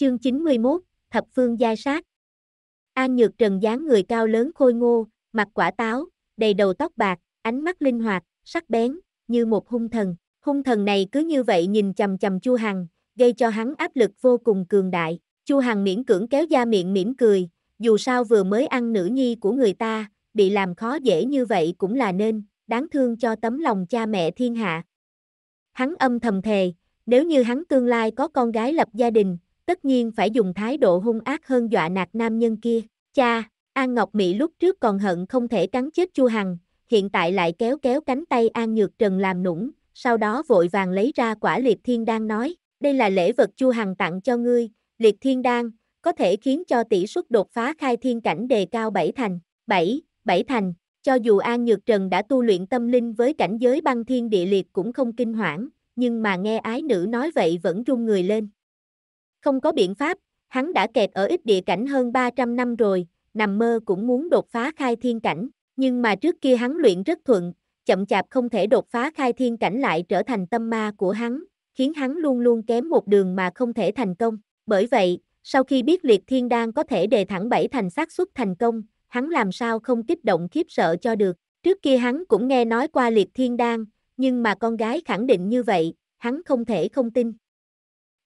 Chương 91, Thập phương giai sát. An Nhược Trần dáng người cao lớn khôi ngô, mặt quả táo, đầy đầu tóc bạc, ánh mắt linh hoạt, sắc bén, như một hung thần. Hung thần này cứ như vậy nhìn chầm chầm Chu Hằng, gây cho hắn áp lực vô cùng cường đại. Chu Hằng miễn cưỡng kéo ra miệng mỉm cười, dù sao vừa mới ăn nữ nhi của người ta, bị làm khó dễ như vậy cũng là nên, đáng thương cho tấm lòng cha mẹ thiên hạ. Hắn âm thầm thề, nếu như hắn tương lai có con gái lập gia đình, tất nhiên phải dùng thái độ hung ác hơn dọa nạt nam nhân kia. Cha, An Ngọc Mỹ lúc trước còn hận không thể cắn chết Chu Hằng, hiện tại lại kéo kéo cánh tay An Nhược Trần làm nũng, sau đó vội vàng lấy ra quả liệt thiên đan nói, đây là lễ vật Chu Hằng tặng cho ngươi, liệt thiên đan, có thể khiến cho tỷ suất đột phá khai thiên cảnh đề cao bảy thành, bảy, bảy thành, cho dù An Nhược Trần đã tu luyện tâm linh với cảnh giới băng thiên địa liệt cũng không kinh hoảng, nhưng mà nghe ái nữ nói vậy vẫn run người lên, không có biện pháp, hắn đã kẹt ở ít địa cảnh hơn 300 năm rồi, nằm mơ cũng muốn đột phá khai thiên cảnh, nhưng mà trước kia hắn luyện rất thuận, chậm chạp không thể đột phá khai thiên cảnh lại trở thành tâm ma của hắn, khiến hắn luôn luôn kém một đường mà không thể thành công. Bởi vậy, sau khi biết liệt thiên đang có thể đề thẳng bảy thành xác suất thành công, hắn làm sao không kích động khiếp sợ cho được. Trước kia hắn cũng nghe nói qua liệt thiên đan, nhưng mà con gái khẳng định như vậy, hắn không thể không tin.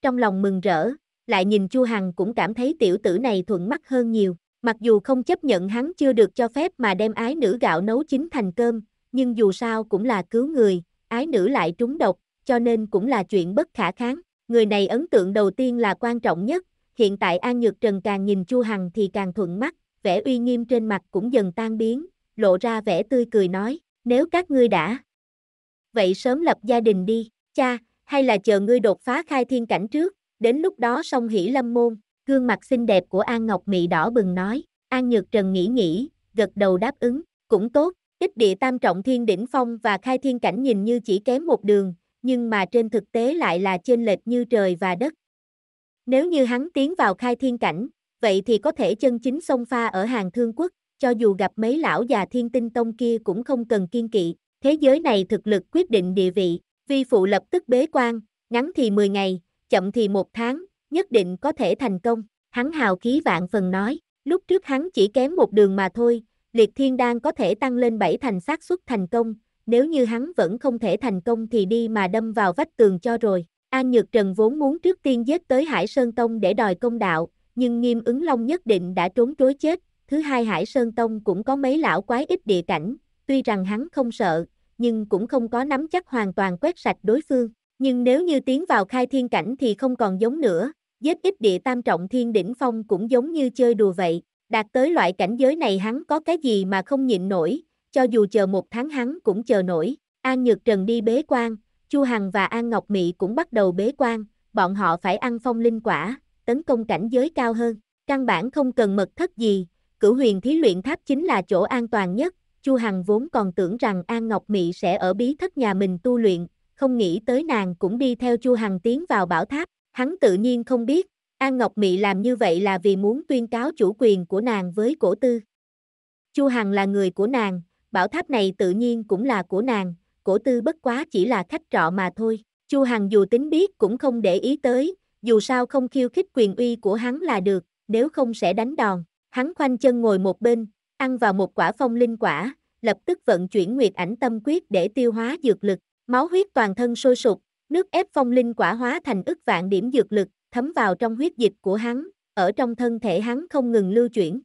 Trong lòng mừng rỡ, lại nhìn Chu Hằng cũng cảm thấy tiểu tử này thuận mắt hơn nhiều. Mặc dù không chấp nhận hắn chưa được cho phép mà đem ái nữ gạo nấu chín thành cơm, nhưng dù sao cũng là cứu người, ái nữ lại trúng độc, cho nên cũng là chuyện bất khả kháng. Người này ấn tượng đầu tiên là quan trọng nhất, hiện tại An Nhược Trần càng nhìn Chu Hằng thì càng thuận mắt, vẻ uy nghiêm trên mặt cũng dần tan biến, lộ ra vẻ tươi cười nói, nếu các ngươi đã. Vậy sớm lập gia đình đi, cha, hay là chờ ngươi đột phá khai thiên cảnh trước, Đến lúc đó song hỷ lâm môn, gương mặt xinh đẹp của An Ngọc Mị đỏ bừng nói, An Nhược Trần nghĩ nghĩ, gật đầu đáp ứng, cũng tốt, tích địa tam trọng thiên đỉnh phong và khai thiên cảnh nhìn như chỉ kém một đường, nhưng mà trên thực tế lại là trên lệch như trời và đất. Nếu như hắn tiến vào khai thiên cảnh, vậy thì có thể chân chính xông pha ở hàng thương quốc, cho dù gặp mấy lão già thiên tinh tông kia cũng không cần kiên kỵ, thế giới này thực lực quyết định địa vị, vi phụ lập tức bế quan, ngắn thì 10 ngày, chậm thì một tháng, nhất định có thể thành công. Hắn hào khí vạn phần nói, lúc trước hắn chỉ kém một đường mà thôi, liệt thiên đan có thể tăng lên bảy thành xác suất thành công, nếu như hắn vẫn không thể thành công thì đi mà đâm vào vách tường cho rồi. An Nhược Trần vốn muốn trước tiên giết tới Hải Sơn Tông để đòi công đạo, nhưng nghiêm ứng long nhất định đã trốn trối chết. Thứ hai Hải Sơn Tông cũng có mấy lão quái ít địa cảnh, tuy rằng hắn không sợ, nhưng cũng không có nắm chắc hoàn toàn quét sạch đối phương. Nhưng nếu như tiến vào khai thiên cảnh thì không còn giống nữa, giết ít địa tam trọng thiên đỉnh phong cũng giống như chơi đùa vậy, đạt tới loại cảnh giới này hắn có cái gì mà không nhịn nổi, cho dù chờ một tháng hắn cũng chờ nổi. An Nhược Trần đi bế quan, Chu Hằng và An Ngọc Mị cũng bắt đầu bế quan, bọn họ phải ăn phong linh quả, tấn công cảnh giới cao hơn, căn bản không cần mật thất gì, cửu huyền thí luyện tháp chính là chỗ an toàn nhất. Chu Hằng vốn còn tưởng rằng An Ngọc Mị sẽ ở bí thất nhà mình tu luyện, không nghĩ tới nàng cũng đi theo Chu Hằng tiến vào bảo tháp, hắn tự nhiên không biết, An Ngọc Mị làm như vậy là vì muốn tuyên cáo chủ quyền của nàng với cổ tư. Chu Hằng là người của nàng, bảo tháp này tự nhiên cũng là của nàng, cổ tư bất quá chỉ là khách trọ mà thôi. Chu Hằng dù tính biết cũng không để ý tới, dù sao không khiêu khích quyền uy của hắn là được, nếu không sẽ đánh đòn. Hắn khoanh chân ngồi một bên, ăn vào một quả phong linh quả, lập tức vận chuyển nguyệt ảnh tâm quyết để tiêu hóa dược lực, Máu huyết toàn thân sôi sục, nước ép phong linh quả hóa thành ức vạn điểm dược lực, thấm vào trong huyết dịch của hắn, ở trong thân thể hắn không ngừng lưu chuyển.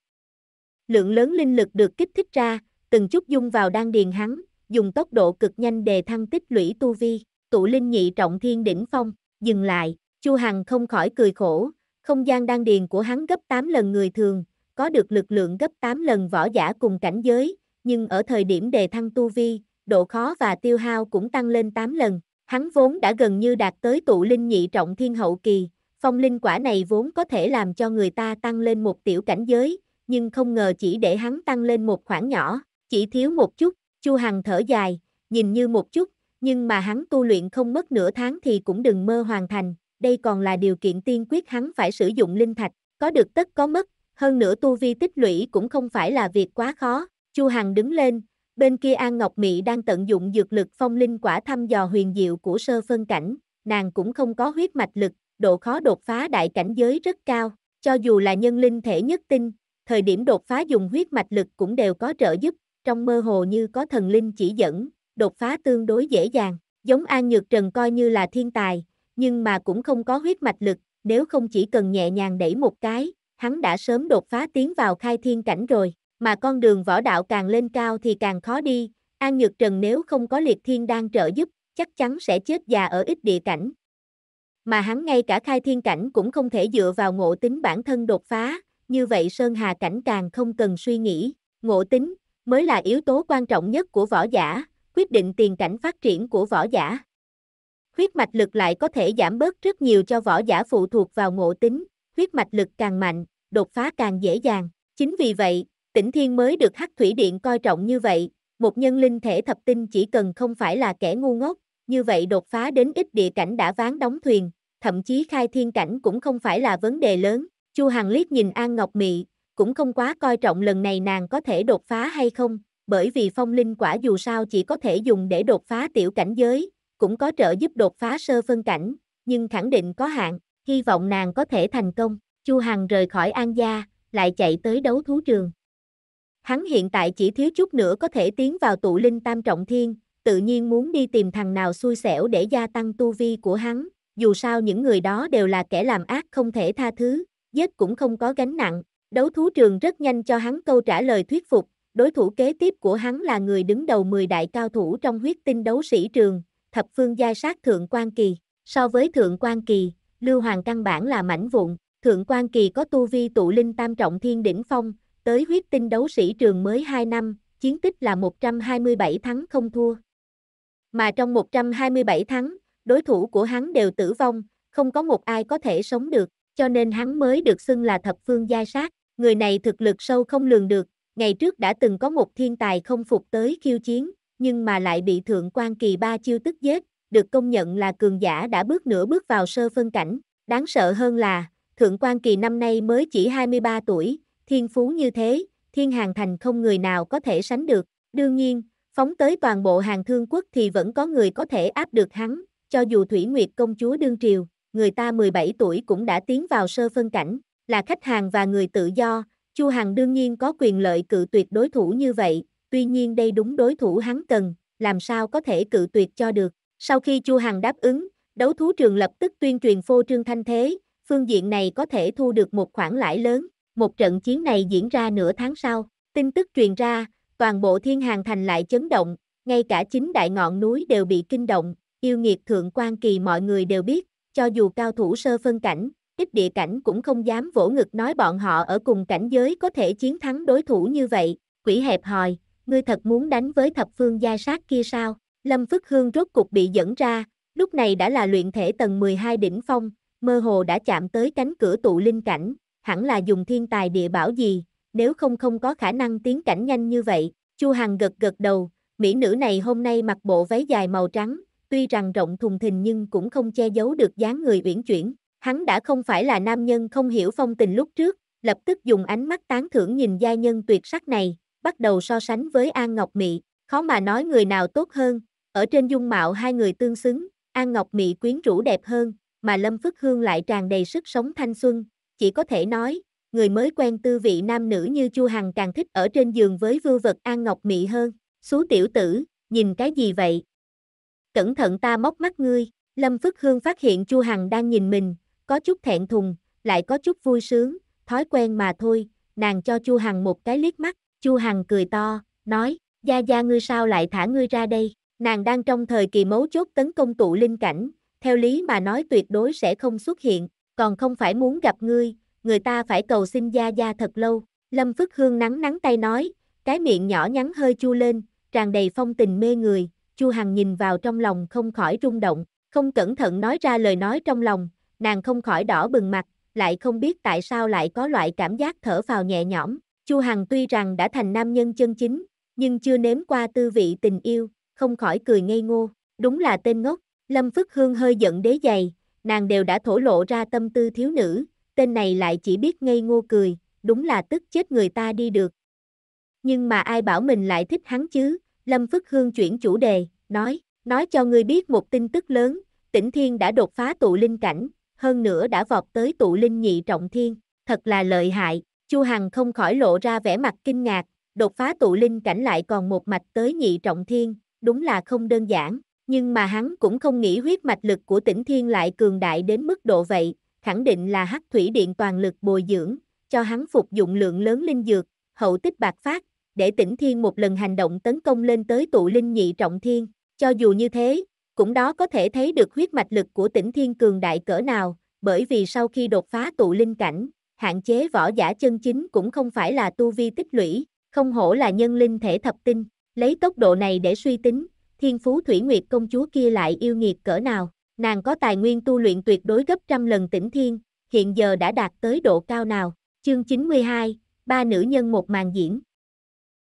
Lượng lớn linh lực được kích thích ra, từng chút dung vào đan điền hắn, dùng tốc độ cực nhanh đề thăng tích lũy tu vi, tụ linh nhị trọng thiên đỉnh phong, dừng lại, Chu Hằng không khỏi cười khổ, không gian đan điền của hắn gấp 8 lần người thường, có được lực lượng gấp 8 lần võ giả cùng cảnh giới, nhưng ở thời điểm đề thăng tu vi, độ khó và tiêu hao cũng tăng lên 8 lần. Hắn vốn đã gần như đạt tới tụ linh nhị trọng thiên hậu kỳ, phong linh quả này vốn có thể làm cho người ta tăng lên một tiểu cảnh giới, nhưng không ngờ chỉ để hắn tăng lên một khoảng nhỏ, chỉ thiếu một chút, Chu Hằng thở dài, nhìn như một chút, nhưng mà hắn tu luyện không mất nửa tháng thì cũng đừng mơ hoàn thành, đây còn là điều kiện tiên quyết hắn phải sử dụng linh thạch, có được tất có mất, hơn nữa tu vi tích lũy cũng không phải là việc quá khó. Chu Hằng đứng lên, Bên kia An Ngọc mỹ đang tận dụng dược lực phong linh quả thăm dò huyền diệu của sơ phân cảnh, nàng cũng không có huyết mạch lực, độ khó đột phá đại cảnh giới rất cao, cho dù là nhân linh thể nhất tinh, thời điểm đột phá dùng huyết mạch lực cũng đều có trợ giúp, trong mơ hồ như có thần linh chỉ dẫn, đột phá tương đối dễ dàng, giống An Nhược Trần coi như là thiên tài, nhưng mà cũng không có huyết mạch lực, nếu không chỉ cần nhẹ nhàng đẩy một cái, hắn đã sớm đột phá tiến vào khai thiên cảnh rồi mà con đường võ đạo càng lên cao thì càng khó đi, An Nhược Trần nếu không có liệt thiên đang trợ giúp, chắc chắn sẽ chết già ở ít địa cảnh. Mà hắn ngay cả khai thiên cảnh cũng không thể dựa vào ngộ tính bản thân đột phá, như vậy Sơn Hà cảnh càng không cần suy nghĩ, ngộ tính mới là yếu tố quan trọng nhất của võ giả, quyết định tiền cảnh phát triển của võ giả. Huyết mạch lực lại có thể giảm bớt rất nhiều cho võ giả phụ thuộc vào ngộ tính, huyết mạch lực càng mạnh, đột phá càng dễ dàng. Chính vì vậy, tỉnh thiên mới được hắc thủy điện coi trọng như vậy, một nhân linh thể thập tinh chỉ cần không phải là kẻ ngu ngốc, như vậy đột phá đến ít địa cảnh đã ván đóng thuyền, thậm chí khai thiên cảnh cũng không phải là vấn đề lớn. Chu Hằng liếc nhìn An Ngọc Mị, cũng không quá coi trọng lần này nàng có thể đột phá hay không, bởi vì phong linh quả dù sao chỉ có thể dùng để đột phá tiểu cảnh giới, cũng có trợ giúp đột phá sơ phân cảnh, nhưng khẳng định có hạn, hy vọng nàng có thể thành công. Chu Hằng rời khỏi An gia, lại chạy tới đấu thú trường. Hắn hiện tại chỉ thiếu chút nữa có thể tiến vào tụ linh tam trọng thiên, tự nhiên muốn đi tìm thằng nào xui xẻo để gia tăng tu vi của hắn, dù sao những người đó đều là kẻ làm ác không thể tha thứ, giết cũng không có gánh nặng. Đấu thú trường rất nhanh cho hắn câu trả lời thuyết phục, đối thủ kế tiếp của hắn là người đứng đầu 10 đại cao thủ trong huyết tinh đấu sĩ trường, thập phương gia sát Thượng quan Kỳ. So với Thượng quan Kỳ, Lưu Hoàng căn bản là mảnh vụn, Thượng quan Kỳ có tu vi tụ linh tam trọng thiên đỉnh phong, tới huyết tinh đấu sĩ trường mới 2 năm, chiến tích là 127 thắng không thua. Mà trong 127 thắng, đối thủ của hắn đều tử vong, không có một ai có thể sống được, cho nên hắn mới được xưng là thập phương gia sát. Người này thực lực sâu không lường được, ngày trước đã từng có một thiên tài không phục tới khiêu chiến, nhưng mà lại bị thượng quan kỳ ba chiêu tức giết, được công nhận là cường giả đã bước nửa bước vào sơ phân cảnh. Đáng sợ hơn là, thượng quan kỳ năm nay mới chỉ 23 tuổi, thiên phú như thế, thiên hàng thành không người nào có thể sánh được. Đương nhiên, phóng tới toàn bộ hàng thương quốc thì vẫn có người có thể áp được hắn, cho dù Thủy Nguyệt công chúa đương triều, người ta 17 tuổi cũng đã tiến vào sơ phân cảnh, là khách hàng và người tự do, Chu Hằng đương nhiên có quyền lợi cự tuyệt đối thủ như vậy, tuy nhiên đây đúng đối thủ hắn cần, làm sao có thể cự tuyệt cho được. Sau khi Chu Hằng đáp ứng, đấu thú trường lập tức tuyên truyền phô trương thanh thế, phương diện này có thể thu được một khoản lãi lớn. Một trận chiến này diễn ra nửa tháng sau, tin tức truyền ra, toàn bộ thiên hàng thành lại chấn động, ngay cả chính đại ngọn núi đều bị kinh động, yêu nghiệt thượng quan kỳ mọi người đều biết, cho dù cao thủ sơ phân cảnh, ít địa cảnh cũng không dám vỗ ngực nói bọn họ ở cùng cảnh giới có thể chiến thắng đối thủ như vậy, quỷ hẹp hòi, ngươi thật muốn đánh với thập phương gia sát kia sao, lâm phức hương rốt cục bị dẫn ra, lúc này đã là luyện thể tầng 12 đỉnh phong, mơ hồ đã chạm tới cánh cửa tụ linh cảnh, hẳn là dùng thiên tài địa bảo gì, nếu không không có khả năng tiến cảnh nhanh như vậy. Chu Hằng gật gật đầu, mỹ nữ này hôm nay mặc bộ váy dài màu trắng, tuy rằng rộng thùng thình nhưng cũng không che giấu được dáng người uyển chuyển. Hắn đã không phải là nam nhân không hiểu phong tình lúc trước, lập tức dùng ánh mắt tán thưởng nhìn gia nhân tuyệt sắc này, bắt đầu so sánh với An Ngọc Mị, khó mà nói người nào tốt hơn. Ở trên dung mạo hai người tương xứng, An Ngọc Mị quyến rũ đẹp hơn, mà Lâm Phất Hương lại tràn đầy sức sống thanh xuân, chỉ có thể nói, người mới quen tư vị nam nữ như Chu Hằng càng thích ở trên giường với vưu vật an ngọc mị hơn. Xú tiểu tử, nhìn cái gì vậy? Cẩn thận ta móc mắt ngươi, Lâm Phất Hương phát hiện Chu Hằng đang nhìn mình, có chút thẹn thùng, lại có chút vui sướng, thói quen mà thôi, nàng cho Chu Hằng một cái liếc mắt, Chu Hằng cười to, nói, Gia Gia ngươi sao lại thả ngươi ra đây, nàng đang trong thời kỳ mấu chốt tấn công tụ linh cảnh, theo lý mà nói tuyệt đối sẽ không xuất hiện, còn không phải muốn gặp ngươi, người ta phải cầu xin gia gia thật lâu. Lâm Phức Hương nắng nắng tay nói, cái miệng nhỏ nhắn hơi chu lên, tràn đầy phong tình mê người, Chu Hằng nhìn vào trong lòng không khỏi rung động, không cẩn thận nói ra lời nói trong lòng, nàng không khỏi đỏ bừng mặt, lại không biết tại sao lại có loại cảm giác thở vào nhẹ nhõm. Chu Hằng tuy rằng đã thành nam nhân chân chính, nhưng chưa nếm qua tư vị tình yêu, không khỏi cười ngây ngô, đúng là tên ngốc. Lâm Phức Hương hơi giận đế giày, nàng đều đã thổ lộ ra tâm tư thiếu nữ, tên này lại chỉ biết ngây ngô cười, đúng là tức chết người ta đi được. Nhưng mà ai bảo mình lại thích hắn chứ, Lâm Phất Hương chuyển chủ đề, nói, nói cho ngươi biết một tin tức lớn, tỉnh thiên đã đột phá tụ linh cảnh, hơn nữa đã vọt tới tụ linh nhị trọng thiên, thật là lợi hại, Chu Hằng không khỏi lộ ra vẻ mặt kinh ngạc, đột phá tụ linh cảnh lại còn một mạch tới nhị trọng thiên, đúng là không đơn giản nhưng mà hắn cũng không nghĩ huyết mạch lực của tỉnh thiên lại cường đại đến mức độ vậy, khẳng định là hắc thủy điện toàn lực bồi dưỡng, cho hắn phục dụng lượng lớn linh dược, hậu tích bạc phát, để tỉnh thiên một lần hành động tấn công lên tới tụ linh nhị trọng thiên, cho dù như thế, cũng đó có thể thấy được huyết mạch lực của tỉnh thiên cường đại cỡ nào, bởi vì sau khi đột phá tụ linh cảnh, hạn chế võ giả chân chính cũng không phải là tu vi tích lũy, không hổ là nhân linh thể thập tinh, lấy tốc độ này để suy tính, thiên phú thủy nguyệt công chúa kia lại yêu nghiệt cỡ nào, nàng có tài nguyên tu luyện tuyệt đối gấp trăm lần tỉnh thiên, hiện giờ đã đạt tới độ cao nào, chương 92, ba nữ nhân một màn diễn.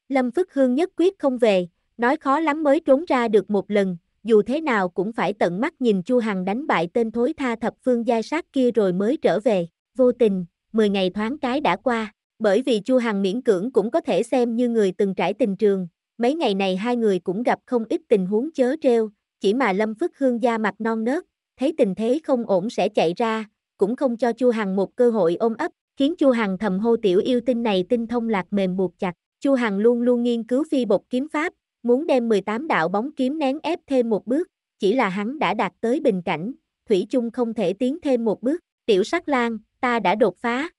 Lâm Phức Hương nhất quyết không về, nói khó lắm mới trốn ra được một lần, dù thế nào cũng phải tận mắt nhìn Chu Hằng đánh bại tên thối tha thập phương gia sát kia rồi mới trở về, vô tình, 10 ngày thoáng cái đã qua, bởi vì Chu Hằng miễn cưỡng cũng có thể xem như người từng trải tình trường, Mấy ngày này hai người cũng gặp không ít tình huống chớ treo, chỉ mà Lâm Phất Hương da mặt non nớt, thấy tình thế không ổn sẽ chạy ra, cũng không cho Chu Hằng một cơ hội ôm ấp, khiến Chu Hằng thầm hô tiểu yêu tinh này tinh thông lạc mềm buộc chặt. Chu Hằng luôn luôn nghiên cứu phi bột kiếm pháp, muốn đem 18 đạo bóng kiếm nén ép thêm một bước, chỉ là hắn đã đạt tới bình cảnh, Thủy chung không thể tiến thêm một bước, tiểu sắc lan, ta đã đột phá.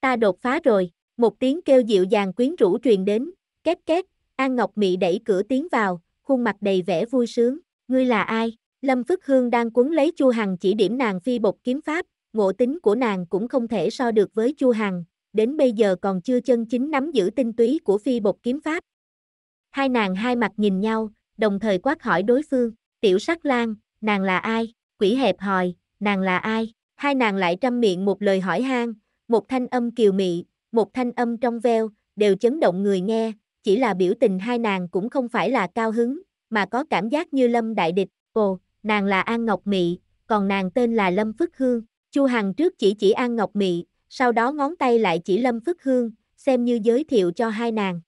Ta đột phá rồi, một tiếng kêu dịu dàng quyến rũ truyền đến, két két, An Ngọc Mị đẩy cửa tiến vào, khuôn mặt đầy vẻ vui sướng, ngươi là ai? Lâm Phất Hương đang cuốn lấy Chu Hằng chỉ điểm nàng phi bột kiếm pháp, ngộ tính của nàng cũng không thể so được với Chu Hằng, đến bây giờ còn chưa chân chính nắm giữ tinh túy của phi bột kiếm pháp. Hai nàng hai mặt nhìn nhau, đồng thời quát hỏi đối phương, tiểu sắc lan, nàng là ai, quỷ hẹp hòi, nàng là ai, hai nàng lại trăm miệng một lời hỏi han, một thanh âm kiều mị, một thanh âm trong veo, đều chấn động người nghe, chỉ là biểu tình hai nàng cũng không phải là cao hứng, mà có cảm giác như lâm đại địch, ồ, nàng là An Ngọc Mị, còn nàng tên là Lâm phất Hương, Chu Hằng trước chỉ chỉ An Ngọc Mị, sau đó ngón tay lại chỉ Lâm phất Hương, xem như giới thiệu cho hai nàng.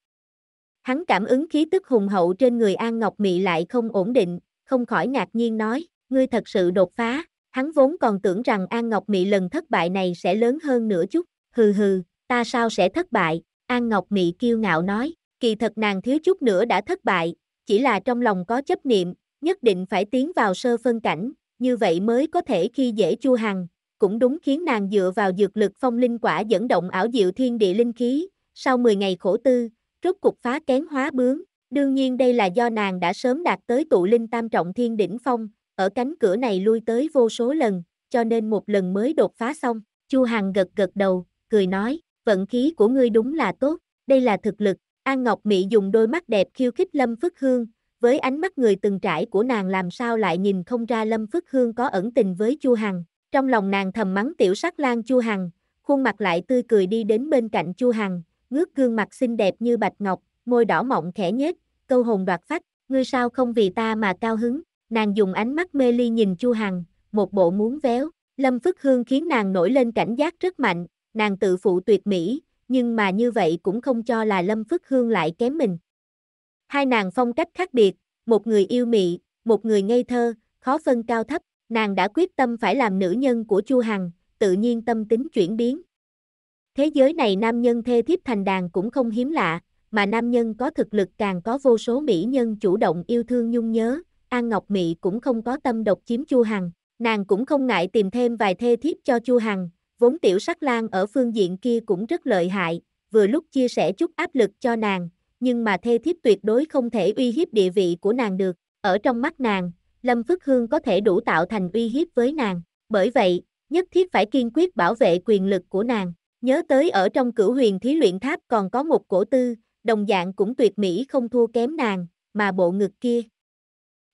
Hắn cảm ứng khí tức hùng hậu trên người An Ngọc Mị lại không ổn định, không khỏi ngạc nhiên nói, ngươi thật sự đột phá, hắn vốn còn tưởng rằng An Ngọc Mị lần thất bại này sẽ lớn hơn nữa chút, hừ hừ, ta sao sẽ thất bại, An Ngọc Mị kiêu ngạo nói, kỳ thật nàng thiếu chút nữa đã thất bại, chỉ là trong lòng có chấp niệm, nhất định phải tiến vào sơ phân cảnh, như vậy mới có thể khi dễ Chu Hằng, cũng đúng khiến nàng dựa vào dược lực phong linh quả dẫn động ảo diệu thiên địa linh khí, sau 10 ngày khổ tư, rốt cục phá kén hóa bướng. đương nhiên đây là do nàng đã sớm đạt tới tụ linh tam trọng thiên đỉnh phong, ở cánh cửa này lui tới vô số lần, cho nên một lần mới đột phá xong, Chu Hằng gật gật đầu, cười nói, vận khí của ngươi đúng là tốt, đây là thực lực, An Ngọc Mỹ dùng đôi mắt đẹp khiêu khích Lâm Phất Hương, với ánh mắt người từng trải của nàng làm sao lại nhìn không ra Lâm Phất Hương có ẩn tình với Chu Hằng. Trong lòng nàng thầm mắng tiểu sắc lang Chu Hằng, khuôn mặt lại tươi cười đi đến bên cạnh Chu Hằng, ngước gương mặt xinh đẹp như bạch ngọc, môi đỏ mọng khẽ nhếch, câu hồn đoạt phách, ngươi sao không vì ta mà cao hứng. Nàng dùng ánh mắt mê ly nhìn Chu Hằng, một bộ muốn véo, Lâm Phất Hương khiến nàng nổi lên cảnh giác rất mạnh, nàng tự phụ tuyệt mỹ, nhưng mà như vậy cũng không cho là Lâm phước Hương lại kém mình. Hai nàng phong cách khác biệt, một người yêu mị, một người ngây thơ, khó phân cao thấp, nàng đã quyết tâm phải làm nữ nhân của Chu Hằng, tự nhiên tâm tính chuyển biến. Thế giới này nam nhân thê thiếp thành đàn cũng không hiếm lạ, mà nam nhân có thực lực càng có vô số mỹ nhân chủ động yêu thương nhung nhớ, An Ngọc Mị cũng không có tâm độc chiếm Chu Hằng, nàng cũng không ngại tìm thêm vài thê thiếp cho Chu Hằng, vốn tiểu sắc lan ở phương diện kia cũng rất lợi hại, vừa lúc chia sẻ chút áp lực cho nàng, nhưng mà thê thiếp tuyệt đối không thể uy hiếp địa vị của nàng được, ở trong mắt nàng, Lâm Phước Hương có thể đủ tạo thành uy hiếp với nàng, bởi vậy, nhất thiết phải kiên quyết bảo vệ quyền lực của nàng, nhớ tới ở trong cửu huyền thí luyện tháp còn có một cổ tư, đồng dạng cũng tuyệt mỹ không thua kém nàng, mà bộ ngực kia.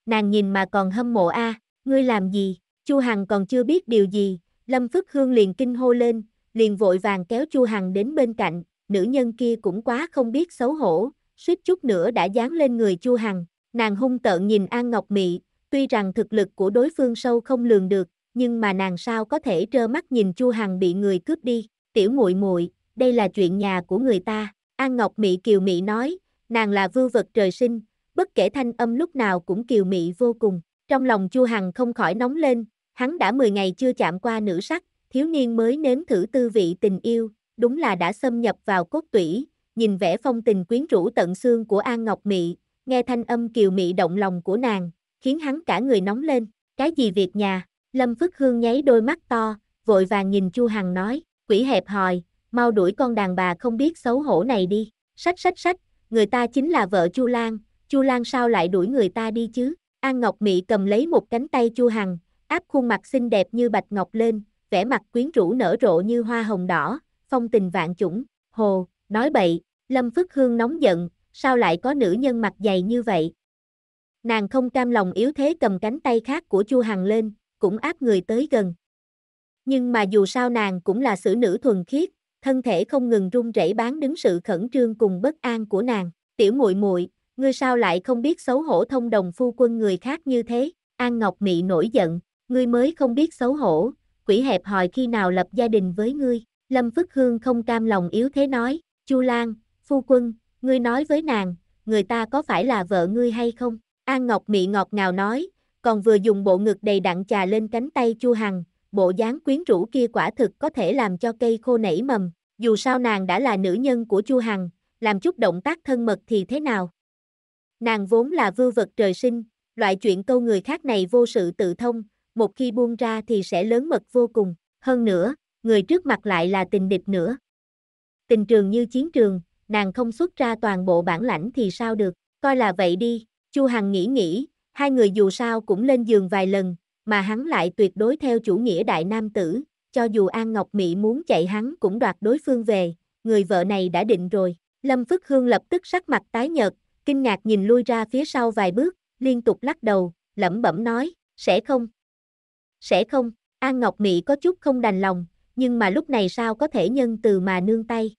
Nàng nhìn mà còn hâm mộ a, ngươi làm gì, Chu Hằng còn chưa biết điều gì, Lâm Phước Hương liền kinh hô lên, liền vội vàng kéo Chu Hằng đến bên cạnh, nữ nhân kia cũng quá không biết xấu hổ, suýt chút nữa đã dán lên người Chu Hằng, nàng hung tợn nhìn An Ngọc Mị, tuy rằng thực lực của đối phương sâu không lường được, nhưng mà nàng sao có thể trơ mắt nhìn Chu Hằng bị người cướp đi, tiểu muội muội, đây là chuyện nhà của người ta, An Ngọc Mị kiều mị nói, nàng là vưu vật trời sinh, bất kể thanh âm lúc nào cũng kiều mị vô cùng, trong lòng Chu Hằng không khỏi nóng lên, Hắn đã 10 ngày chưa chạm qua nữ sắc, thiếu niên mới nếm thử tư vị tình yêu, đúng là đã xâm nhập vào cốt tủy, nhìn vẻ phong tình quyến rũ tận xương của An Ngọc Mị, nghe thanh âm kiều mị động lòng của nàng, khiến hắn cả người nóng lên, cái gì việc nhà, Lâm Phức Hương nháy đôi mắt to, vội vàng nhìn Chu Hằng nói, quỷ hẹp hòi, mau đuổi con đàn bà không biết xấu hổ này đi, sách sách sách, người ta chính là vợ Chu Lan, Chu Lan sao lại đuổi người ta đi chứ, An Ngọc Mị cầm lấy một cánh tay Chu Hằng, áp khuôn mặt xinh đẹp như bạch ngọc lên, vẻ mặt quyến rũ nở rộ như hoa hồng đỏ, phong tình vạn chủng, hồ, nói bậy, Lâm Phức Hương nóng giận, sao lại có nữ nhân mặt dày như vậy? Nàng không cam lòng yếu thế cầm cánh tay khác của Chu Hằng lên, cũng áp người tới gần. Nhưng mà dù sao nàng cũng là xử nữ thuần khiết, thân thể không ngừng run rẩy bán đứng sự khẩn trương cùng bất an của nàng. Tiểu muội muội, ngươi sao lại không biết xấu hổ thông đồng phu quân người khác như thế? An Ngọc Mị nổi giận, ngươi mới không biết xấu hổ, quỷ hẹp hòi khi nào lập gia đình với ngươi. Lâm Phất Hương không cam lòng yếu thế nói, Chu Lan, phu quân, ngươi nói với nàng, người ta có phải là vợ ngươi hay không? An Ngọc Mị ngọt ngào nói, còn vừa dùng bộ ngực đầy đặn trà lên cánh tay Chu Hằng, bộ dáng quyến rũ kia quả thực có thể làm cho cây khô nảy mầm, dù sao nàng đã là nữ nhân của Chu Hằng, làm chút động tác thân mật thì thế nào? Nàng vốn là vưu vật trời sinh, loại chuyện câu người khác này vô sự tự thông, một khi buông ra thì sẽ lớn mật vô cùng, hơn nữa, người trước mặt lại là tình địch nữa. Tình trường như chiến trường, nàng không xuất ra toàn bộ bản lãnh thì sao được, coi là vậy đi, Chu Hằng nghĩ nghĩ, hai người dù sao cũng lên giường vài lần, mà hắn lại tuyệt đối theo chủ nghĩa đại nam tử, cho dù An Ngọc Mỹ muốn chạy hắn cũng đoạt đối phương về, người vợ này đã định rồi. Lâm Phức Hương lập tức sắc mặt tái nhợt, kinh ngạc nhìn lui ra phía sau vài bước, liên tục lắc đầu, lẩm bẩm nói, sẽ không, sẽ không, An Ngọc Mỹ có chút không đành lòng, nhưng mà lúc này sao có thể nhân từ mà nương tay.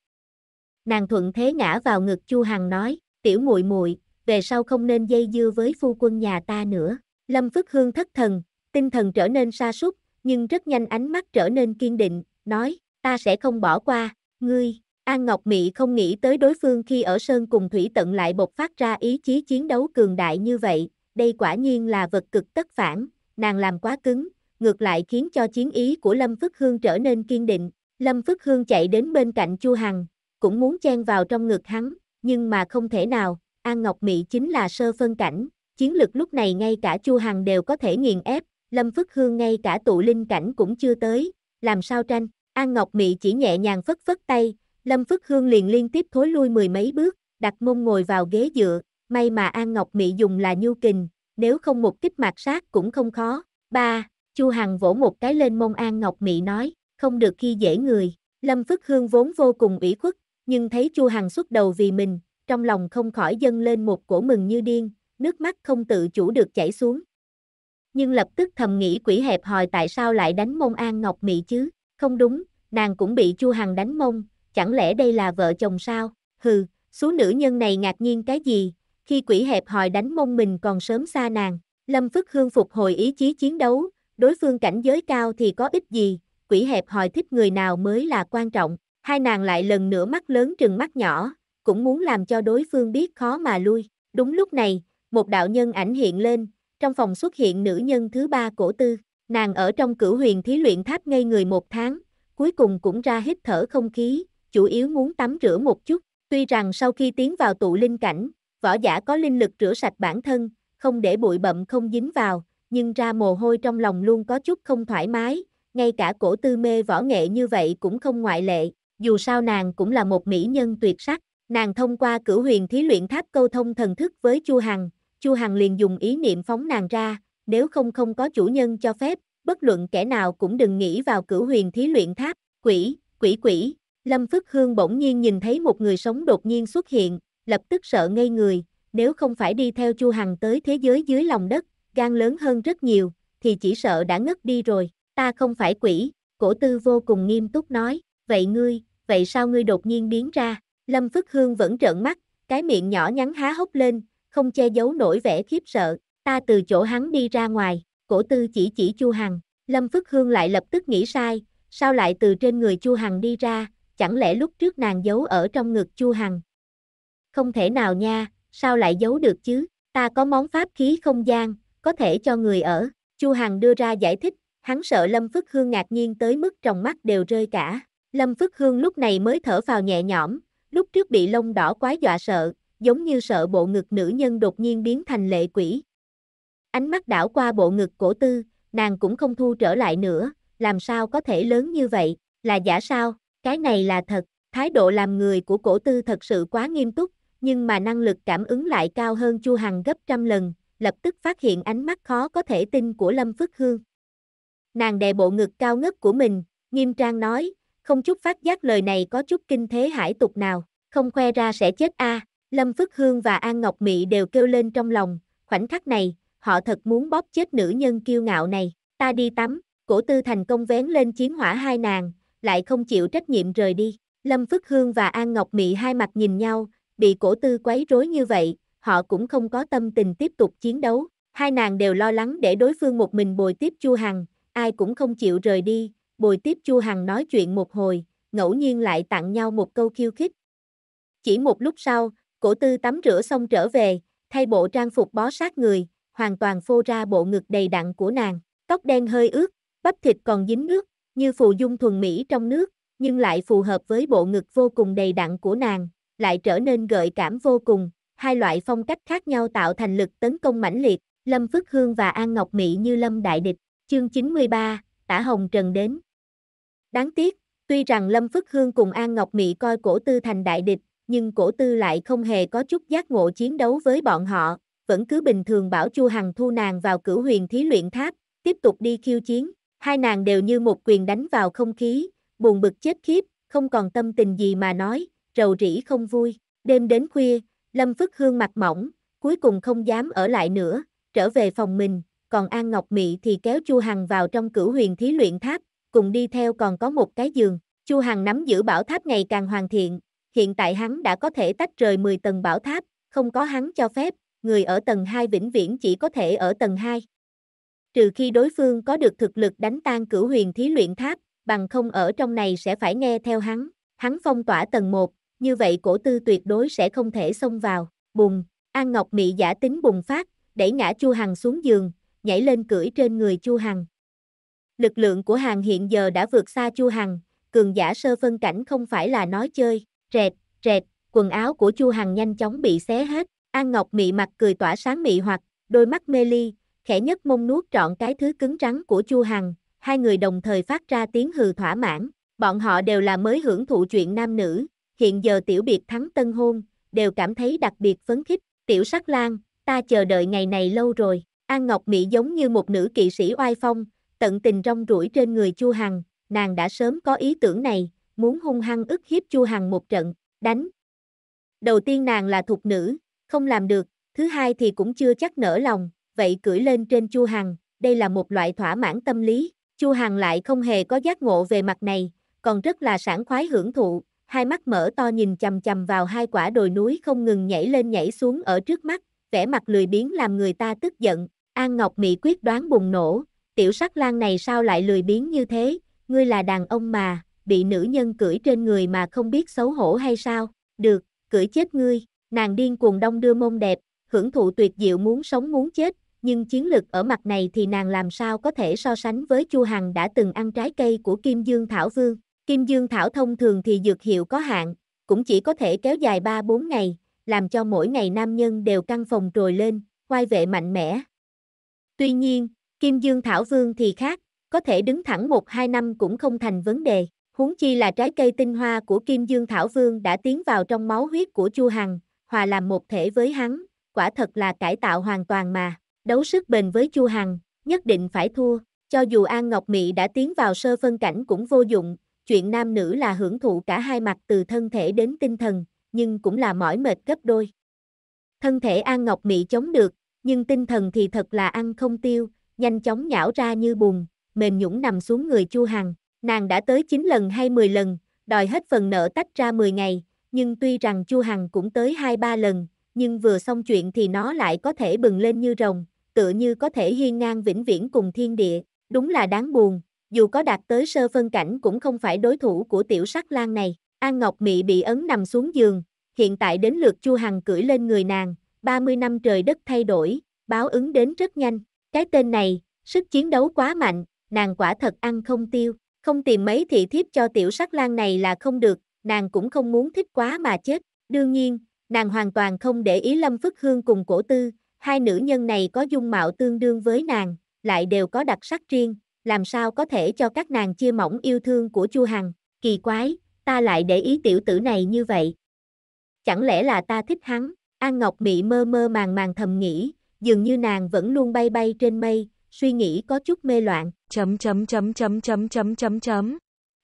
Nàng thuận thế ngã vào ngực Chu Hằng nói, tiểu muội muội, về sau không nên dây dưa với phu quân nhà ta nữa. Lâm Phước Hương thất thần, tinh thần trở nên sa sút, nhưng rất nhanh ánh mắt trở nên kiên định, nói, ta sẽ không bỏ qua, ngươi, An Ngọc Mị không nghĩ tới đối phương khi ở Sơn cùng Thủy Tận lại bộc phát ra ý chí chiến đấu cường đại như vậy, đây quả nhiên là vật cực tất phản, nàng làm quá cứng, ngược lại khiến cho chiến ý của Lâm Phức Hương trở nên kiên định. Lâm Phức Hương chạy đến bên cạnh Chu Hằng, cũng muốn chen vào trong ngực hắn, nhưng mà không thể nào, An Ngọc Mị chính là sơ phân cảnh, chiến lực lúc này ngay cả Chu Hằng đều có thể nghiền ép, Lâm Phức Hương ngay cả tụ linh cảnh cũng chưa tới, làm sao tranh, An Ngọc Mị chỉ nhẹ nhàng phất phất tay, Lâm Phức Hương liền liên tiếp thối lui mười mấy bước, đặt mông ngồi vào ghế dựa, may mà An Ngọc Mị dùng là nhu kình, nếu không một kích mạt sát cũng không khó. 3. Chu Hằng vỗ một cái lên mông An Ngọc Mị nói, không được khi dễ người. Lâm Phức Hương vốn vô cùng ủy khuất, nhưng thấy Chu Hằng xuất đầu vì mình, trong lòng không khỏi dâng lên một cổ mừng như điên, nước mắt không tự chủ được chảy xuống. Nhưng lập tức thầm nghĩ quỷ hẹp hòi tại sao lại đánh mông An Ngọc Mị chứ, không đúng, nàng cũng bị Chu Hằng đánh mông, chẳng lẽ đây là vợ chồng sao, hừ, số nữ nhân này ngạc nhiên cái gì, khi quỷ hẹp hòi đánh mông mình còn sớm xa nàng, Lâm Phức Hương phục hồi ý chí chiến đấu, đối phương cảnh giới cao thì có ích gì, quỷ hẹp hỏi thích người nào mới là quan trọng. Hai nàng lại lần nữa mắt lớn trừng mắt nhỏ, cũng muốn làm cho đối phương biết khó mà lui. Đúng lúc này, một đạo nhân ảnh hiện lên, trong phòng xuất hiện nữ nhân thứ ba cổ tư. Nàng ở trong cửu huyền thí luyện tháp ngây người một tháng, cuối cùng cũng ra hít thở không khí, chủ yếu muốn tắm rửa một chút. Tuy rằng sau khi tiến vào tụ linh cảnh, võ giả có linh lực rửa sạch bản thân, không để bụi bậm không dính vào, nhưng ra mồ hôi trong lòng luôn có chút không thoải mái, ngay cả cổ tư mê võ nghệ như vậy cũng không ngoại lệ, dù sao nàng cũng là một mỹ nhân tuyệt sắc, nàng thông qua cửu huyền thí luyện tháp câu thông thần thức với Chu Hằng, Chu Hằng liền dùng ý niệm phóng nàng ra, nếu không không có chủ nhân cho phép, bất luận kẻ nào cũng đừng nghĩ vào cửu huyền thí luyện tháp, quỷ, quỷ quỷ, Lâm Phức Hương bỗng nhiên nhìn thấy một người sống đột nhiên xuất hiện, lập tức sợ ngây người, nếu không phải đi theo Chu Hằng tới thế giới dưới lòng đất, gan lớn hơn rất nhiều, thì chỉ sợ đã ngất đi rồi, ta không phải quỷ, cổ tư vô cùng nghiêm túc nói, vậy ngươi, vậy sao ngươi đột nhiên biến ra, Lâm Phức Hương vẫn trợn mắt, cái miệng nhỏ nhắn há hốc lên, không che giấu nổi vẻ khiếp sợ, ta từ chỗ hắn đi ra ngoài, cổ tư chỉ chỉ Chu Hằng, Lâm Phức Hương lại lập tức nghĩ sai, sao lại từ trên người Chu Hằng đi ra, chẳng lẽ lúc trước nàng giấu ở trong ngực Chu Hằng? Không thể nào nha, sao lại giấu được chứ, ta có món pháp khí không gian, có thể cho người ở. Chu Hằng đưa ra giải thích, hắn sợ Lâm phước Hương ngạc nhiên tới mức trong mắt đều rơi cả. Lâm phước Hương lúc này mới thở vào nhẹ nhõm, lúc trước bị lông đỏ quá dọa sợ, giống như sợ bộ ngực nữ nhân đột nhiên biến thành lệ quỷ. Ánh mắt đảo qua bộ ngực cổ tư, nàng cũng không thu trở lại nữa, làm sao có thể lớn như vậy, là giả sao, cái này là thật, thái độ làm người của cổ tư thật sự quá nghiêm túc, nhưng mà năng lực cảm ứng lại cao hơn Chu Hằng gấp trăm lần, lập tức phát hiện ánh mắt khó có thể tin của Lâm Phước Hương. Nàng đè bộ ngực cao ngất của mình, nghiêm trang nói, không chút phát giác lời này có chút kinh thế hải tục nào, không khoe ra sẽ chết a. À. Lâm Phước Hương và An Ngọc Mị đều kêu lên trong lòng, khoảnh khắc này, họ thật muốn bóp chết nữ nhân kiêu ngạo này, ta đi tắm, cổ tư thành công vén lên chiến hỏa hai nàng, lại không chịu trách nhiệm rời đi. Lâm Phước Hương và An Ngọc Mị hai mặt nhìn nhau, bị cổ tư quấy rối như vậy, họ cũng không có tâm tình tiếp tục chiến đấu. Hai nàng đều lo lắng để đối phương một mình bồi tiếp Chu Hằng, ai cũng không chịu rời đi, bồi tiếp Chu Hằng nói chuyện một hồi, ngẫu nhiên lại tặng nhau một câu khiêu khích. Chỉ một lúc sau, cổ tư tắm rửa xong trở về, thay bộ trang phục bó sát người, hoàn toàn phô ra bộ ngực đầy đặn của nàng, tóc đen hơi ướt, bắp thịt còn dính nước, như phù dung thuần mỹ trong nước, nhưng lại phù hợp với bộ ngực vô cùng đầy đặn của nàng, lại trở nên gợi cảm vô cùng, hai loại phong cách khác nhau tạo thành lực tấn công mãnh liệt, Lâm Phước Hương và An Ngọc Mỹ như lâm đại địch, chương 93, tả hồng trần đến. Đáng tiếc, tuy rằng Lâm Phước Hương cùng An Ngọc Mỹ coi cổ tư thành đại địch, nhưng cổ tư lại không hề có chút giác ngộ chiến đấu với bọn họ, vẫn cứ bình thường bảo Chu Hằng thu nàng vào cửu huyền thí luyện tháp, tiếp tục đi khiêu chiến, hai nàng đều như một quyền đánh vào không khí, buồn bực chết khiếp, không còn tâm tình gì mà nói, rầu rĩ không vui, đêm đến khuya, Lâm Phức Hương mặt mỏng, cuối cùng không dám ở lại nữa, trở về phòng mình, còn An Ngọc Mị thì kéo Chu Hằng vào trong cửu huyền thí luyện tháp, cùng đi theo còn có một cái giường. Chu Hằng nắm giữ bảo tháp ngày càng hoàn thiện, hiện tại hắn đã có thể tách rời 10 tầng bảo tháp, không có hắn cho phép, người ở tầng 2 vĩnh viễn chỉ có thể ở tầng 2. Trừ khi đối phương có được thực lực đánh tan cửu huyền thí luyện tháp, bằng không ở trong này sẽ phải nghe theo hắn, hắn phong tỏa tầng 1, như vậy cổ tư tuyệt đối sẽ không thể xông vào. Bùng, An Ngọc Mị giả tính bùng phát, đẩy ngã Chu Hằng xuống giường, nhảy lên cưỡi trên người Chu Hằng. Lực lượng của Hằng hiện giờ đã vượt xa Chu Hằng, cường giả sơ phân cảnh không phải là nói chơi, rệt rệt quần áo của Chu Hằng nhanh chóng bị xé hết. An Ngọc Mị mặt cười tỏa sáng mị hoặc, đôi mắt mê ly, khẽ nhất mông nuốt trọn cái thứ cứng trắng của Chu Hằng, hai người đồng thời phát ra tiếng hừ thỏa mãn, bọn họ đều là mới hưởng thụ chuyện nam nữ, hiện giờ tiểu biệt thắng tân hôn, đều cảm thấy đặc biệt phấn khích, tiểu sắc lan, ta chờ đợi ngày này lâu rồi, An Ngọc Mỹ giống như một nữ kỵ sĩ oai phong, tận tình rong ruổi trên người Chu Hằng, nàng đã sớm có ý tưởng này, muốn hung hăng ức hiếp Chu Hằng một trận, đánh. Đầu tiên nàng là thục nữ, không làm được, thứ hai thì cũng chưa chắc nở lòng, vậy cưỡi lên trên Chu Hằng, đây là một loại thỏa mãn tâm lý, Chu Hằng lại không hề có giác ngộ về mặt này, còn rất là sảng khoái hưởng thụ, hai mắt mở to nhìn chầm chầm vào hai quả đồi núi không ngừng nhảy lên nhảy xuống ở trước mắt, vẻ mặt lười biếng làm người ta tức giận, An Ngọc Mỹ quyết đoán bùng nổ, tiểu sắc lang này sao lại lười biếng như thế, ngươi là đàn ông mà, bị nữ nhân cưỡi trên người mà không biết xấu hổ hay sao, được, cưỡi chết ngươi, nàng điên cuồng đông đưa mông đẹp, hưởng thụ tuyệt diệu muốn sống muốn chết, nhưng chiến lực ở mặt này thì nàng làm sao có thể so sánh với Chu Hằng đã từng ăn trái cây của Kim Dương Thảo Vương. Kim dương thảo thông thường thì dược hiệu có hạn, cũng chỉ có thể kéo dài 3-4 ngày, làm cho mỗi ngày nam nhân đều căng phòng trồi lên, oai vệ mạnh mẽ. Tuy nhiên, Kim dương thảo vương thì khác, có thể đứng thẳng 1-2 năm cũng không thành vấn đề. Huống chi là trái cây tinh hoa của Kim Dương Thảo Vương đã tiến vào trong máu huyết của Chu Hằng, hòa làm một thể với hắn, quả thật là cải tạo hoàn toàn mà. Đấu sức bền với Chu Hằng, nhất định phải thua, cho dù An Ngọc Mị đã tiến vào sơ phân cảnh cũng vô dụng, chuyện nam nữ là hưởng thụ cả hai mặt từ thân thể đến tinh thần, nhưng cũng là mỏi mệt gấp đôi. Thân thể An Ngọc mỹ chống được, nhưng tinh thần thì thật là ăn không tiêu, nhanh chóng nhão ra như bùn, mềm nhũng nằm xuống người Chu Hằng, nàng đã tới 9 lần hay 10 lần, đòi hết phần nợ tách ra 10 ngày, nhưng tuy rằng Chu Hằng cũng tới 2-3 lần, nhưng vừa xong chuyện thì nó lại có thể bừng lên như rồng, tựa như có thể hiên ngang vĩnh viễn cùng thiên địa, đúng là đáng buồn, dù có đạt tới sơ phân cảnh cũng không phải đối thủ của tiểu sắc lang này. An Ngọc Mị bị ấn nằm xuống giường, hiện tại đến lượt Chu Hằng cưỡi lên người nàng, 30 năm trời đất thay đổi, báo ứng đến rất nhanh. Cái tên này, sức chiến đấu quá mạnh, nàng quả thật ăn không tiêu, không tìm mấy thị thiếp cho tiểu sắc lang này là không được, nàng cũng không muốn thích quá mà chết. Đương nhiên, nàng hoàn toàn không để ý Lâm Phất Hương cùng cổ tư, hai nữ nhân này có dung mạo tương đương với nàng, lại đều có đặc sắc riêng, làm sao có thể cho các nàng chia mỏng yêu thương của Chu Hằng, kỳ quái, ta lại để ý tiểu tử này như vậy. Chẳng lẽ là ta thích hắn, An Ngọc Mị mơ mơ màng màng thầm nghĩ, dường như nàng vẫn luôn bay bay trên mây, suy nghĩ có chút mê loạn. Chấm chấm chấm chấm chấm chấm chấm chấm.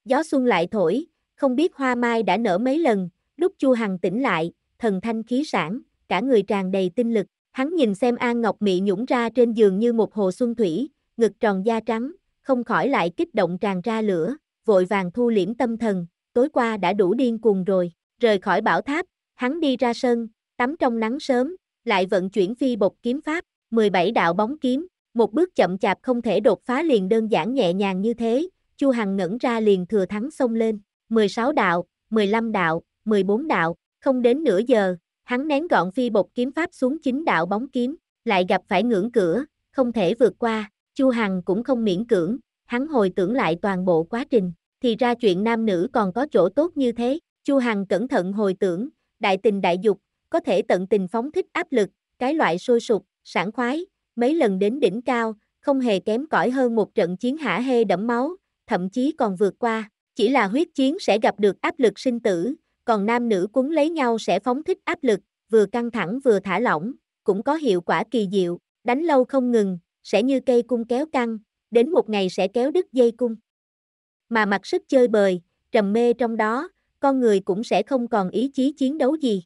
Gió xuân lại thổi, không biết hoa mai đã nở mấy lần, lúc Chu Hằng tỉnh lại, thần thanh khí sản, cả người tràn đầy tinh lực, hắn nhìn xem An Ngọc Mị nhũng ra trên giường như một hồ xuân thủy, ngực tròn da trắng, không khỏi lại kích động tràn ra lửa, vội vàng thu liễm tâm thần, tối qua đã đủ điên cuồng rồi, rời khỏi bảo tháp, hắn đi ra sân, tắm trong nắng sớm, lại vận chuyển phi bột kiếm pháp, 17 đạo bóng kiếm, một bước chậm chạp không thể đột phá liền đơn giản nhẹ nhàng như thế, Chu Hằng ngẩn ra liền thừa thắng xông lên, 16 đạo, 15 đạo, 14 đạo, không đến nửa giờ, hắn nén gọn phi bột kiếm pháp xuống chính đạo bóng kiếm, lại gặp phải ngưỡng cửa, không thể vượt qua, Chu Hằng cũng không miễn cưỡng, hắn hồi tưởng lại toàn bộ quá trình, thì ra chuyện nam nữ còn có chỗ tốt như thế, Chu Hằng cẩn thận hồi tưởng, đại tình đại dục, có thể tận tình phóng thích áp lực, cái loại sôi sục, sảng khoái, mấy lần đến đỉnh cao, không hề kém cỏi hơn một trận chiến hả hê đẫm máu, thậm chí còn vượt qua, chỉ là huyết chiến sẽ gặp được áp lực sinh tử, còn nam nữ cuốn lấy nhau sẽ phóng thích áp lực, vừa căng thẳng vừa thả lỏng, cũng có hiệu quả kỳ diệu, đánh lâu không ngừng, sẽ như cây cung kéo căng, đến một ngày sẽ kéo đứt dây cung. Mà mặc sức chơi bời, trầm mê trong đó, con người cũng sẽ không còn ý chí chiến đấu gì.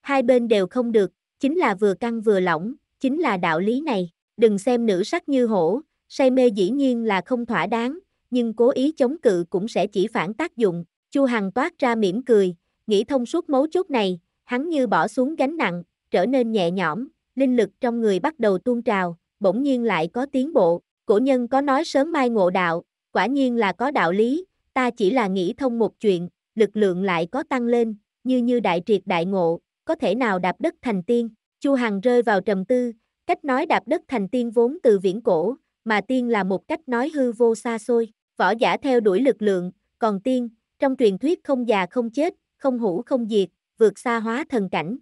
Hai bên đều không được, chính là vừa căng vừa lỏng, chính là đạo lý này. Đừng xem nữ sắc như hổ, say mê dĩ nhiên là không thỏa đáng, nhưng cố ý chống cự cũng sẽ chỉ phản tác dụng. Chu Hằng toát ra mỉm cười, nghĩ thông suốt mấu chốt này, hắn như bỏ xuống gánh nặng, trở nên nhẹ nhõm, linh lực trong người bắt đầu tuôn trào, bỗng nhiên lại có tiến bộ, cổ nhân có nói sớm mai ngộ đạo, quả nhiên là có đạo lý, ta chỉ là nghĩ thông một chuyện, lực lượng lại có tăng lên, như như đại triệt đại ngộ, có thể nào đạp đất thành tiên, Chu Hằng rơi vào trầm tư, cách nói đạp đất thành tiên vốn từ viễn cổ, mà tiên là một cách nói hư vô xa xôi, võ giả theo đuổi lực lượng, còn tiên, trong truyền thuyết không già không chết, không hủ không diệt, vượt xa hóa thần cảnh.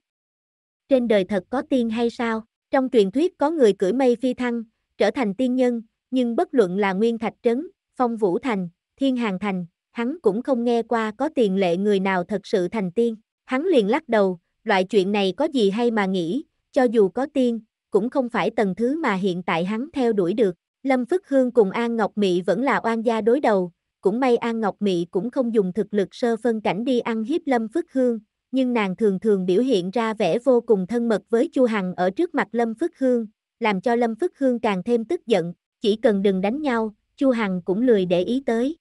Trên đời thật có tiên hay sao? Trong truyền thuyết có người cưỡi mây phi thăng, trở thành tiên nhân, nhưng bất luận là Nguyên Thạch Trấn, Phong Vũ Thành, Thiên Hàng Thành, hắn cũng không nghe qua có tiền lệ người nào thật sự thành tiên. Hắn liền lắc đầu, loại chuyện này có gì hay mà nghĩ, cho dù có tiên, cũng không phải tầng thứ mà hiện tại hắn theo đuổi được. Lâm Phức Hương cùng An Ngọc Mị vẫn là oan gia đối đầu, cũng may An Ngọc Mị cũng không dùng thực lực sơ phân cảnh đi ăn hiếp Lâm Phức Hương, nhưng nàng thường thường biểu hiện ra vẻ vô cùng thân mật với Chu Hằng ở trước mặt Lâm phước Hương, làm cho Lâm phước Hương càng thêm tức giận, chỉ cần đừng đánh nhau, Chu Hằng cũng lười để ý tới.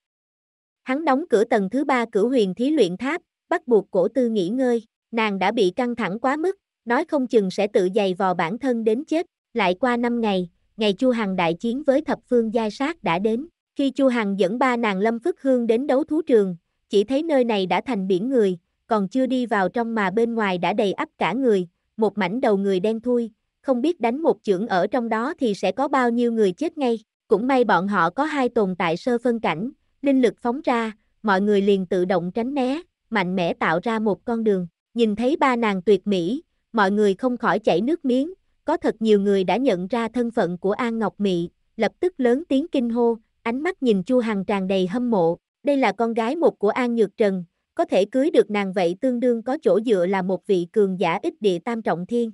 Hắn đóng cửa tầng thứ ba cửu huyền thí luyện tháp, bắt buộc cổ tư nghỉ ngơi, nàng đã bị căng thẳng quá mức, nói không chừng sẽ tự dày vò bản thân đến chết, lại qua 5 ngày, ngày Chu Hằng đại chiến với thập phương giai sát đã đến, khi Chu Hằng dẫn ba nàng Lâm phước Hương đến đấu thú trường, chỉ thấy nơi này đã thành biển người, còn chưa đi vào trong mà bên ngoài đã đầy ắp cả người, một mảnh đầu người đen thui, không biết đánh một chưởng ở trong đó thì sẽ có bao nhiêu người chết ngay. Cũng may bọn họ có hai tồn tại sơ phân cảnh, linh lực phóng ra, mọi người liền tự động tránh né, mạnh mẽ tạo ra một con đường. Nhìn thấy ba nàng tuyệt mỹ, mọi người không khỏi chảy nước miếng, có thật nhiều người đã nhận ra thân phận của An Ngọc Mị, lập tức lớn tiếng kinh hô, ánh mắt nhìn Chu Hằng tràn đầy hâm mộ. Đây là con gái một của An Nhược Trần, có thể cưới được nàng vậy tương đương có chỗ dựa là một vị cường giả ít địa tam trọng thiên.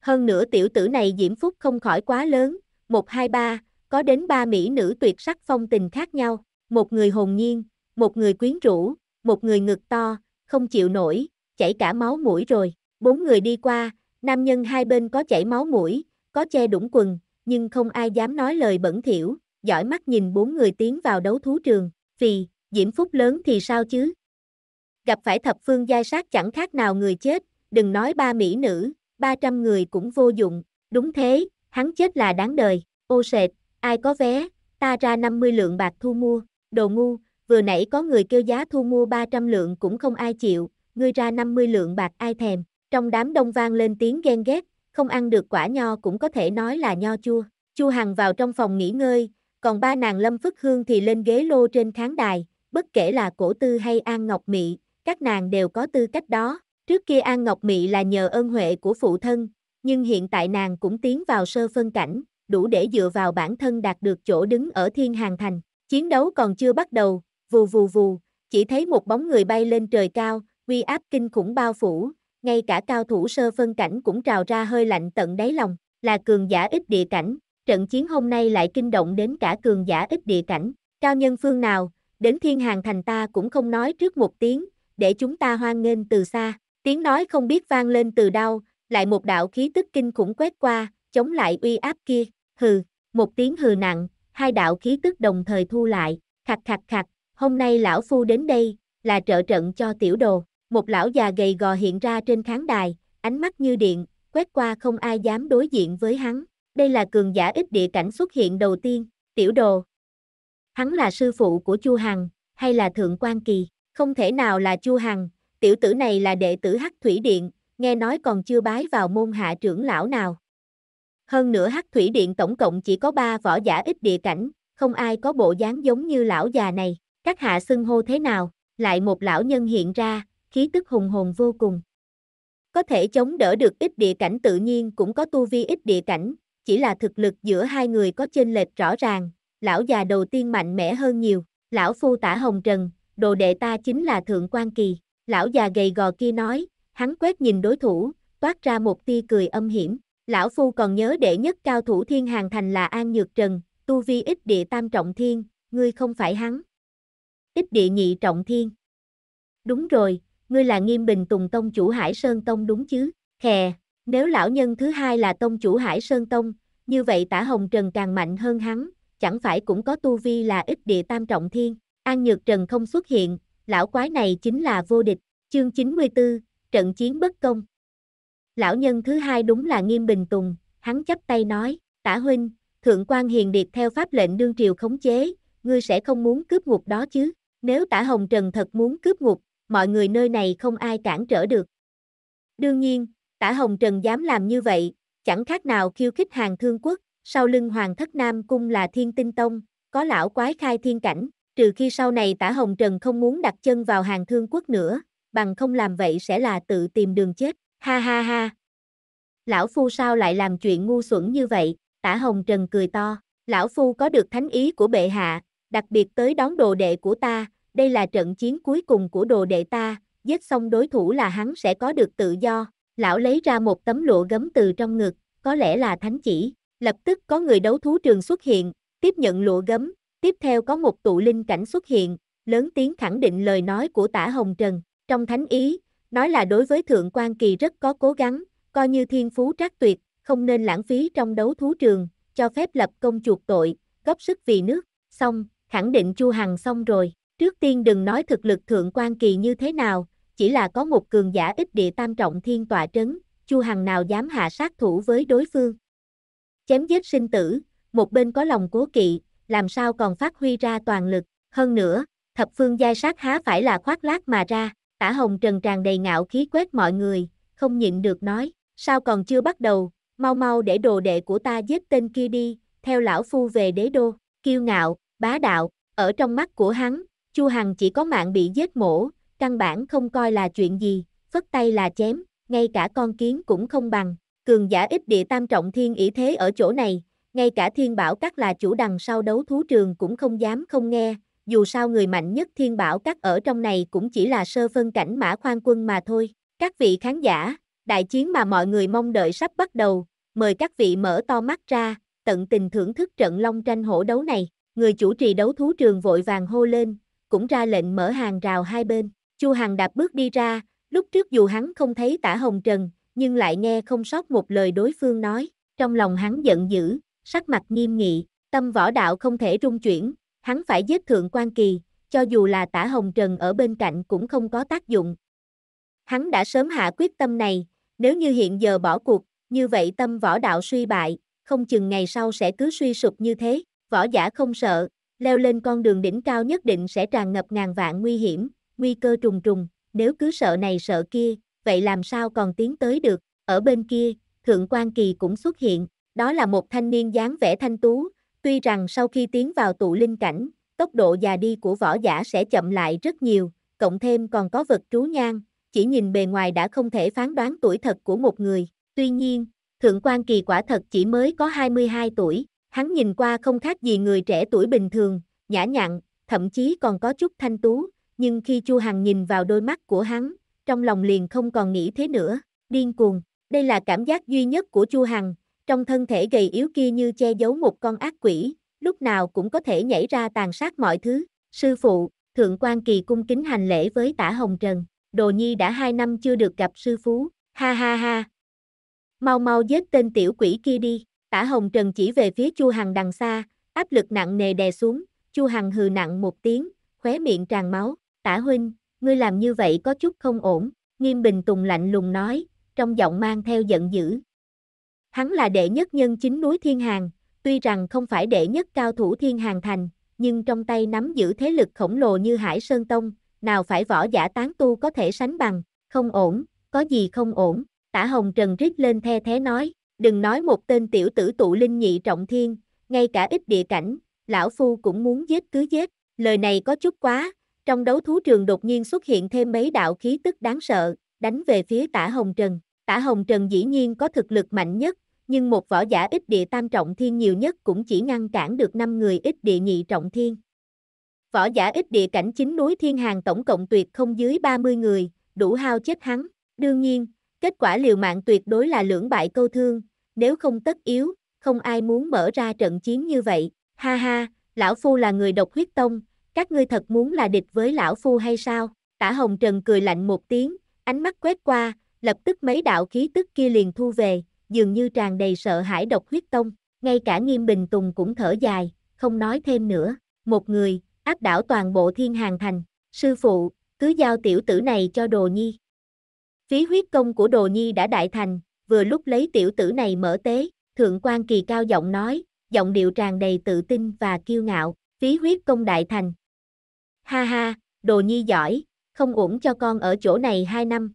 Hơn nữa tiểu tử này diễm phúc không khỏi quá lớn, một hai ba có đến ba mỹ nữ tuyệt sắc phong tình khác nhau, một người hồn nhiên, một người quyến rũ, một người ngực to, không chịu nổi, chảy cả máu mũi rồi. Bốn người đi qua, nam nhân hai bên có chảy máu mũi, có che đũng quần, nhưng không ai dám nói lời bẩn thỉu, giỏi mắt nhìn bốn người tiến vào đấu thú trường, vì, diễm phúc lớn thì sao chứ, gặp phải thập phương giai sát chẳng khác nào người chết, đừng nói ba mỹ nữ, 300 người cũng vô dụng, đúng thế, hắn chết là đáng đời, ô sệt, ai có vé, ta ra 50 lượng bạc thu mua, đồ ngu, vừa nãy có người kêu giá thu mua 300 lượng cũng không ai chịu, ngươi ra 50 lượng bạc ai thèm, trong đám đông vang lên tiếng ghen ghét, không ăn được quả nho cũng có thể nói là nho chua, chu Hằng vào trong phòng nghỉ ngơi, còn ba nàng lâm phất hương thì lên ghế lô trên khán đài, bất kể là cổ tư hay an ngọc mị, các nàng đều có tư cách đó. Trước kia An Ngọc Mị là nhờ ơn huệ của phụ thân, nhưng hiện tại nàng cũng tiến vào sơ phân cảnh, đủ để dựa vào bản thân đạt được chỗ đứng ở thiên hàng thành. Chiến đấu còn chưa bắt đầu, vù vù vù, chỉ thấy một bóng người bay lên trời cao, uy áp kinh khủng bao phủ, ngay cả cao thủ sơ phân cảnh cũng trào ra hơi lạnh tận đáy lòng, là cường giả ít địa cảnh, trận chiến hôm nay lại kinh động đến cả cường giả ít địa cảnh, cao nhân phương nào, đến thiên hàng thành ta cũng không nói trước một tiếng, để chúng ta hoan nghênh từ xa. Tiếng nói không biết vang lên từ đâu, lại một đạo khí tức kinh khủng quét qua, chống lại uy áp kia. Hừ, một tiếng hừ nặng, hai đạo khí tức đồng thời thu lại, khặt khặt khặt, hôm nay lão phu đến đây, là trợ trận cho tiểu đồ. Một lão già gầy gò hiện ra trên khán đài, ánh mắt như điện, quét qua không ai dám đối diện với hắn. Đây là cường giả ít địa cảnh xuất hiện đầu tiên, tiểu đồ. Hắn là sư phụ của Chu Hằng, hay là Thượng quan Kỳ. Không thể nào là Chu Hằng, tiểu tử này là đệ tử Hắc Thủy Điện, nghe nói còn chưa bái vào môn hạ trưởng lão nào. Hơn nữa Hắc Thủy Điện tổng cộng chỉ có ba võ giả ít địa cảnh, không ai có bộ dáng giống như lão già này, các hạ xưng hô thế nào, lại một lão nhân hiện ra, khí tức hùng hồn vô cùng. Có thể chống đỡ được ít địa cảnh tự nhiên cũng có tu vi ít địa cảnh, chỉ là thực lực giữa hai người có chênh lệch rõ ràng, lão già đầu tiên mạnh mẽ hơn nhiều, lão phu tả hồng trần, đồ đệ ta chính là Thượng quan Kỳ, lão già gầy gò kia nói, hắn quét nhìn đối thủ, toát ra một tia cười âm hiểm, lão phu còn nhớ đệ nhất cao thủ thiên hàng thành là An Nhược Trần, tu vi ít địa tam trọng thiên, ngươi không phải hắn. Ít địa nhị trọng thiên. Đúng rồi, ngươi là nghiêm bình tùng tông chủ Hải Sơn Tông đúng chứ, khè, nếu lão nhân thứ hai là tông chủ Hải Sơn Tông, như vậy tả Hồng Trần càng mạnh hơn hắn, chẳng phải cũng có tu vi là ít địa tam trọng thiên. An Nhược Trần không xuất hiện, lão quái này chính là vô địch, chương 94, trận chiến bất công. Lão nhân thứ hai đúng là Nghiêm Bình Tùng, hắn chấp tay nói, tả huynh, thượng quan hiền điệp theo pháp lệnh đương triều khống chế, ngươi sẽ không muốn cướp ngục đó chứ, nếu tả hồng trần thật muốn cướp ngục, mọi người nơi này không ai cản trở được. Đương nhiên, tả hồng trần dám làm như vậy, chẳng khác nào khiêu khích hàng thương quốc, sau lưng hoàng thất nam cung là thiên tinh tông, có lão quái khai thiên cảnh, trừ khi sau này tả Hồng Trần không muốn đặt chân vào hàng thương quốc nữa, bằng không làm vậy sẽ là tự tìm đường chết, ha ha ha. Lão Phu sao lại làm chuyện ngu xuẩn như vậy, tả Hồng Trần cười to, Lão Phu có được thánh ý của bệ hạ, đặc biệt tới đón đồ đệ của ta, đây là trận chiến cuối cùng của đồ đệ ta, giết xong đối thủ là hắn sẽ có được tự do, lão lấy ra một tấm lụa gấm từ trong ngực, có lẽ là thánh chỉ, lập tức có người đấu thú trường xuất hiện, tiếp nhận lụa gấm, Tiếp theo có một tụ linh cảnh xuất hiện, lớn tiếng khẳng định lời nói của tả Hồng Trần, trong thánh ý, nói là đối với Thượng quan Kỳ rất có cố gắng, coi như thiên phú trác tuyệt, không nên lãng phí trong đấu thú trường, cho phép lập công chuộc tội, góp sức vì nước, xong, khẳng định Chu Hằng xong rồi. Trước tiên đừng nói thực lực Thượng quan Kỳ như thế nào, chỉ là có một cường giả ít địa tam trọng thiên tọa trấn, Chu Hằng nào dám hạ sát thủ với đối phương. Chém giết sinh tử, một bên có lòng cố kỵ, làm sao còn phát huy ra toàn lực. Hơn nữa, thập phương giai sát há phải là khoác lác mà ra, tả hồng trần tràn đầy ngạo khí quét mọi người, không nhịn được nói, sao còn chưa bắt đầu, mau mau để đồ đệ của ta giết tên kia đi, theo lão phu về đế đô, kiêu ngạo, bá đạo, ở trong mắt của hắn, Chu Hằng chỉ có mạng bị giết mổ, căn bản không coi là chuyện gì, phất tay là chém, ngay cả con kiến cũng không bằng, cường giả ít địa tam trọng thiên ý thế ở chỗ này, ngay cả thiên bảo các là chủ đằng sau đấu thú trường cũng không dám không nghe, dù sao người mạnh nhất thiên bảo các ở trong này cũng chỉ là sơ phân cảnh mã khoan quân mà thôi. Các vị khán giả, đại chiến mà mọi người mong đợi sắp bắt đầu, mời các vị mở to mắt ra, tận tình thưởng thức trận long tranh hổ đấu này. Người chủ trì đấu thú trường vội vàng hô lên, cũng ra lệnh mở hàng rào hai bên. Chu Hằng đạp bước đi ra, lúc trước dù hắn không thấy tả hồng trần, nhưng lại nghe không sót một lời đối phương nói. Trong lòng hắn giận dữ, sắc mặt nghiêm nghị, tâm võ đạo không thể rung chuyển, hắn phải giết thượng quan kỳ, cho dù là tả hồng trần ở bên cạnh cũng không có tác dụng. Hắn đã sớm hạ quyết tâm này, nếu như hiện giờ bỏ cuộc, như vậy tâm võ đạo suy bại, không chừng ngày sau sẽ cứ suy sụp như thế, võ giả không sợ, leo lên con đường đỉnh cao nhất định sẽ tràn ngập ngàn vạn nguy hiểm, nguy cơ trùng trùng, nếu cứ sợ này sợ kia, vậy làm sao còn tiến tới được, ở bên kia, Thượng quan Kỳ cũng xuất hiện, đó là một thanh niên dáng vẻ thanh tú, tuy rằng sau khi tiến vào tụ linh cảnh, tốc độ già đi của võ giả sẽ chậm lại rất nhiều, cộng thêm còn có vật trú nhang, chỉ nhìn bề ngoài đã không thể phán đoán tuổi thật của một người. Tuy nhiên, Thượng quan kỳ quả thật chỉ mới có 22 tuổi, hắn nhìn qua không khác gì người trẻ tuổi bình thường, nhã nhặn, thậm chí còn có chút thanh tú, nhưng khi Chu Hằng nhìn vào đôi mắt của hắn, trong lòng liền không còn nghĩ thế nữa, điên cuồng. Đây là cảm giác duy nhất của Chu Hằng, trong thân thể gầy yếu kia như che giấu một con ác quỷ, lúc nào cũng có thể nhảy ra tàn sát mọi thứ. Sư phụ, Thượng quan Kỳ cung kính hành lễ với tả Hồng Trần. Đồ Nhi đã hai năm chưa được gặp sư phú, ha ha ha. Mau mau giết tên tiểu quỷ kia đi, tả Hồng Trần chỉ về phía Chu Hằng đằng xa, áp lực nặng nề đè xuống, Chu Hằng hừ nặng một tiếng, khóe miệng tràn máu, tả huynh, ngươi làm như vậy có chút không ổn, nghiêm bình tùng lạnh lùng nói, trong giọng mang theo giận dữ, Hắn là đệ nhất nhân chính núi Thiên Hàng, tuy rằng không phải đệ nhất cao thủ Thiên Hàng Thành, nhưng trong tay nắm giữ thế lực khổng lồ như Hải Sơn Tông, nào phải võ giả tán tu có thể sánh bằng, không ổn, có gì không ổn, tả hồng trần rít lên the thế nói, đừng nói một tên tiểu tử tụ linh nhị trọng thiên, ngay cả ít địa cảnh, lão phu cũng muốn giết cứ giết, lời này có chút quá, trong đấu thú trường đột nhiên xuất hiện thêm mấy đạo khí tức đáng sợ, đánh về phía tả hồng trần, tả hồng trần dĩ nhiên có thực lực mạnh nhất, nhưng một võ giả ít địa tam trọng thiên nhiều nhất cũng chỉ ngăn cản được 5 người ít địa nhị trọng thiên. Võ giả ít địa cảnh chính núi thiên hàng tổng cộng tuyệt không dưới 30 người, đủ hao chết hắn. Đương nhiên, kết quả liều mạng tuyệt đối là lưỡng bại câu thương, nếu không tất yếu, không ai muốn mở ra trận chiến như vậy. Ha ha, lão phu là người độc huyết tông, các ngươi thật muốn là địch với lão phu hay sao? Tả Hồng Trần cười lạnh một tiếng, ánh mắt quét qua, lập tức mấy đạo khí tức kia liền thu về, dường như tràn đầy sợ hãi độc huyết tông, ngay cả Nghiêm Bình Tùng cũng thở dài, không nói thêm nữa, một người, áp đảo toàn bộ thiên hàng thành, sư phụ, cứ giao tiểu tử này cho đồ nhi. Phí huyết công của đồ nhi đã đại thành, vừa lúc lấy tiểu tử này mở tế, thượng quan kỳ cao giọng nói, giọng điệu tràn đầy tự tin và kiêu ngạo, phí huyết công đại thành. Ha ha, đồ nhi giỏi, không uổng cho con ở chỗ này hai năm.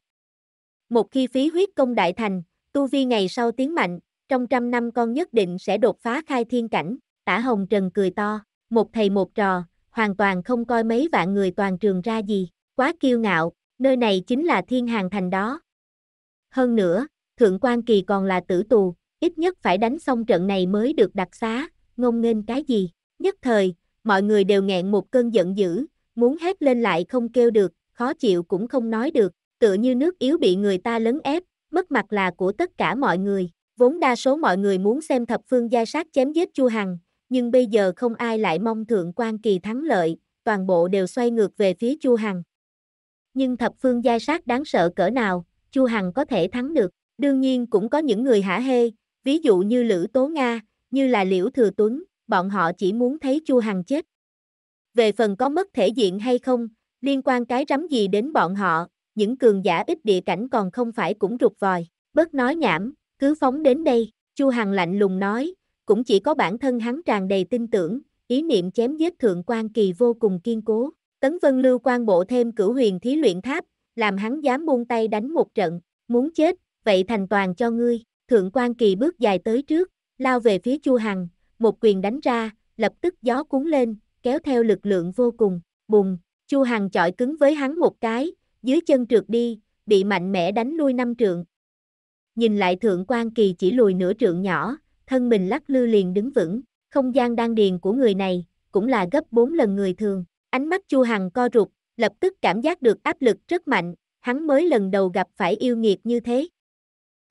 Một khi phí huyết công đại thành, Tu vi ngày sau tiến mạnh, trong trăm năm con nhất định sẽ đột phá khai thiên cảnh, tả hồng trần cười to, một thầy một trò, hoàn toàn không coi mấy vạn người toàn trường ra gì, quá kiêu ngạo, nơi này chính là thiên hàng thành đó. Hơn nữa, thượng quan kỳ còn là tử tù, ít nhất phải đánh xong trận này mới được đặc xá, ngông nghênh cái gì, nhất thời, mọi người đều nghẹn một cơn giận dữ, muốn hét lên lại không kêu được, khó chịu cũng không nói được, tựa như nước yếu bị người ta lấn ép, mất mặt là của tất cả mọi người. Vốn đa số mọi người muốn xem thập phương gia sát chém giết Chu Hằng, nhưng bây giờ không ai lại mong thượng quan kỳ thắng lợi, toàn bộ đều xoay ngược về phía Chu Hằng. Nhưng thập phương gia sát đáng sợ cỡ nào, Chu Hằng có thể thắng được. Đương nhiên cũng có những người hả hê, ví dụ như Lữ Tố Nga, như là Liễu Thừa Tuấn, bọn họ chỉ muốn thấy Chu Hằng chết. Về phần có mất thể diện hay không, liên quan cái rắm gì đến bọn họ, những cường giả ít địa cảnh còn không phải cũng rụt vòi, bớt nói nhảm, cứ phóng đến đây, Chu Hằng lạnh lùng nói, cũng chỉ có bản thân hắn tràn đầy tin tưởng, ý niệm chém giết thượng quan kỳ vô cùng kiên cố, tấn vân lưu quan bộ thêm cửu huyền thí luyện tháp, làm hắn dám buông tay đánh một trận, muốn chết, vậy thành toàn cho ngươi, thượng quan kỳ bước dài tới trước, lao về phía Chu Hằng, một quyền đánh ra, lập tức gió cuốn lên, kéo theo lực lượng vô cùng, bùng, Chu Hằng chọi cứng với hắn một cái, dưới chân trượt đi, bị mạnh mẽ đánh lui năm trượng. Nhìn lại thượng quan kỳ chỉ lùi nửa trượng nhỏ, thân mình lắc lư liền đứng vững, không gian đan điền của người này, cũng là gấp 4 lần người thường. Ánh mắt Chu Hằng co rụt, lập tức cảm giác được áp lực rất mạnh, hắn mới lần đầu gặp phải yêu nghiệt như thế.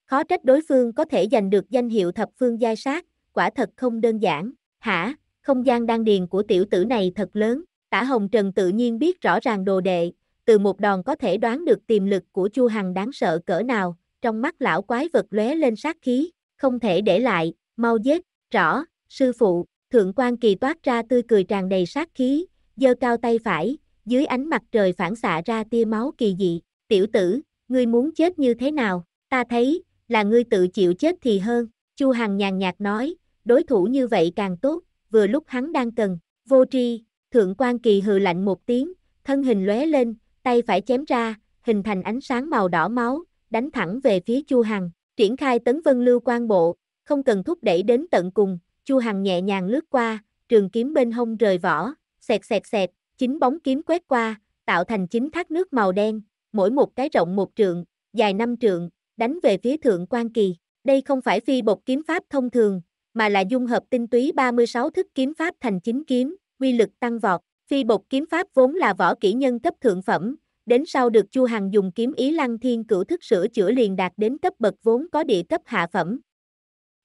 Khó trách đối phương có thể giành được danh hiệu thập phương giai sát, quả thật không đơn giản. Hả, không gian đan điền của tiểu tử này thật lớn, tả Hồng Trần tự nhiên biết rõ ràng đồ đệ, từ một đòn có thể đoán được tiềm lực của Chu Hằng đáng sợ cỡ nào, trong mắt lão quái vật lóe lên sát khí, không thể để lại, mau giết, rõ, sư phụ, thượng quan kỳ toát ra tươi cười tràn đầy sát khí, giơ cao tay phải, dưới ánh mặt trời phản xạ ra tia máu kỳ dị, tiểu tử, ngươi muốn chết như thế nào, ta thấy, là ngươi tự chịu chết thì hơn, Chu Hằng nhàn nhạt nói, đối thủ như vậy càng tốt, vừa lúc hắn đang cần, vô tri, thượng quan kỳ hừ lạnh một tiếng, thân hình lóe lên, tay phải chém ra, hình thành ánh sáng màu đỏ máu, đánh thẳng về phía Chu Hằng, triển khai tấn vân lưu quan bộ, không cần thúc đẩy đến tận cùng, Chu Hằng nhẹ nhàng lướt qua, trường kiếm bên hông rời vỏ, xẹt xẹt xẹt, chính bóng kiếm quét qua, tạo thành chính thác nước màu đen, mỗi một cái rộng một trượng, dài năm trượng, đánh về phía thượng quan kỳ. Đây không phải phi bột kiếm pháp thông thường, mà là dung hợp tinh túy 36 thức kiếm pháp thành chính kiếm, uy lực tăng vọt. Phi bộc kiếm pháp vốn là võ kỹ nhân cấp thượng phẩm, đến sau được Chu Hằng dùng kiếm ý lăng thiên cửu thức sửa chữa liền đạt đến cấp bậc vốn có địa cấp hạ phẩm.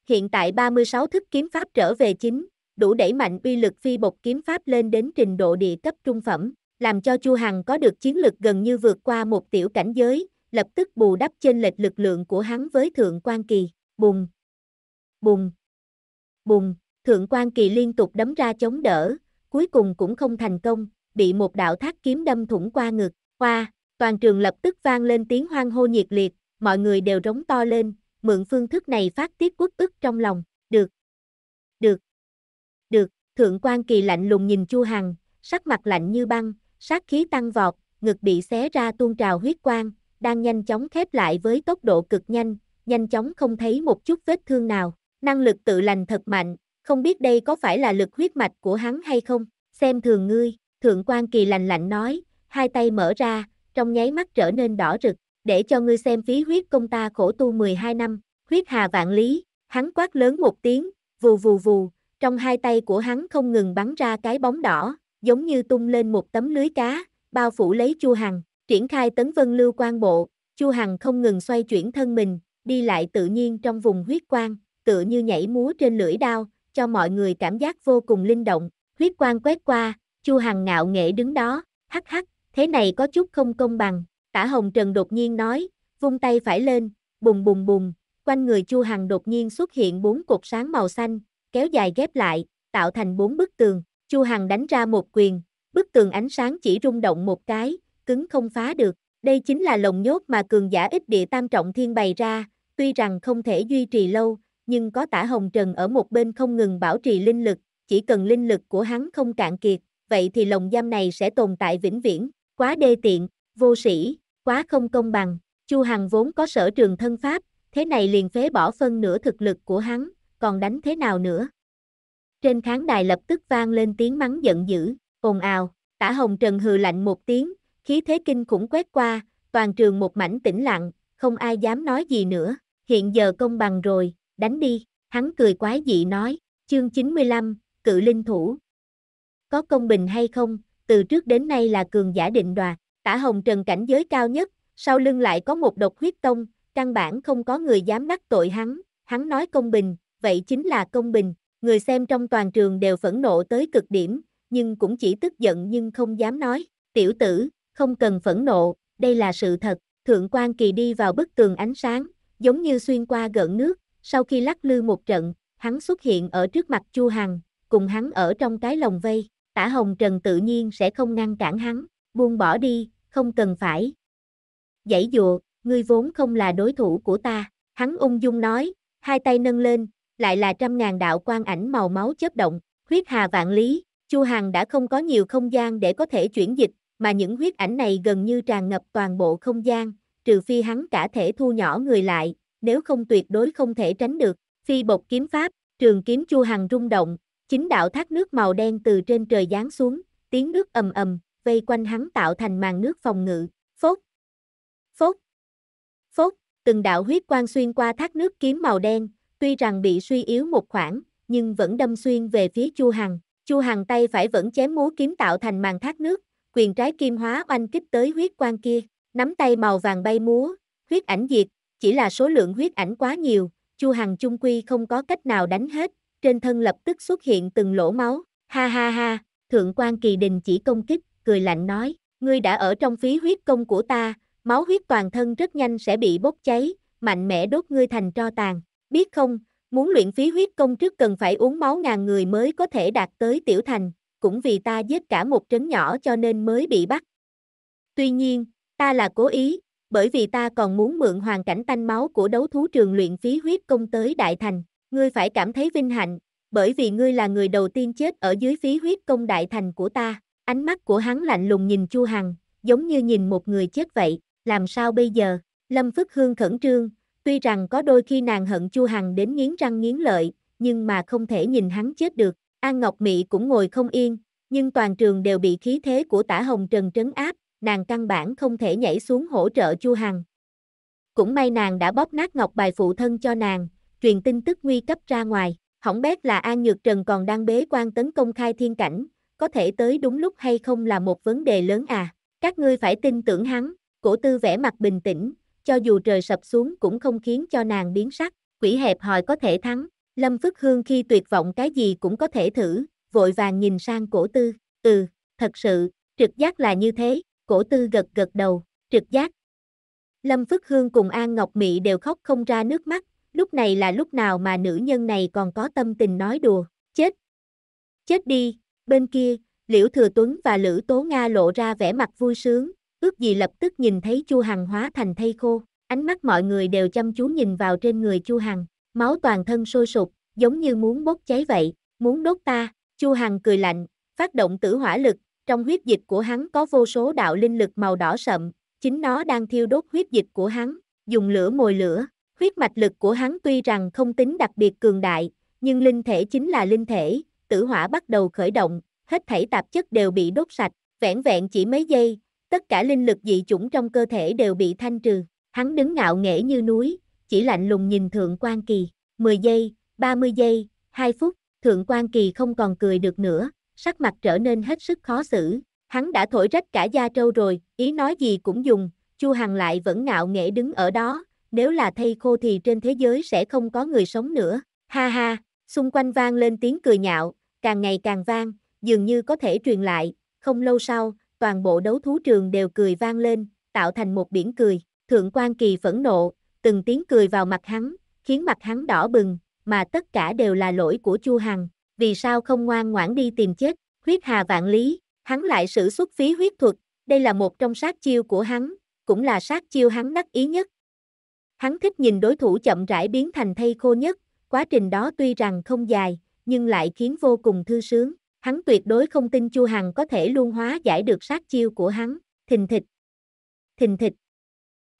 Hiện tại 36 thức kiếm pháp trở về chính, đủ đẩy mạnh uy lực phi bộc kiếm pháp lên đến trình độ địa cấp trung phẩm, làm cho Chu Hằng có được chiến lực gần như vượt qua một tiểu cảnh giới, lập tức bù đắp trên lệch lực lượng của hắn với thượng quan kỳ, bùng, bùng, bùng, thượng quan kỳ liên tục đấm ra chống đỡ, cuối cùng cũng không thành công, bị một đạo thác kiếm đâm thủng qua ngực, qua, toàn trường lập tức vang lên tiếng hoang hô nhiệt liệt, mọi người đều rống to lên, mượn phương thức này phát tiết quốc ức trong lòng, được, được, được, thượng quan kỳ lạnh lùng nhìn Chu Hằng, sắc mặt lạnh như băng, sát khí tăng vọt, ngực bị xé ra tuôn trào huyết quang, đang nhanh chóng khép lại với tốc độ cực nhanh, nhanh chóng không thấy một chút vết thương nào, năng lực tự lành thật mạnh, không biết đây có phải là lực huyết mạch của hắn hay không? Xem thường ngươi, thượng quan kỳ lành lạnh nói, hai tay mở ra, trong nháy mắt trở nên đỏ rực, để cho ngươi xem phí huyết công ta khổ tu 12 năm, huyết hà vạn lý, hắn quát lớn một tiếng, vù vù vù, trong hai tay của hắn không ngừng bắn ra cái bóng đỏ, giống như tung lên một tấm lưới cá, bao phủ lấy Chu Hằng, triển khai tấn vân lưu quan bộ, Chu Hằng không ngừng xoay chuyển thân mình, đi lại tự nhiên trong vùng huyết quang, tựa như nhảy múa trên lưỡi đao, cho mọi người cảm giác vô cùng linh động, huyết quang quét qua, Chu Hằng ngạo nghễ đứng đó, hắc hắc, thế này có chút không công bằng, tả Hồng Trần đột nhiên nói, vung tay phải lên, bùng bùng bùng, quanh người Chu Hằng đột nhiên xuất hiện bốn cột sáng màu xanh, kéo dài ghép lại, tạo thành bốn bức tường, Chu Hằng đánh ra một quyền, bức tường ánh sáng chỉ rung động một cái, cứng không phá được, đây chính là lồng nhốt mà cường giả ít địa tam trọng thiên bày ra, tuy rằng không thể duy trì lâu, nhưng có tả Hồng Trần ở một bên không ngừng bảo trì linh lực, chỉ cần linh lực của hắn không cạn kiệt, vậy thì lồng giam này sẽ tồn tại vĩnh viễn, quá đê tiện, vô sĩ, quá không công bằng. Chu Hằng vốn có sở trường thân pháp, thế này liền phế bỏ phân nửa thực lực của hắn, còn đánh thế nào nữa? Trên khán đài lập tức vang lên tiếng mắng giận dữ, ồn ào, tả Hồng Trần hừ lạnh một tiếng, khí thế kinh khủng quét qua, toàn trường một mảnh tĩnh lặng, không ai dám nói gì nữa, hiện giờ công bằng rồi, đánh đi, hắn cười quái dị nói, chương 95, cự linh thủ. Có công bình hay không, từ trước đến nay là cường giả định đoạt, tả hồng trần cảnh giới cao nhất, sau lưng lại có một độc huyết tông, căn bản không có người dám đắc tội hắn, hắn nói công bình, vậy chính là công bình, người xem trong toàn trường đều phẫn nộ tới cực điểm, nhưng cũng chỉ tức giận nhưng không dám nói, tiểu tử, không cần phẫn nộ, đây là sự thật, thượng quan kỳ đi vào bức tường ánh sáng, giống như xuyên qua gợn nước, sau khi lắc lư một trận, hắn xuất hiện ở trước mặt Chu Hằng, cùng hắn ở trong cái lồng vây, tả hồng trần tự nhiên sẽ không ngăn cản hắn, buông bỏ đi, không cần phải. Dãy dùa, ngươi vốn không là đối thủ của ta, hắn ung dung nói, hai tay nâng lên, lại là trăm ngàn đạo quan ảnh màu máu chớp động, huyết hà vạn lý, Chu Hằng đã không có nhiều không gian để có thể chuyển dịch, mà những huyết ảnh này gần như tràn ngập toàn bộ không gian, trừ phi hắn cả thể thu nhỏ người lại, nếu không tuyệt đối không thể tránh được. Phi bộc kiếm pháp, trường kiếm chu hằng rung động, chính đạo thác nước màu đen từ trên trời giáng xuống, tiếng nước ầm ầm, vây quanh hắn tạo thành màn nước phòng ngự. Phốt, phốt, phốt, từng đạo huyết quang xuyên qua thác nước kiếm màu đen, tuy rằng bị suy yếu một khoảng, nhưng vẫn đâm xuyên về phía Chu Hằng. Chu Hằng tay phải vẫn chém múa kiếm tạo thành màn thác nước, quyền trái kim hóa oanh kích tới huyết quang kia, nắm tay màu vàng bay múa, huyết ảnh diệt, chỉ là số lượng huyết ảnh quá nhiều, Chu Hằng chung quy không có cách nào đánh hết, trên thân lập tức xuất hiện từng lỗ máu, ha ha ha, thượng quan kỳ đình chỉ công kích, cười lạnh nói, ngươi đã ở trong phí huyết công của ta, máu huyết toàn thân rất nhanh sẽ bị bốc cháy, mạnh mẽ đốt ngươi thành tro tàn, biết không, muốn luyện phí huyết công trước cần phải uống máu ngàn người mới có thể đạt tới tiểu thành, cũng vì ta giết cả một trấn nhỏ cho nên mới bị bắt. Tuy nhiên, ta là cố ý, bởi vì ta còn muốn mượn hoàn cảnh tanh máu của đấu thú trường luyện phí huyết công tới Đại Thành, ngươi phải cảm thấy vinh hạnh, bởi vì ngươi là người đầu tiên chết ở dưới phí huyết công Đại Thành của ta. Ánh mắt của hắn lạnh lùng nhìn Chu Hằng, giống như nhìn một người chết vậy, làm sao bây giờ? Lâm Phất Hương khẩn trương, tuy rằng có đôi khi nàng hận Chu Hằng đến nghiến răng nghiến lợi, nhưng mà không thể nhìn hắn chết được. An Ngọc mỹ cũng ngồi không yên, nhưng toàn trường đều bị khí thế của Tả Hồng Trần trấn áp, nàng căn bản không thể nhảy xuống hỗ trợ Chu Hằng. Cũng may nàng đã bóp nát ngọc bài phụ thân cho nàng, truyền tin tức nguy cấp ra ngoài, hỏng bét là An Nhược Trần còn đang bế quan tấn công khai thiên cảnh, có thể tới đúng lúc hay không là một vấn đề lớn à, các ngươi phải tin tưởng hắn, cổ tư vẻ mặt bình tĩnh, cho dù trời sập xuống cũng không khiến cho nàng biến sắc, quỷ hẹp hòi có thể thắng, Lâm Phức Hương khi tuyệt vọng cái gì cũng có thể thử, vội vàng nhìn sang cổ tư, ừ, thật sự, trực giác là như thế, cổ tư gật gật đầu, trực giác. Lâm Phước Hương cùng An Ngọc Mị đều khóc không ra nước mắt, lúc này là lúc nào mà nữ nhân này còn có tâm tình nói đùa, chết. Chết đi, bên kia, Liễu Thừa Tuấn và Lữ Tố Nga lộ ra vẻ mặt vui sướng, ước gì lập tức nhìn thấy Chu Hằng hóa thành thây khô, ánh mắt mọi người đều chăm chú nhìn vào trên người Chu Hằng, máu toàn thân sôi sục, giống như muốn bốc cháy vậy, muốn đốt ta, Chu Hằng cười lạnh, phát động tử hỏa lực, trong huyết dịch của hắn có vô số đạo linh lực màu đỏ sậm, chính nó đang thiêu đốt huyết dịch của hắn, dùng lửa mồi lửa. Huyết mạch lực của hắn tuy rằng không tính đặc biệt cường đại, nhưng linh thể chính là linh thể, tử hỏa bắt đầu khởi động, hết thảy tạp chất đều bị đốt sạch, Vẹn vẹn chỉ mấy giây, tất cả linh lực dị chủng trong cơ thể đều bị thanh trừ. Hắn đứng ngạo nghễ như núi, chỉ lạnh lùng nhìn Thượng quan Kỳ, 10 giây, 30 giây, 2 phút, Thượng quan Kỳ không còn cười được nữa, sắc mặt trở nên hết sức khó xử. Hắn đã thổi rách cả da trâu rồi, ý nói gì cũng dùng, Chu Hằng lại vẫn ngạo nghễ đứng ở đó, nếu là thay khô thì trên thế giới sẽ không có người sống nữa. Ha ha, xung quanh vang lên tiếng cười nhạo, càng ngày càng vang, dường như có thể truyền lại, không lâu sau, toàn bộ đấu thú trường đều cười vang lên, tạo thành một biển cười. Thượng quan kỳ phẫn nộ, từng tiếng cười vào mặt hắn, khiến mặt hắn đỏ bừng, mà tất cả đều là lỗi của Chu Hằng vì sao không ngoan ngoãn đi tìm chết, huyết hà vạn lý, hắn lại sử xuất phí huyết thuật, đây là một trong sát chiêu của hắn, cũng là sát chiêu hắn đắc ý nhất. Hắn thích nhìn đối thủ chậm rãi biến thành thây khô nhất, quá trình đó tuy rằng không dài, nhưng lại khiến vô cùng thư sướng, hắn tuyệt đối không tin Chu Hằng có thể luôn hóa giải được sát chiêu của hắn, thình thịch, thình thịch,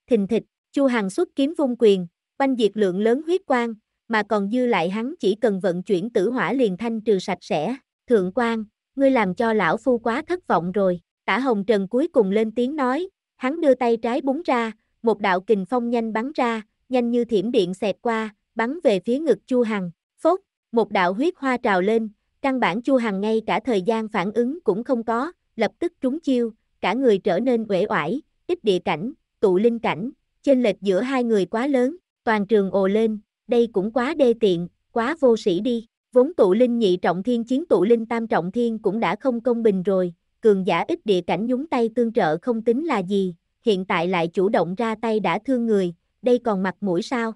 thình thịch, Chu Hằng xuất kiếm vung quyền, banh diệt lượng lớn huyết quang, mà còn dư lại hắn chỉ cần vận chuyển tử hỏa liền thanh trừ sạch sẽ. Thượng quan, ngươi làm cho lão phu quá thất vọng rồi. Tả Hồng Trần cuối cùng lên tiếng nói, hắn đưa tay trái búng ra, một đạo kình phong nhanh bắn ra, nhanh như thiểm điện xẹt qua, bắn về phía ngực Chu Hằng. Phốt, một đạo huyết hoa trào lên, căn bản Chu Hằng ngay cả thời gian phản ứng cũng không có, lập tức trúng chiêu, cả người trở nên uể oải, ít địa cảnh, tụ linh cảnh, chênh lệch giữa hai người quá lớn, toàn trường ồ lên, đây cũng quá đê tiện, quá vô sĩ đi. Vốn tụ linh nhị trọng thiên chiến tụ linh tam trọng thiên cũng đã không công bình rồi, cường giả ít địa cảnh nhúng tay tương trợ không tính là gì, hiện tại lại chủ động ra tay đã thương người, đây còn mặt mũi sao?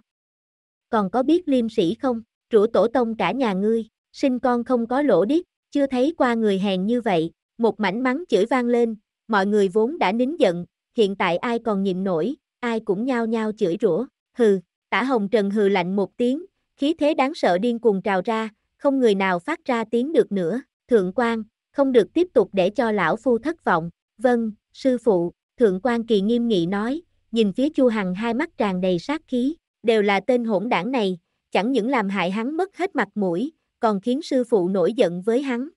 Còn có biết liêm sĩ không, rủa tổ tông cả nhà ngươi, sinh con không có lỗ điếc, chưa thấy qua người hèn như vậy, một mảnh mắng chửi vang lên, mọi người vốn đã nín giận, hiện tại ai còn nhịn nổi, ai cũng nhao nhao chửi rủa, hừ, Tả Hồng Trần hừ lạnh một tiếng, khí thế đáng sợ điên cuồng trào ra, không người nào phát ra tiếng được nữa. Thượng quan, không được tiếp tục để cho lão phu thất vọng. Vâng, sư phụ, thượng quan kỳ nghiêm nghị nói, nhìn phía Chu Hằng hai mắt tràn đầy sát khí, đều là tên hỗn đảng này, chẳng những làm hại hắn mất hết mặt mũi, còn khiến sư phụ nổi giận với hắn.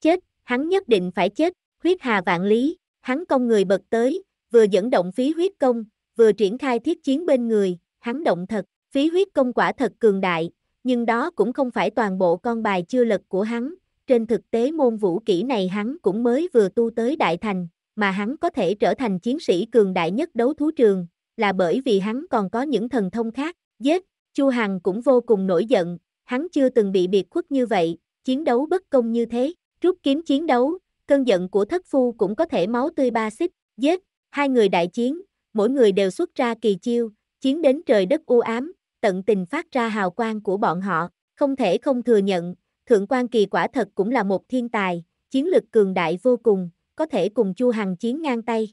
Chết, hắn nhất định phải chết, huyết hà vạn lý, hắn công người bật tới, vừa dẫn động phí huyết công, vừa triển khai thiết chiến bên người, hắn động thật, phí huyết công quả thật cường đại, nhưng đó cũng không phải toàn bộ con bài chưa lật của hắn, trên thực tế môn vũ kỹ này hắn cũng mới vừa tu tới đại thành, mà hắn có thể trở thành chiến sĩ cường đại nhất đấu thú trường, là bởi vì hắn còn có những thần thông khác, giết, Chu Hằng cũng vô cùng nổi giận, hắn chưa từng bị biệt khuất như vậy, chiến đấu bất công như thế, rút kiếm chiến đấu, cơn giận của thất phu cũng có thể máu tươi ba xích, giết, hai người đại chiến, mỗi người đều xuất ra kỳ chiêu, chiến đến trời đất u ám, tận tình phát ra hào quang của bọn họ, không thể không thừa nhận, Thượng quan Kỳ quả thật cũng là một thiên tài, chiến lực cường đại vô cùng, có thể cùng Chu Hằng chiến ngang tay.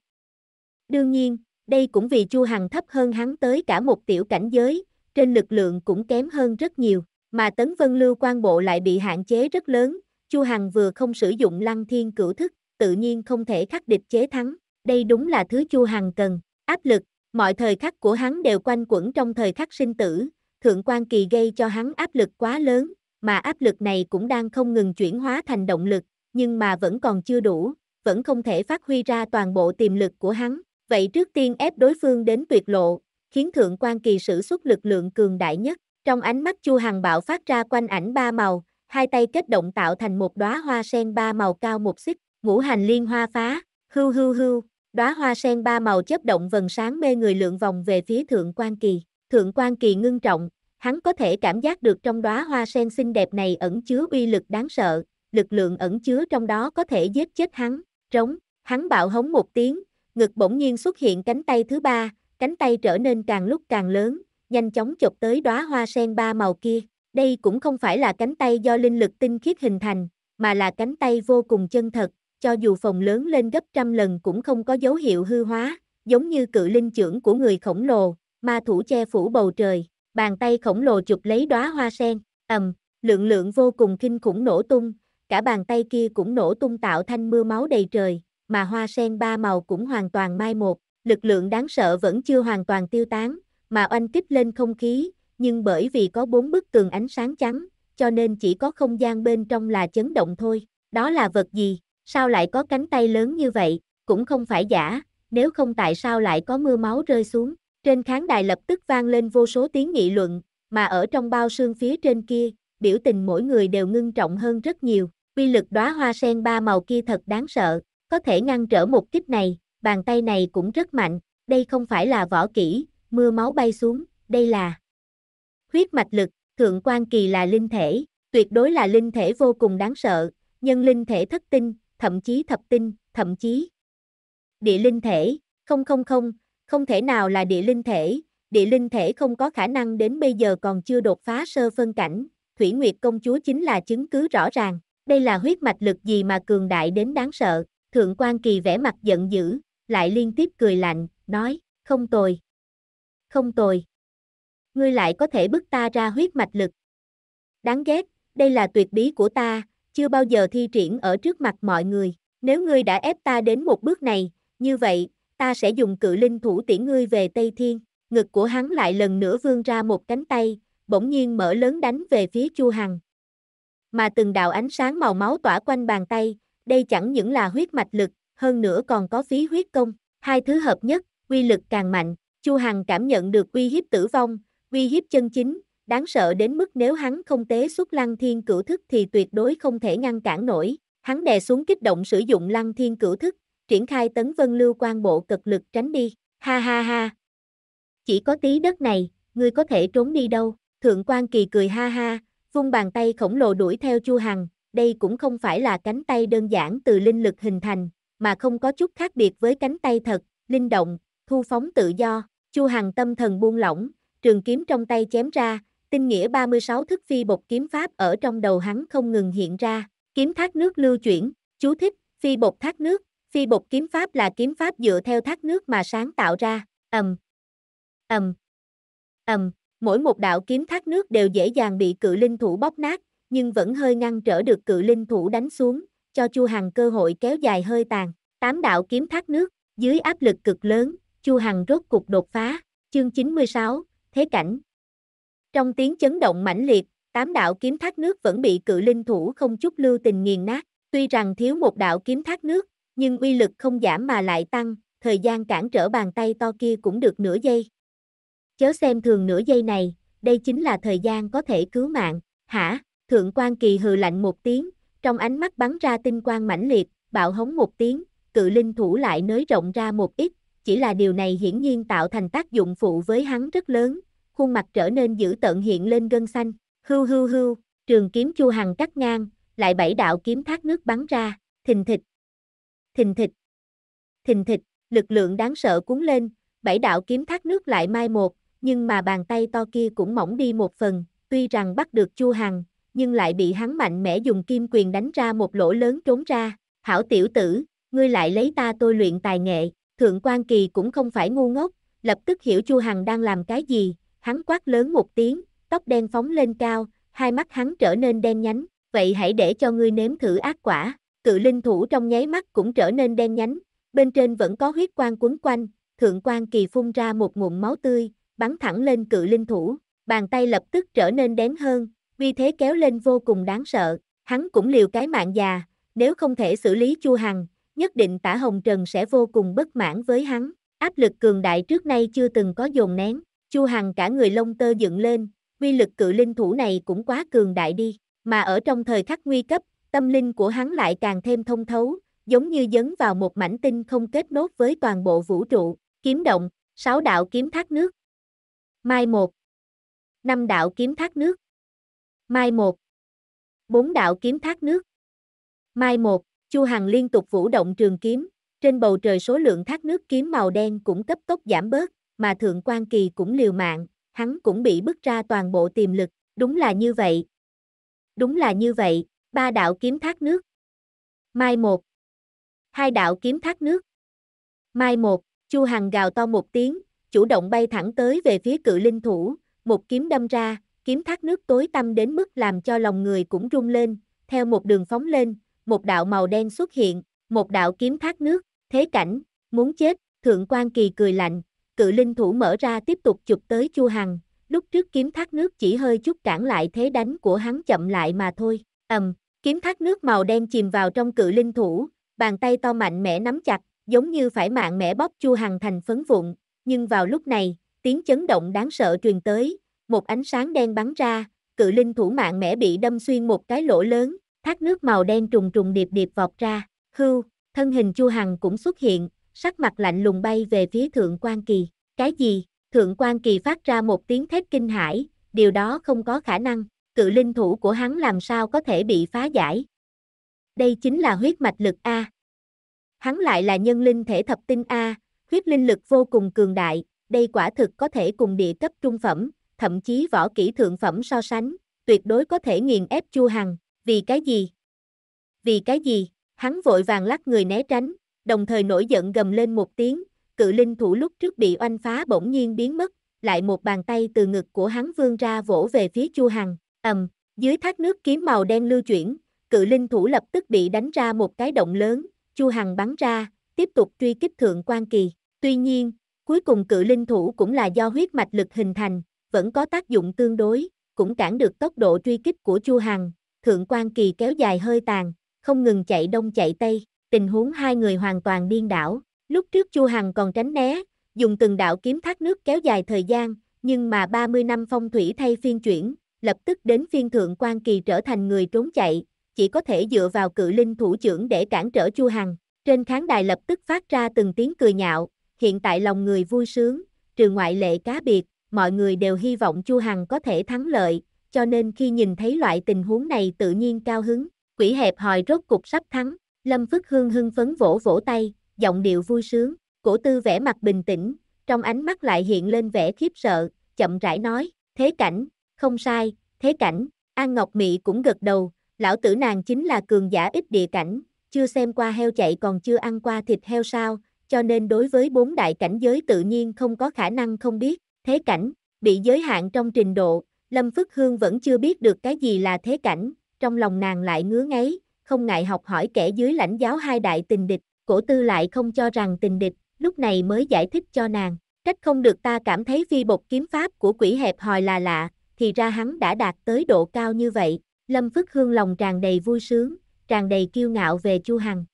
Đương nhiên, đây cũng vì Chu Hằng thấp hơn hắn tới cả một tiểu cảnh giới, trên lực lượng cũng kém hơn rất nhiều, mà Tấn Vân Lưu quan bộ lại bị hạn chế rất lớn, Chu Hằng vừa không sử dụng Lăng Thiên Cửu Thức, tự nhiên không thể khắc địch chế thắng, đây đúng là thứ Chu Hằng cần, áp lực, Mọi thời khắc của hắn đều quanh quẩn trong thời khắc sinh tử, thượng quan kỳ gây cho hắn áp lực quá lớn, mà áp lực này cũng đang không ngừng chuyển hóa thành động lực, nhưng mà vẫn còn chưa đủ, vẫn không thể phát huy ra toàn bộ tiềm lực của hắn. Vậy trước tiên ép đối phương đến tuyệt lộ, khiến thượng quan kỳ sử xuất lực lượng cường đại nhất. Trong ánh mắt Chu Hằng bạo phát ra quanh ảnh ba màu, hai tay kết động tạo thành một đóa hoa sen ba màu cao một xích, ngũ hành liên hoa phá, hưu hưu hưu, Đóa hoa sen ba màu chớp động vần sáng mê người lượn vòng về phía Thượng Quan Kỳ. Thượng Quan Kỳ ngưng trọng, hắn có thể cảm giác được trong đóa hoa sen xinh đẹp này ẩn chứa uy lực đáng sợ, lực lượng ẩn chứa trong đó có thể giết chết hắn. Trống, hắn bạo hống một tiếng, ngực bỗng nhiên xuất hiện cánh tay thứ ba, cánh tay trở nên càng lúc càng lớn, nhanh chóng chụp tới đóa hoa sen ba màu kia. Đây cũng không phải là cánh tay do linh lực tinh khiết hình thành, mà là cánh tay vô cùng chân thật, cho dù phòng lớn lên gấp trăm lần cũng không có dấu hiệu hư hóa, giống như cự linh trưởng của người khổng lồ, ma thủ che phủ bầu trời, bàn tay khổng lồ chụp lấy đóa hoa sen, ầm, lượng lượng vô cùng kinh khủng nổ tung, cả bàn tay kia cũng nổ tung tạo thanh mưa máu đầy trời, mà hoa sen ba màu cũng hoàn toàn mai một, lực lượng đáng sợ vẫn chưa hoàn toàn tiêu tán, mà oanh kích lên không khí, nhưng bởi vì có bốn bức tường ánh sáng trắng, cho nên chỉ có không gian bên trong là chấn động thôi, đó là vật gì? Sao lại có cánh tay lớn như vậy, cũng không phải giả, nếu không tại sao lại có mưa máu rơi xuống. Trên khán đài lập tức vang lên vô số tiếng nghị luận, mà ở trong bao xương phía trên kia, biểu tình mỗi người đều ngưng trọng hơn rất nhiều. Quy lực đóa hoa sen ba màu kia thật đáng sợ, có thể ngăn trở một kích này, bàn tay này cũng rất mạnh, đây không phải là võ kỹ, mưa máu bay xuống, đây là huyết mạch lực, thượng quan kỳ là linh thể, tuyệt đối là linh thể vô cùng đáng sợ, nhân linh thể thất tinh, thậm chí thập tinh, thậm chí địa linh thể, không không không, không thể nào là địa linh thể, địa linh thể không có khả năng đến bây giờ còn chưa đột phá sơ phân cảnh, Thủy Nguyệt công chúa chính là chứng cứ rõ ràng, đây là huyết mạch lực gì mà cường đại đến đáng sợ, Thượng quan Kỳ vẻ mặt giận dữ, lại liên tiếp cười lạnh, nói, không tồi, không tồi, ngươi lại có thể bức ta ra huyết mạch lực. Đáng ghét, đây là tuyệt bí của ta, chưa bao giờ thi triển ở trước mặt mọi người. Nếu ngươi đã ép ta đến một bước này, như vậy, ta sẽ dùng cự linh thủ tiễn ngươi về Tây Thiên. Ngực của hắn lại lần nữa vươn ra một cánh tay, bỗng nhiên mở lớn đánh về phía Chu Hằng. Mà từng đạo ánh sáng màu máu tỏa quanh bàn tay, đây chẳng những là huyết mạch lực, hơn nữa còn có phí huyết công. Hai thứ hợp nhất, uy lực càng mạnh. Chu Hằng cảm nhận được uy hiếp tử vong, uy hiếp chân chính, đáng sợ đến mức nếu hắn không tế xuất lăng thiên cửu thức thì tuyệt đối không thể ngăn cản nổi. Hắn đè xuống kích động sử dụng lăng thiên cửu thức, triển khai tấn vân lưu quan bộ cực lực tránh đi. Ha ha ha. Chỉ có tí đất này, ngươi có thể trốn đi đâu. Thượng quan kỳ cười ha ha, vung bàn tay khổng lồ đuổi theo Chu Hằng. Đây cũng không phải là cánh tay đơn giản từ linh lực hình thành, mà không có chút khác biệt với cánh tay thật, linh động, thu phóng tự do. Chu Hằng tâm thần buông lỏng, trường kiếm trong tay chém ra, tinh nghĩa 36 thức phi bột kiếm pháp ở trong đầu hắn không ngừng hiện ra, kiếm thác nước lưu chuyển, chú thích, phi bột thác nước, phi bột kiếm pháp là kiếm pháp dựa theo thác nước mà sáng tạo ra, ầm, ầm, ầm, mỗi một đạo kiếm thác nước đều dễ dàng bị cự linh thủ bóp nát, nhưng vẫn hơi ngăn trở được cự linh thủ đánh xuống, cho Chu Hằng cơ hội kéo dài hơi tàn, tám đạo kiếm thác nước, dưới áp lực cực lớn, Chu Hằng rốt cục đột phá, chương 96, thế cảnh, trong tiếng chấn động mãnh liệt, tám đạo kiếm thác nước vẫn bị cự linh thủ không chút lưu tình nghiền nát. Tuy rằng thiếu một đạo kiếm thác nước, nhưng uy lực không giảm mà lại tăng, thời gian cản trở bàn tay to kia cũng được nửa giây. Chớ xem thường nửa giây này, đây chính là thời gian có thể cứu mạng, hả? Thượng quan kỳ hừ lạnh một tiếng, trong ánh mắt bắn ra tinh quang mãnh liệt, bạo hống một tiếng, cự linh thủ lại nới rộng ra một ít, chỉ là điều này hiển nhiên tạo thành tác dụng phụ với hắn rất lớn, khuôn mặt trở nên dữ tợn hiện lên gân xanh, hưu hưu hưu, trường kiếm Chu Hằng cắt ngang, lại bảy đạo kiếm thác nước bắn ra, thình thịch, thình thịch, thình thịch, lực lượng đáng sợ cuốn lên, bảy đạo kiếm thác nước lại mai một, nhưng mà bàn tay to kia cũng mỏng đi một phần, tuy rằng bắt được Chu Hằng, nhưng lại bị hắn mạnh mẽ dùng kim quyền đánh ra một lỗ lớn trốn ra, hảo tiểu tử, ngươi lại lấy ta tôi luyện tài nghệ, thượng quan kỳ cũng không phải ngu ngốc, lập tức hiểu Chu Hằng đang làm cái gì, hắn quát lớn một tiếng, tóc đen phóng lên cao, hai mắt hắn trở nên đen nhánh, vậy hãy để cho ngươi nếm thử ác quả. Cự linh thủ trong nháy mắt cũng trở nên đen nhánh, bên trên vẫn có huyết quang quấn quanh, thượng quan kỳ phun ra một ngụm máu tươi, bắn thẳng lên cự linh thủ, bàn tay lập tức trở nên đén hơn, vì thế kéo lên vô cùng đáng sợ, hắn cũng liều cái mạng già, nếu không thể xử lý Chu Hằng, nhất định Tả Hồng Trần sẽ vô cùng bất mãn với hắn, áp lực cường đại trước nay chưa từng có dồn nén, Chu Hằng cả người lông tơ dựng lên, uy lực cự linh thủ này cũng quá cường đại đi, mà ở trong thời khắc nguy cấp, tâm linh của hắn lại càng thêm thông thấu, giống như dấn vào một mảnh tinh không kết nối với toàn bộ vũ trụ, kiếm động, sáu đạo kiếm thác nước. Mai một, năm đạo kiếm thác nước. Mai một, bốn đạo kiếm thác nước. Mai một, Chu Hằng liên tục vũ động trường kiếm, trên bầu trời số lượng thác nước kiếm màu đen cũng cấp tốc giảm bớt, mà Thượng quan Kỳ cũng liều mạng, hắn cũng bị bức ra toàn bộ tiềm lực, đúng là như vậy. Đúng là như vậy, ba đạo kiếm thác nước. Mai một. Hai đạo kiếm thác nước. Mai một, Chu Hằng gào to một tiếng, chủ động bay thẳng tới về phía cự linh thủ, một kiếm đâm ra, kiếm thác nước tối tăm đến mức làm cho lòng người cũng rung lên, theo một đường phóng lên, một đạo màu đen xuất hiện, một đạo kiếm thác nước, thế cảnh, muốn chết, thượng quan kỳ cười lạnh, cự linh thủ mở ra tiếp tục chụp tới Chu Hằng, lúc trước kiếm thác nước chỉ hơi chút cản lại thế đánh của hắn chậm lại mà thôi. Ầm, kiếm thác nước màu đen chìm vào trong cự linh thủ, bàn tay to mạnh mẽ nắm chặt, giống như phải mạng mẽ bóp Chu Hằng thành phấn vụn, nhưng vào lúc này, tiếng chấn động đáng sợ truyền tới, một ánh sáng đen bắn ra, cự linh thủ mạng mẽ bị đâm xuyên một cái lỗ lớn, thác nước màu đen trùng trùng điệp điệp vọt ra, hưu, thân hình Chu Hằng cũng xuất hiện, sắc mặt lạnh lùng bay về phía Thượng quan Kỳ. Cái gì? Thượng quan Kỳ phát ra một tiếng thét kinh hãi, điều đó không có khả năng, cự linh thủ của hắn làm sao có thể bị phá giải. Đây chính là huyết mạch lực A. Hắn lại là nhân linh thể thập tinh A, huyết linh lực vô cùng cường đại, đây quả thực có thể cùng địa cấp trung phẩm, thậm chí võ kỹ thượng phẩm so sánh, tuyệt đối có thể nghiền ép Chu Hằng, vì cái gì? Vì cái gì? Hắn vội vàng lắc người né tránh, đồng thời nổi giận gầm lên một tiếng, cự linh thủ lúc trước bị oanh phá bỗng nhiên biến mất, lại một bàn tay từ ngực của hắn vươn ra vỗ về phía Chu Hằng, ầm, dưới thác nước kiếm màu đen lưu chuyển, cự linh thủ lập tức bị đánh ra một cái động lớn, Chu Hằng bắn ra, tiếp tục truy kích thượng quan kỳ. Tuy nhiên, cuối cùng cự linh thủ cũng là do huyết mạch lực hình thành, vẫn có tác dụng tương đối, cũng cản được tốc độ truy kích của Chu Hằng. Thượng quan kỳ kéo dài hơi tàn, không ngừng chạy đông chạy tây tình huống hai người hoàn toàn điên đảo. Lúc trước Chu Hằng còn tránh né, dùng từng đạo kiếm thác nước kéo dài thời gian, nhưng mà 30 năm phong thủy thay phiên chuyển, lập tức đến phiên thượng quan kỳ trở thành người trốn chạy, chỉ có thể dựa vào cự linh thủ trưởng để cản trở Chu Hằng. Trên khán đài lập tức phát ra từng tiếng cười nhạo, hiện tại lòng người vui sướng, trừ ngoại lệ cá biệt, mọi người đều hy vọng Chu Hằng có thể thắng lợi, cho nên khi nhìn thấy loại tình huống này tự nhiên cao hứng, quỷ hẹp hòi rốt cục sắp thắng. Lâm Phất Hương hưng phấn vỗ vỗ tay, giọng điệu vui sướng, cổ tư vẻ mặt bình tĩnh, trong ánh mắt lại hiện lên vẻ khiếp sợ, chậm rãi nói, thế cảnh, không sai, thế cảnh, An Ngọc Mị cũng gật đầu, lão tử nàng chính là cường giả ít địa cảnh, chưa xem qua heo chạy còn chưa ăn qua thịt heo sao, cho nên đối với bốn đại cảnh giới tự nhiên không có khả năng không biết, thế cảnh, bị giới hạn trong trình độ, Lâm Phất Hương vẫn chưa biết được cái gì là thế cảnh, trong lòng nàng lại ngứa ngáy, không ngại học hỏi kẻ dưới lãnh giáo hai đại tình địch, cổ tư lại không cho rằng tình địch, lúc này mới giải thích cho nàng. Trách không được ta cảm thấy phi bột kiếm pháp của quỷ hẹp hòi là lạ, thì ra hắn đã đạt tới độ cao như vậy. Lâm Phức Hương lòng tràn đầy vui sướng, tràn đầy kiêu ngạo về Chu Hằng.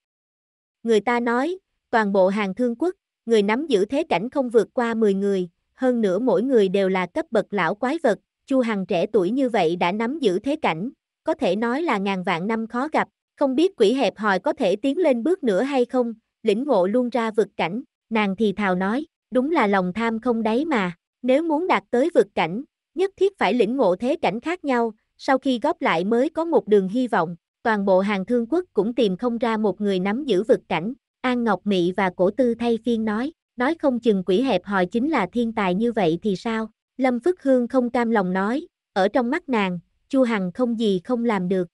Người ta nói, toàn bộ hàng thương quốc, người nắm giữ thế cảnh không vượt qua 10 người, hơn nữa mỗi người đều là cấp bậc lão quái vật, Chu Hằng trẻ tuổi như vậy đã nắm giữ thế cảnh, có thể nói là ngàn vạn năm khó gặp, không biết quỷ hẹp hòi có thể tiến lên bước nữa hay không, lĩnh ngộ luôn ra vực cảnh, nàng thì thào nói, đúng là lòng tham không đáy mà, nếu muốn đạt tới vực cảnh, nhất thiết phải lĩnh ngộ thế cảnh khác nhau, sau khi góp lại mới có một đường hy vọng, toàn bộ hàng thương quốc cũng tìm không ra một người nắm giữ vực cảnh, An Ngọc Mị và Cổ Tư thay phiên nói, nói không chừng quỷ hẹp hòi chính là thiên tài như vậy thì sao, Lâm Phức Hương không cam lòng nói, ở trong mắt nàng, Chu Hằng không gì không làm được,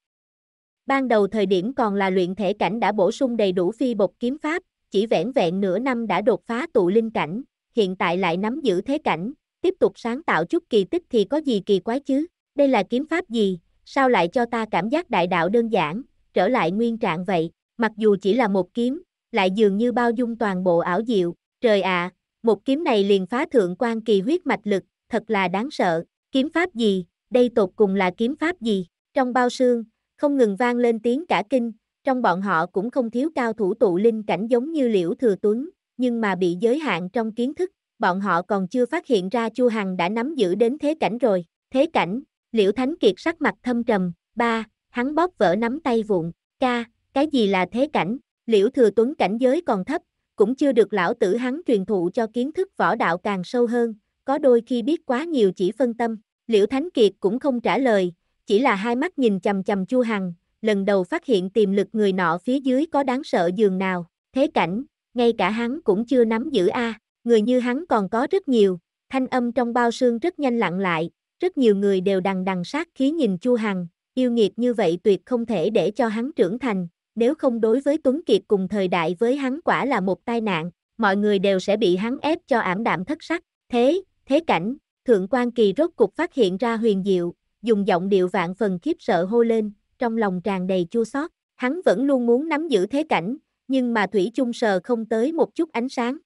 Ban đầu thời điểm còn là luyện thể cảnh đã bổ sung đầy đủ phi bột kiếm pháp, chỉ vẻn vẹn nửa năm đã đột phá tụ linh cảnh, hiện tại lại nắm giữ thế cảnh, tiếp tục sáng tạo chút kỳ tích thì có gì kỳ quái chứ? Đây là kiếm pháp gì? Sao lại cho ta cảm giác đại đạo đơn giản, trở lại nguyên trạng vậy? Mặc dù chỉ là một kiếm, lại dường như bao dung toàn bộ ảo diệu. Trời ạ, à, một kiếm này liền phá thượng quan kỳ huyết mạch lực, thật là đáng sợ. Kiếm pháp gì? Đây tột cùng là kiếm pháp gì? Trong bao xương không ngừng vang lên tiếng cả kinh, trong bọn họ cũng không thiếu cao thủ tụ linh cảnh giống như Liễu Thừa Tuấn, nhưng mà bị giới hạn trong kiến thức, bọn họ còn chưa phát hiện ra Chu Hằng đã nắm giữ đến thế cảnh rồi. Thế cảnh, Liễu Thánh Kiệt sắc mặt thâm trầm, ba, hắn bóp vỡ nắm tay vụn, ca, cái gì là thế cảnh, Liễu Thừa Tuấn cảnh giới còn thấp, cũng chưa được lão tử hắn truyền thụ cho kiến thức võ đạo càng sâu hơn, có đôi khi biết quá nhiều chỉ phân tâm, Liễu Thánh Kiệt cũng không trả lời, chỉ là hai mắt nhìn chầm chầm Chu Hằng, lần đầu phát hiện tiềm lực người nọ phía dưới có đáng sợ giường nào, thế cảnh, ngay cả hắn cũng chưa nắm giữ a, người như hắn còn có rất nhiều, thanh âm trong bao xương rất nhanh lặng lại, rất nhiều người đều đằng đằng sát khí nhìn Chu Hằng, yêu nghiệt như vậy tuyệt không thể để cho hắn trưởng thành, nếu không đối với Tuấn Kiệt cùng thời đại với hắn quả là một tai nạn, mọi người đều sẽ bị hắn ép cho ảm đạm thất sắc, thế, thế cảnh, Thượng quan Kỳ rốt cục phát hiện ra huyền diệu, dùng giọng điệu vạn phần khiếp sợ hô lên, trong lòng tràn đầy chua xót. Hắn vẫn luôn muốn nắm giữ thế cảnh, nhưng mà Thủy chung sờ không tới một chút ánh sáng.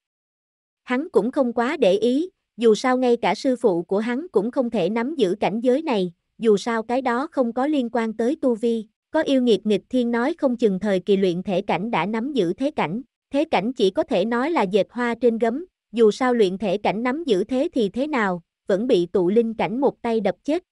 Hắn cũng không quá để ý, dù sao ngay cả sư phụ của hắn cũng không thể nắm giữ cảnh giới này, dù sao cái đó không có liên quan tới tu vi, có yêu nghiệt nghịch thiên nói không chừng thời kỳ luyện thể cảnh đã nắm giữ thế cảnh, thế cảnh chỉ có thể nói là dệt hoa trên gấm, dù sao luyện thể cảnh nắm giữ thế thì thế nào, vẫn bị tụ linh cảnh một tay đập chết,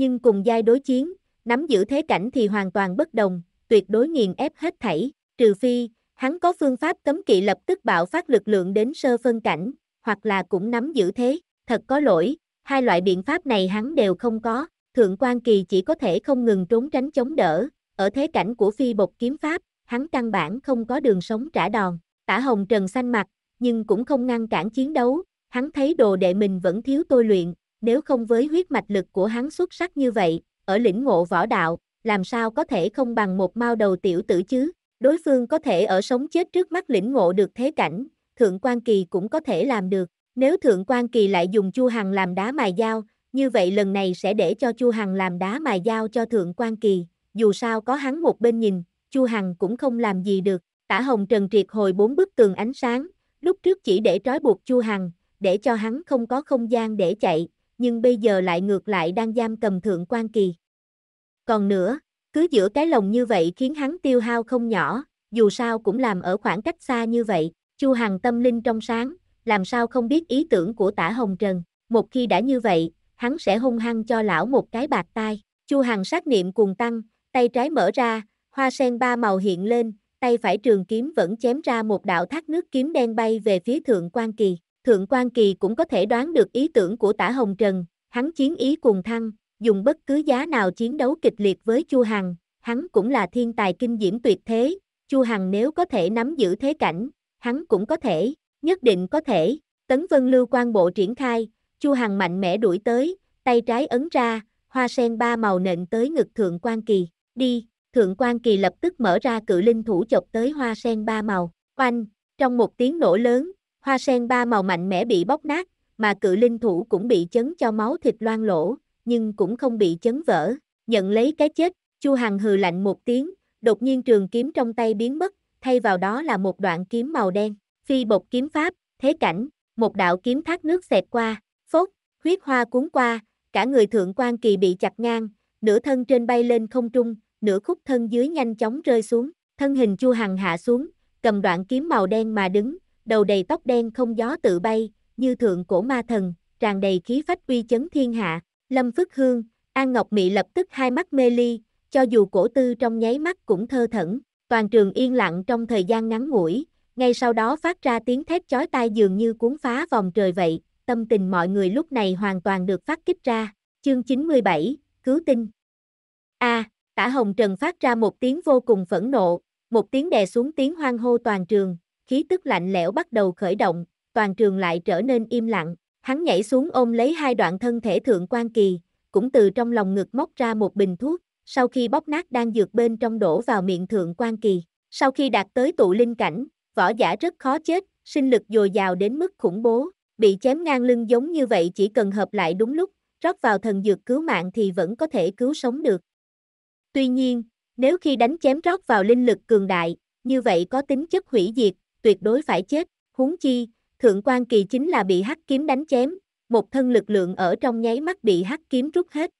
nhưng cùng giai đối chiến, nắm giữ thế cảnh thì hoàn toàn bất đồng, tuyệt đối nghiền ép hết thảy, trừ phi, hắn có phương pháp cấm kỵ lập tức bạo phát lực lượng đến sơ phân cảnh, hoặc là cũng nắm giữ thế, thật có lỗi, hai loại biện pháp này hắn đều không có, thượng quan kỳ chỉ có thể không ngừng trốn tránh chống đỡ, ở thế cảnh của phi bột kiếm pháp, hắn căn bản không có đường sống trả đòn, tả hồng trần xanh mặt, nhưng cũng không ngăn cản chiến đấu, hắn thấy đồ đệ mình vẫn thiếu tôi luyện, nếu không với huyết mạch lực của hắn xuất sắc như vậy, ở lĩnh ngộ võ đạo, làm sao có thể không bằng một mao đầu tiểu tử chứ? Đối phương có thể ở sống chết trước mắt lĩnh ngộ được thế cảnh, Thượng quan Kỳ cũng có thể làm được. Nếu Thượng quan Kỳ lại dùng Chu Hằng làm đá mài dao, như vậy lần này sẽ để cho Chu Hằng làm đá mài dao cho Thượng quan Kỳ, dù sao có hắn một bên nhìn, Chu Hằng cũng không làm gì được. Tả Hồng Trần triệt hồi bốn bức tường ánh sáng, lúc trước chỉ để trói buộc Chu Hằng, để cho hắn không có không gian để chạy, nhưng bây giờ lại ngược lại đang giam cầm thượng quan kỳ. Còn nữa, cứ giữa cái lồng như vậy khiến hắn tiêu hao không nhỏ, dù sao cũng làm ở khoảng cách xa như vậy, Chu Hằng tâm linh trong sáng, làm sao không biết ý tưởng của tả Hồng Trần, một khi đã như vậy, hắn sẽ hung hăng cho lão một cái bạc tai. Chu Hằng sát niệm cuồng tăng, tay trái mở ra, hoa sen ba màu hiện lên, tay phải trường kiếm vẫn chém ra một đạo thác nước kiếm đen bay về phía thượng quan kỳ. Thượng quan kỳ cũng có thể đoán được ý tưởng của tả Hồng Trần, hắn chiến ý cùng thăng, dùng bất cứ giá nào chiến đấu kịch liệt với Chu Hằng, hắn cũng là thiên tài kinh diễm tuyệt thế, Chu Hằng nếu có thể nắm giữ thế cảnh, hắn cũng có thể, nhất định có thể, tấn vân lưu quan bộ triển khai, Chu Hằng mạnh mẽ đuổi tới, tay trái ấn ra, hoa sen ba màu nện tới ngực Thượng quan kỳ, đi, Thượng quan kỳ lập tức mở ra cự linh thủ chọc tới hoa sen ba màu, oanh, trong một tiếng nổ lớn, Hoa sen ba màu mạnh mẽ bị bóc nát, mà cự linh thủ cũng bị chấn cho máu thịt loang lỗ, nhưng cũng không bị chấn vỡ. Nhận lấy cái chết, Chu Hằng hừ lạnh một tiếng, đột nhiên trường kiếm trong tay biến mất, thay vào đó là một đoạn kiếm màu đen, phi bột kiếm pháp, thế cảnh, một đạo kiếm thác nước xẹt qua, phốt, huyết hoa cuốn qua, cả người thượng quan kỳ bị chặt ngang, nửa thân trên bay lên không trung, nửa khúc thân dưới nhanh chóng rơi xuống, thân hình Chu Hằng hạ xuống, cầm đoạn kiếm màu đen mà đứng, đầu đầy tóc đen không gió tự bay, như thượng cổ ma thần, tràn đầy khí phách uy chấn thiên hạ. Lâm Phất Hương, An Ngọc Mị lập tức hai mắt mê ly, cho dù cổ tư trong nháy mắt cũng thơ thẩn, toàn trường yên lặng trong thời gian ngắn ngủi, ngay sau đó phát ra tiếng thét chói tai dường như cuốn phá vòng trời vậy, tâm tình mọi người lúc này hoàn toàn được phát kích ra. Chương 97, Cứu tinh A, tả Hồng Trần phát ra một tiếng vô cùng phẫn nộ, một tiếng đè xuống tiếng hoang hô toàn trường, khí tức lạnh lẽo bắt đầu khởi động, toàn trường lại trở nên im lặng, hắn nhảy xuống ôm lấy hai đoạn thân thể thượng quan kỳ, cũng từ trong lòng ngực móc ra một bình thuốc, sau khi bóp nát đang dược bên trong đổ vào miệng thượng quan kỳ, sau khi đạt tới tụ linh cảnh, võ giả rất khó chết, sinh lực dồi dào đến mức khủng bố, bị chém ngang lưng giống như vậy chỉ cần hợp lại đúng lúc, rót vào thần dược cứu mạng thì vẫn có thể cứu sống được. Tuy nhiên, nếu khi đánh chém rót vào linh lực cường đại, như vậy có tính chất hủy diệt, tuyệt đối phải chết, huống chi, thượng quan kỳ chính là bị hắc kiếm đánh chém, một thân lực lượng ở trong nháy mắt bị hắc kiếm rút hết.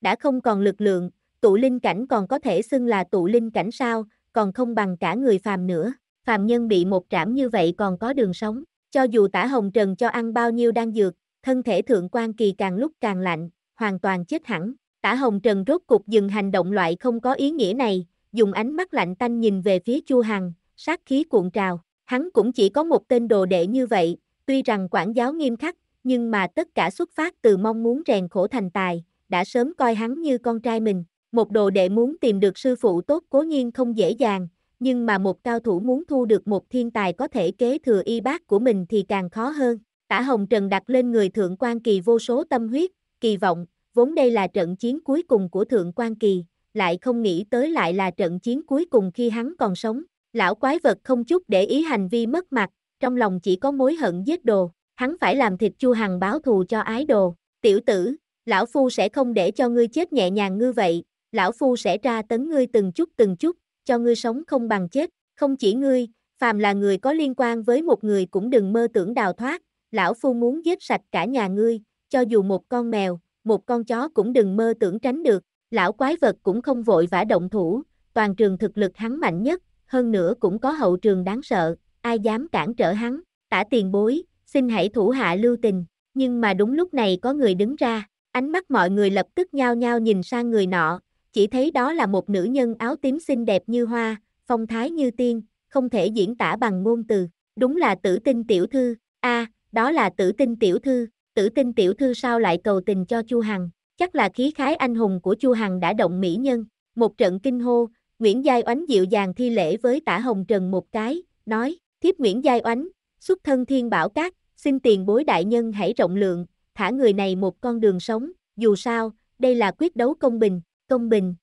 Đã không còn lực lượng, tụ linh cảnh còn có thể xưng là tụ linh cảnh sao, còn không bằng cả người phàm nữa, phàm nhân bị một trảm như vậy còn có đường sống, cho dù tả hồng trần cho ăn bao nhiêu đan dược, thân thể thượng quan kỳ càng lúc càng lạnh, hoàn toàn chết hẳn, tả hồng trần rốt cục dừng hành động loại không có ý nghĩa này, dùng ánh mắt lạnh tanh nhìn về phía Chu Hằng, sát khí cuộn trào. Hắn cũng chỉ có một tên đồ đệ như vậy, tuy rằng quản giáo nghiêm khắc, nhưng mà tất cả xuất phát từ mong muốn rèn khổ thành tài, đã sớm coi hắn như con trai mình. Một đồ đệ muốn tìm được sư phụ tốt cố nhiên không dễ dàng, nhưng mà một cao thủ muốn thu được một thiên tài có thể kế thừa y bác của mình thì càng khó hơn. Tả Hồng Trần đặt lên người Thượng quan Kỳ vô số tâm huyết, kỳ vọng, vốn đây là trận chiến cuối cùng của Thượng quan Kỳ, lại không nghĩ tới lại là trận chiến cuối cùng khi hắn còn sống. Lão quái vật không chút để ý hành vi mất mặt, trong lòng chỉ có mối hận giết đồ, hắn phải làm thịt Chu Hằng báo thù cho ái đồ. Tiểu tử, lão phu sẽ không để cho ngươi chết nhẹ nhàng như vậy, lão phu sẽ tra tấn ngươi từng chút từng chút, cho ngươi sống không bằng chết, không chỉ ngươi, phàm là người có liên quan với một người cũng đừng mơ tưởng đào thoát, lão phu muốn giết sạch cả nhà ngươi, cho dù một con mèo, một con chó cũng đừng mơ tưởng tránh được, lão quái vật cũng không vội vã động thủ, toàn trường thực lực hắn mạnh nhất, hơn nữa cũng có hậu trường đáng sợ, ai dám cản trở hắn, tả tiền bối, xin hãy thủ hạ lưu tình, nhưng mà đúng lúc này có người đứng ra, ánh mắt mọi người lập tức nhao nhao nhìn sang người nọ, chỉ thấy đó là một nữ nhân áo tím xinh đẹp như hoa, phong thái như tiên, không thể diễn tả bằng ngôn từ, đúng là tử tinh tiểu thư, a đó là tử tinh tiểu thư, tử tinh tiểu thư sao lại cầu tình cho Chu Hằng, chắc là khí khái anh hùng của Chu Hằng đã động mỹ nhân, một trận kinh hô, Nguyễn Giai Oánh dịu dàng thi lễ với tả Hồng Trần một cái, nói, thiếp Nguyễn Giai Oánh, xuất thân thiên bảo cát, xin tiền bối đại nhân hãy rộng lượng, thả người này một con đường sống, dù sao, đây là quyết đấu công bình, công bình.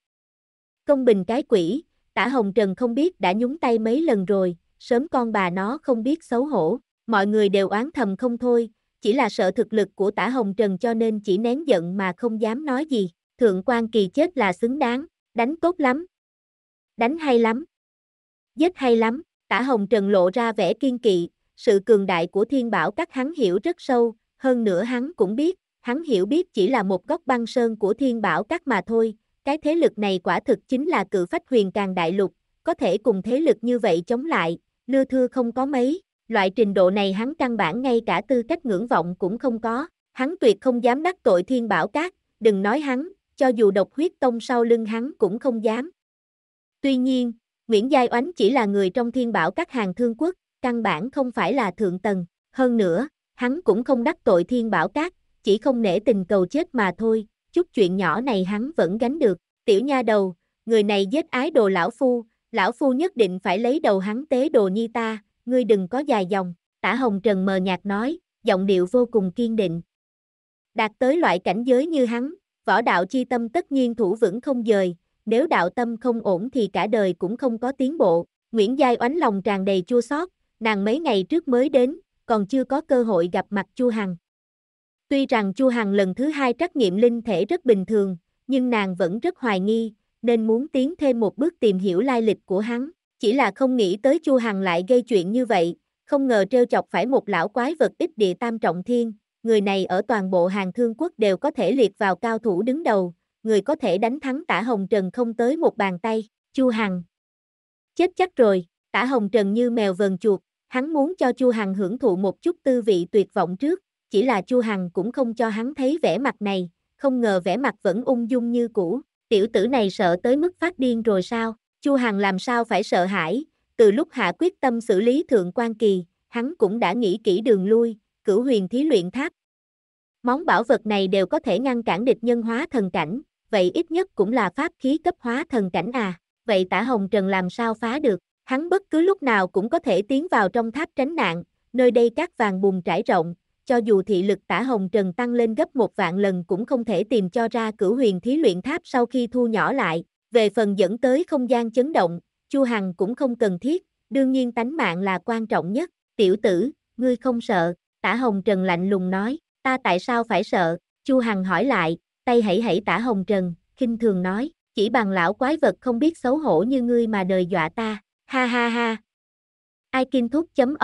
Công bình cái quỷ, tả Hồng Trần không biết đã nhúng tay mấy lần rồi, sớm con bà nó không biết xấu hổ, mọi người đều oán thầm không thôi, chỉ là sợ thực lực của tả Hồng Trần cho nên chỉ nén giận mà không dám nói gì, thượng quan kỳ chết là xứng đáng, đánh tốt lắm, Đánh hay lắm. Giết hay lắm, tả hồng trần lộ ra vẻ kiên kỵ, sự cường đại của thiên bảo các hắn hiểu rất sâu, hơn nữa hắn cũng biết, hắn hiểu biết chỉ là một góc băng sơn của thiên bảo các mà thôi, cái thế lực này quả thực chính là cự phách huyền càng đại lục, có thể cùng thế lực như vậy chống lại, lưa thưa không có mấy, loại trình độ này hắn căn bản ngay cả tư cách ngưỡng vọng cũng không có, hắn tuyệt không dám đắc tội thiên bảo các, đừng nói hắn, cho dù độc huyết tông sau lưng hắn cũng không dám, Tuy nhiên, Nguyễn Giai Oánh chỉ là người trong thiên bảo các hàng thương quốc, căn bản không phải là thượng tầng. Hơn nữa, hắn cũng không đắc tội thiên bảo các, chỉ không nể tình cầu chết mà thôi, chút chuyện nhỏ này hắn vẫn gánh được. Tiểu nha đầu, người này giết ái đồ lão phu, lão phu nhất định phải lấy đầu hắn tế đồ nhi ta, ngươi đừng có dài dòng. Tả Hồng Trần mờ nhạt nói, giọng điệu vô cùng kiên định. Đạt tới loại cảnh giới như hắn, võ đạo chi tâm tất nhiên thủ vững không dời, nếu đạo tâm không ổn thì cả đời cũng không có tiến bộ. Nguyễn Giai oánh lòng tràn đầy chua xót, nàng mấy ngày trước mới đến, còn chưa có cơ hội gặp mặt Chu Hằng. Tuy rằng Chu Hằng lần thứ hai trắc nghiệm linh thể rất bình thường, nhưng nàng vẫn rất hoài nghi, nên muốn tiến thêm một bước tìm hiểu lai lịch của hắn. Chỉ là không nghĩ tới Chu Hằng lại gây chuyện như vậy, không ngờ trêu chọc phải một lão quái vật ít địa tam trọng thiên, người này ở toàn bộ hàng thương quốc đều có thể liệt vào cao thủ đứng đầu, người có thể đánh thắng Tả Hồng Trần không tới một bàn tay, Chu Hằng. Chết chắc rồi, Tả Hồng Trần như mèo vờn chuột, hắn muốn cho Chu Hằng hưởng thụ một chút tư vị tuyệt vọng trước, chỉ là Chu Hằng cũng không cho hắn thấy vẻ mặt này, không ngờ vẻ mặt vẫn ung dung như cũ, tiểu tử này sợ tới mức phát điên rồi sao, Chu Hằng làm sao phải sợ hãi, từ lúc hạ quyết tâm xử lý Thượng quan Kỳ, hắn cũng đã nghĩ kỹ đường lui, cửu huyền thí luyện tháp. Món bảo vật này đều có thể ngăn cản địch nhân hóa thần cảnh, vậy ít nhất cũng là pháp khí cấp hóa thần cảnh à. Vậy tả Hồng Trần làm sao phá được? Hắn bất cứ lúc nào cũng có thể tiến vào trong tháp tránh nạn, nơi đây các vàng bùn trải rộng, cho dù thị lực tả Hồng Trần tăng lên gấp một vạn lần cũng không thể tìm cho ra cửu huyền thí luyện tháp sau khi thu nhỏ lại. Về phần dẫn tới không gian chấn động, Chu Hằng cũng không cần thiết, đương nhiên tánh mạng là quan trọng nhất. Tiểu tử, ngươi không sợ, tả Hồng Trần lạnh lùng nói, ta tại sao phải sợ, Chu Hằng hỏi lại, tay hãy hãy tả hồng trần, khinh thường nói, chỉ bằng lão quái vật không biết xấu hổ như ngươi mà đời dọa ta, ha ha ha. Ai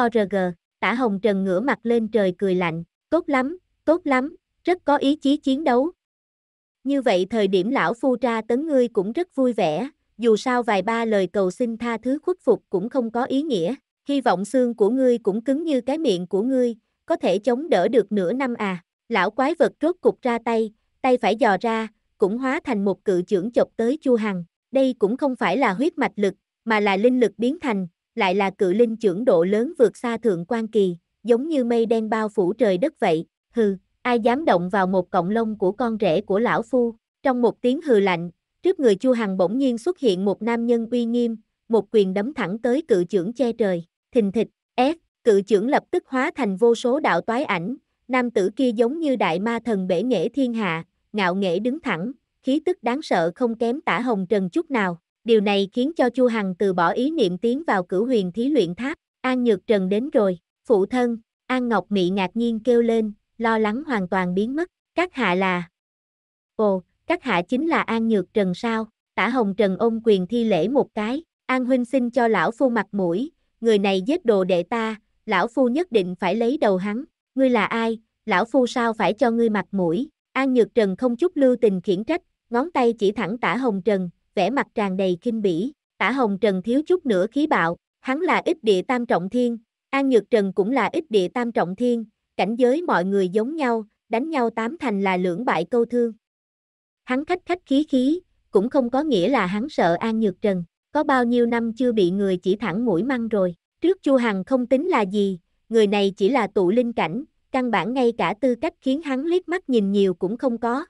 org tả hồng trần ngửa mặt lên trời cười lạnh, tốt lắm, tốt lắm, rất có ý chí chiến đấu. Như vậy thời điểm lão phu tra tấn ngươi cũng rất vui vẻ, dù sao vài ba lời cầu xin tha thứ khuất phục cũng không có ý nghĩa, hy vọng xương của ngươi cũng cứng như cái miệng của ngươi, có thể chống đỡ được nửa năm à, lão quái vật rốt cục ra tay, tay phải dò ra, cũng hóa thành một cự chưởng chọc tới Chu Hằng. Đây cũng không phải là huyết mạch lực, mà là linh lực biến thành, lại là cự linh trưởng độ lớn vượt xa thượng quan kỳ, giống như mây đen bao phủ trời đất vậy. Hừ, ai dám động vào một cọng lông của con rể của lão phu? Trong một tiếng hừ lạnh, trước người Chu Hằng bỗng nhiên xuất hiện một nam nhân uy nghiêm, một quyền đấm thẳng tới cự trưởng che trời, thình thịch, ép, cự trưởng lập tức hóa thành vô số đạo toái ảnh, nam tử kia giống như đại ma thần bể nghệ thiên hạ, ngạo nghễ đứng thẳng, khí tức đáng sợ không kém tả hồng trần chút nào. Điều này khiến cho Chu Hằng từ bỏ ý niệm tiến vào cửu huyền thí luyện tháp. An Nhược Trần đến rồi, phụ thân, An Ngọc Mị ngạc nhiên kêu lên, lo lắng hoàn toàn biến mất. Các hạ là... Ồ, các hạ chính là An Nhược Trần sao? Tả Hồng Trần ôm quyền thi lễ một cái. An Huynh xin cho lão phu mặt mũi, người này giết đồ đệ ta, lão phu nhất định phải lấy đầu hắn. Ngươi là ai, lão phu sao phải cho ngươi mặt mũi? An Nhược Trần không chút lưu tình khiển trách, ngón tay chỉ thẳng tả Hồng Trần, vẻ mặt tràn đầy kinh bỉ. Tả Hồng Trần thiếu chút nữa khí bạo, hắn là ít địa tam trọng thiên, An Nhược Trần cũng là ít địa tam trọng thiên, cảnh giới mọi người giống nhau, đánh nhau tám thành là lưỡng bại câu thương. Hắn khách khách khí khí, cũng không có nghĩa là hắn sợ An Nhược Trần, có bao nhiêu năm chưa bị người chỉ thẳng mũi măng rồi. Trước Chu Hằng không tính là gì, người này chỉ là tụ linh cảnh, căn bản ngay cả tư cách khiến hắn liếc mắt nhìn nhiều cũng không có.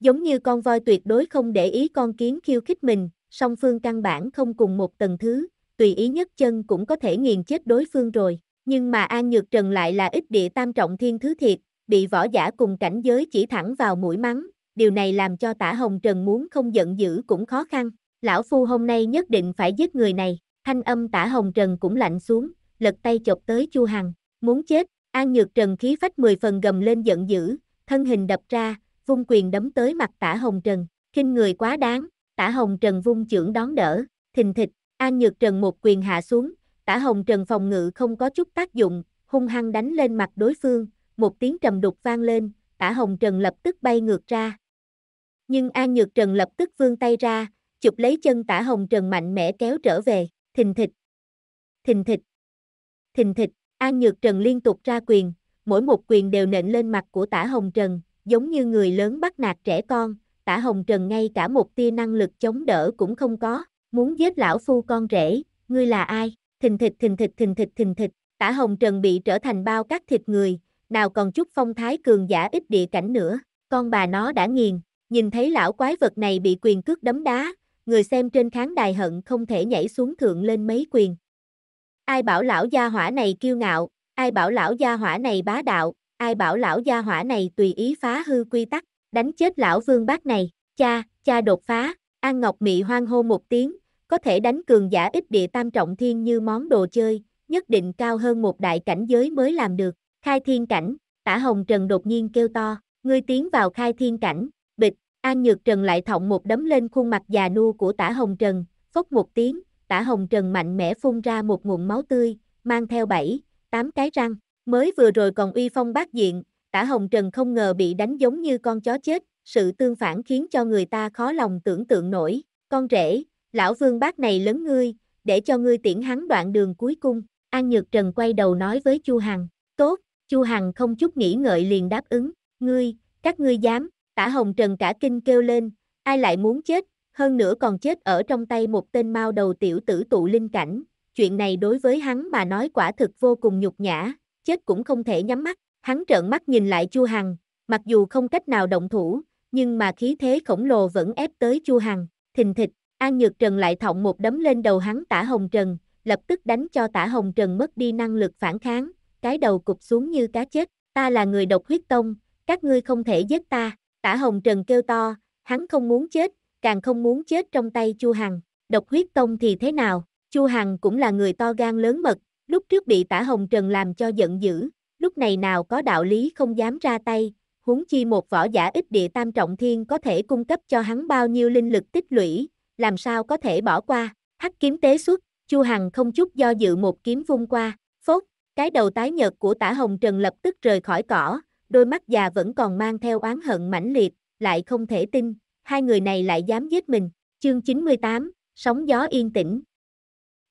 Giống như con voi tuyệt đối không để ý con kiến khiêu khích mình, song phương căn bản không cùng một tầng thứ, tùy ý nhất chân cũng có thể nghiền chết đối phương rồi. Nhưng mà An Nhược Trần lại là ít địa tam trọng thiên thứ thiệt, bị võ giả cùng cảnh giới chỉ thẳng vào mũi mắng, điều này làm cho tả Hồng Trần muốn không giận dữ cũng khó khăn. Lão Phu hôm nay nhất định phải giết người này, thanh âm tả Hồng Trần cũng lạnh xuống, lật tay chộp tới Chu Hằng, muốn chết, An Nhược Trần khí phách mười phần gầm lên giận dữ, thân hình đập ra, vung quyền đấm tới mặt tả Hồng Trần, kinh người quá đáng, tả Hồng Trần vung chưởng đón đỡ, thình thịch, An Nhược Trần một quyền hạ xuống, tả Hồng Trần phòng ngự không có chút tác dụng, hung hăng đánh lên mặt đối phương, một tiếng trầm đục vang lên, tả Hồng Trần lập tức bay ngược ra. Nhưng An Nhược Trần lập tức vươn tay ra, chụp lấy chân tả Hồng Trần mạnh mẽ kéo trở về, thình thịch, thình thịch, thình thịch. An Nhược Trần liên tục ra quyền, mỗi một quyền đều nện lên mặt của tả Hồng Trần, giống như người lớn bắt nạt trẻ con, tả Hồng Trần ngay cả một tia năng lực chống đỡ cũng không có, muốn giết lão phu con rể, ngươi là ai, thình thịch thình thịch thình thịch thình thịch, tả Hồng Trần bị trở thành bao cát thịt người, nào còn chút phong thái cường giả ít địa cảnh nữa, con bà nó đã nghiền, nhìn thấy lão quái vật này bị quyền cước đấm đá, người xem trên khán đài hận không thể nhảy xuống thượng lên mấy quyền, Ai bảo lão gia hỏa này kiêu ngạo, ai bảo lão gia hỏa này bá đạo, ai bảo lão gia hỏa này tùy ý phá hư quy tắc, đánh chết lão vương bác này, cha, cha đột phá, An Ngọc Mị hoang hô một tiếng, có thể đánh cường giả ít địa tam trọng thiên như món đồ chơi, nhất định cao hơn một đại cảnh giới mới làm được, khai thiên cảnh, tả hồng trần đột nhiên kêu to, ngươi tiến vào khai thiên cảnh, bịch, An Nhược Trần lại thọng một đấm lên khuôn mặt già nua của tả hồng trần, phốc một tiếng, tả hồng trần mạnh mẽ phun ra một nguồn máu tươi, mang theo bảy, tám cái răng, mới vừa rồi còn uy phong bát diện, tả hồng trần không ngờ bị đánh giống như con chó chết, sự tương phản khiến cho người ta khó lòng tưởng tượng nổi, con rể, lão vương bác này lớn ngươi, để cho ngươi tiễn hắn đoạn đường cuối cùng, An Nhược Trần quay đầu nói với Chu Hằng, tốt, Chu Hằng không chút nghĩ ngợi liền đáp ứng, ngươi, các ngươi dám, tả hồng trần cả kinh kêu lên, ai lại muốn chết, hơn nữa còn chết ở trong tay một tên mao đầu tiểu tử tụ linh cảnh, chuyện này đối với hắn mà nói quả thực vô cùng nhục nhã, chết cũng không thể nhắm mắt, hắn trợn mắt nhìn lại Chu Hằng, mặc dù không cách nào động thủ, nhưng mà khí thế khổng lồ vẫn ép tới Chu Hằng, thình thịch, An Nhược Trần lại thọng một đấm lên đầu hắn tả Hồng Trần, lập tức đánh cho tả Hồng Trần mất đi năng lực phản kháng, cái đầu cục xuống như cá chết, ta là người độc huyết tông, các ngươi không thể giết ta, tả Hồng Trần kêu to, hắn không muốn chết, càng không muốn chết trong tay Chu Hằng, độc huyết tông thì thế nào, Chu Hằng cũng là người to gan lớn mật, lúc trước bị tả Hồng Trần làm cho giận dữ, lúc này nào có đạo lý không dám ra tay, huống chi một võ giả ít địa tam trọng thiên có thể cung cấp cho hắn bao nhiêu linh lực tích lũy, làm sao có thể bỏ qua, hắc kiếm tế xuất, Chu Hằng không chút do dự một kiếm vung qua, phốt, cái đầu tái nhợt của tả Hồng Trần lập tức rời khỏi cỏ, đôi mắt già vẫn còn mang theo oán hận mãnh liệt, lại không thể tin, hai người này lại dám giết mình. Chương 98, sóng gió yên tĩnh.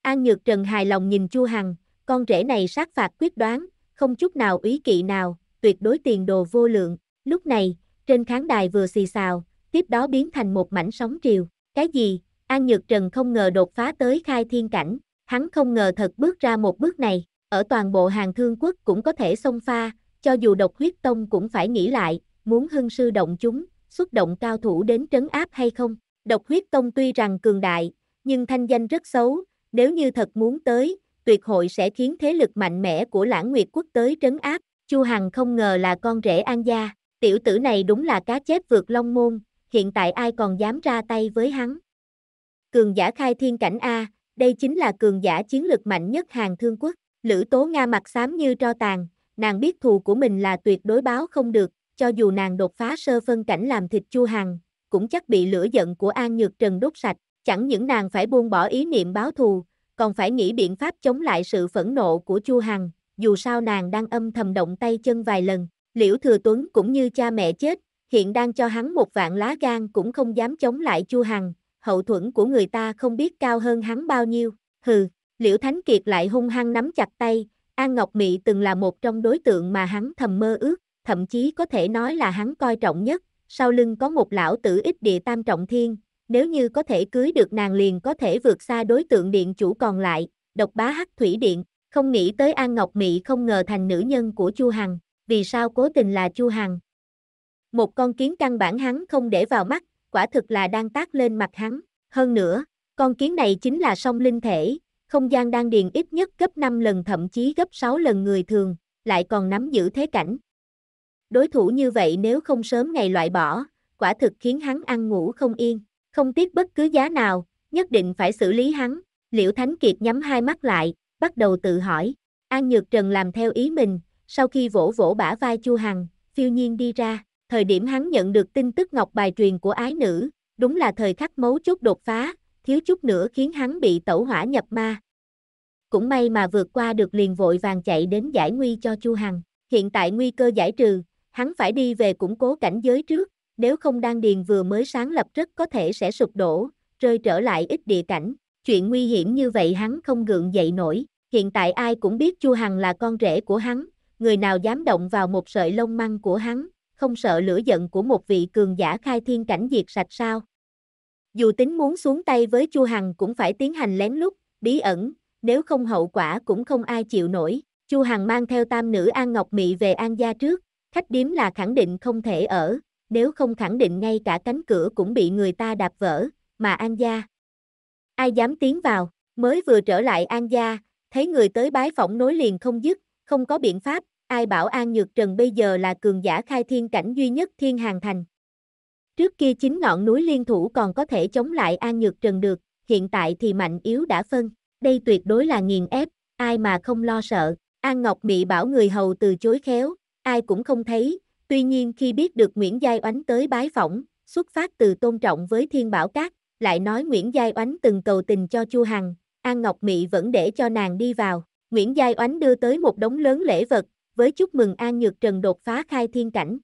An Nhược Trần hài lòng nhìn Chu Hằng, con rể này sát phạt quyết đoán, không chút nào ý kỵ nào, tuyệt đối tiền đồ vô lượng. Lúc này, trên khán đài vừa xì xào, tiếp đó biến thành một mảnh sóng triều. Cái gì? An Nhược Trần không ngờ đột phá tới khai thiên cảnh, hắn không ngờ thật bước ra một bước này, ở toàn bộ hàng thương quốc cũng có thể xông pha, cho dù độc huyết tông cũng phải nghĩ lại, muốn hưng sư động chúng, xuất động cao thủ đến trấn áp hay không. Độc huyết tông tuy rằng cường đại, nhưng thanh danh rất xấu, nếu như thật muốn tới, tuyệt hội sẽ khiến thế lực mạnh mẽ của lãng nguyệt quốc tới trấn áp. Chu Hằng không ngờ là con rể An Gia, tiểu tử này đúng là cá chép vượt long môn, hiện tại ai còn dám ra tay với hắn. Cường giả khai thiên cảnh A, đây chính là cường giả chiến lực mạnh nhất hàng thương quốc. Lữ Tố Nga mặt xám như tro tàn, nàng biết thù của mình là tuyệt đối báo không được, cho dù nàng đột phá sơ phân cảnh làm thịt Chu Hằng, cũng chắc bị lửa giận của An Nhược Trần đốt sạch, chẳng những nàng phải buông bỏ ý niệm báo thù, còn phải nghĩ biện pháp chống lại sự phẫn nộ của Chu Hằng, dù sao nàng đang âm thầm động tay chân vài lần, Liễu Thừa Tuấn cũng như cha mẹ chết, hiện đang cho hắn một vạn lá gan cũng không dám chống lại Chu Hằng, hậu thuẫn của người ta không biết cao hơn hắn bao nhiêu, hừ, Liễu Thánh Kiệt lại hung hăng nắm chặt tay, An Ngọc Mị từng là một trong đối tượng mà hắn thầm mơ ước, thậm chí có thể nói là hắn coi trọng nhất, sau lưng có một lão tử ít địa tam trọng thiên, nếu như có thể cưới được nàng liền có thể vượt xa đối tượng điện chủ còn lại, độc bá hắc thủy điện, không nghĩ tới An Ngọc mỹ không ngờ thành nữ nhân của Chu Hằng, vì sao cố tình là Chu Hằng. Một con kiến căn bản hắn không để vào mắt, quả thực là đang tác lên mặt hắn, hơn nữa, con kiến này chính là song linh thể, không gian đang điền ít nhất gấp 5 lần thậm chí gấp 6 lần người thường, lại còn nắm giữ thế cảnh, Đối thủ như vậy nếu không sớm ngày loại bỏ, quả thực khiến hắn ăn ngủ không yên, không tiếc bất cứ giá nào, nhất định phải xử lý hắn. Liễu Thánh Kiệt nhắm hai mắt lại, bắt đầu tự hỏi. An Nhược Trần làm theo ý mình, sau khi vỗ vỗ bả vai Chu Hằng, phiêu nhiên đi ra. Thời điểm hắn nhận được tin tức ngọc bài truyền của ái nữ, đúng là thời khắc mấu chốt đột phá, thiếu chút nữa khiến hắn bị tẩu hỏa nhập ma. Cũng may mà vượt qua được liền vội vàng chạy đến giải nguy cho Chu Hằng. Hiện tại nguy cơ giải trừ, hắn phải đi về củng cố cảnh giới trước, nếu không đan điền vừa mới sáng lập rất có thể sẽ sụp đổ, rơi trở lại ít địa cảnh, chuyện nguy hiểm như vậy hắn không gượng dậy nổi, hiện tại ai cũng biết Chu Hằng là con rể của hắn, người nào dám động vào một sợi lông măng của hắn, không sợ lửa giận của một vị cường giả khai thiên cảnh diệt sạch sao. Dù tính muốn xuống tay với Chu Hằng cũng phải tiến hành lén lút, bí ẩn, nếu không hậu quả cũng không ai chịu nổi. Chu Hằng mang theo tam nữ An Ngọc Mị về An gia trước, Khách điếm là khẳng định không thể ở, nếu không khẳng định ngay cả cánh cửa cũng bị người ta đạp vỡ, mà An Gia. Ai dám tiến vào, mới vừa trở lại An Gia, thấy người tới bái phỏng nối liền không dứt, không có biện pháp, ai bảo An Nhược Trần bây giờ là cường giả khai thiên cảnh duy nhất thiên hàng thành. Trước kia chính ngọn núi liên thủ còn có thể chống lại An Nhược Trần được, hiện tại thì mạnh yếu đã phân, đây tuyệt đối là nghiền ép, ai mà không lo sợ, An Ngọc Mị bảo người hầu từ chối khéo, ai cũng không thấy, tuy nhiên khi biết được Nguyễn Giai Oánh tới bái phỏng, xuất phát từ tôn trọng với Thiên Bảo Cát, lại nói Nguyễn Giai Oánh từng cầu tình cho Chu Hằng, An Ngọc Mị vẫn để cho nàng đi vào. Nguyễn Giai Oánh đưa tới một đống lớn lễ vật, với chúc mừng An Nhược Trần đột phá khai thiên cảnh.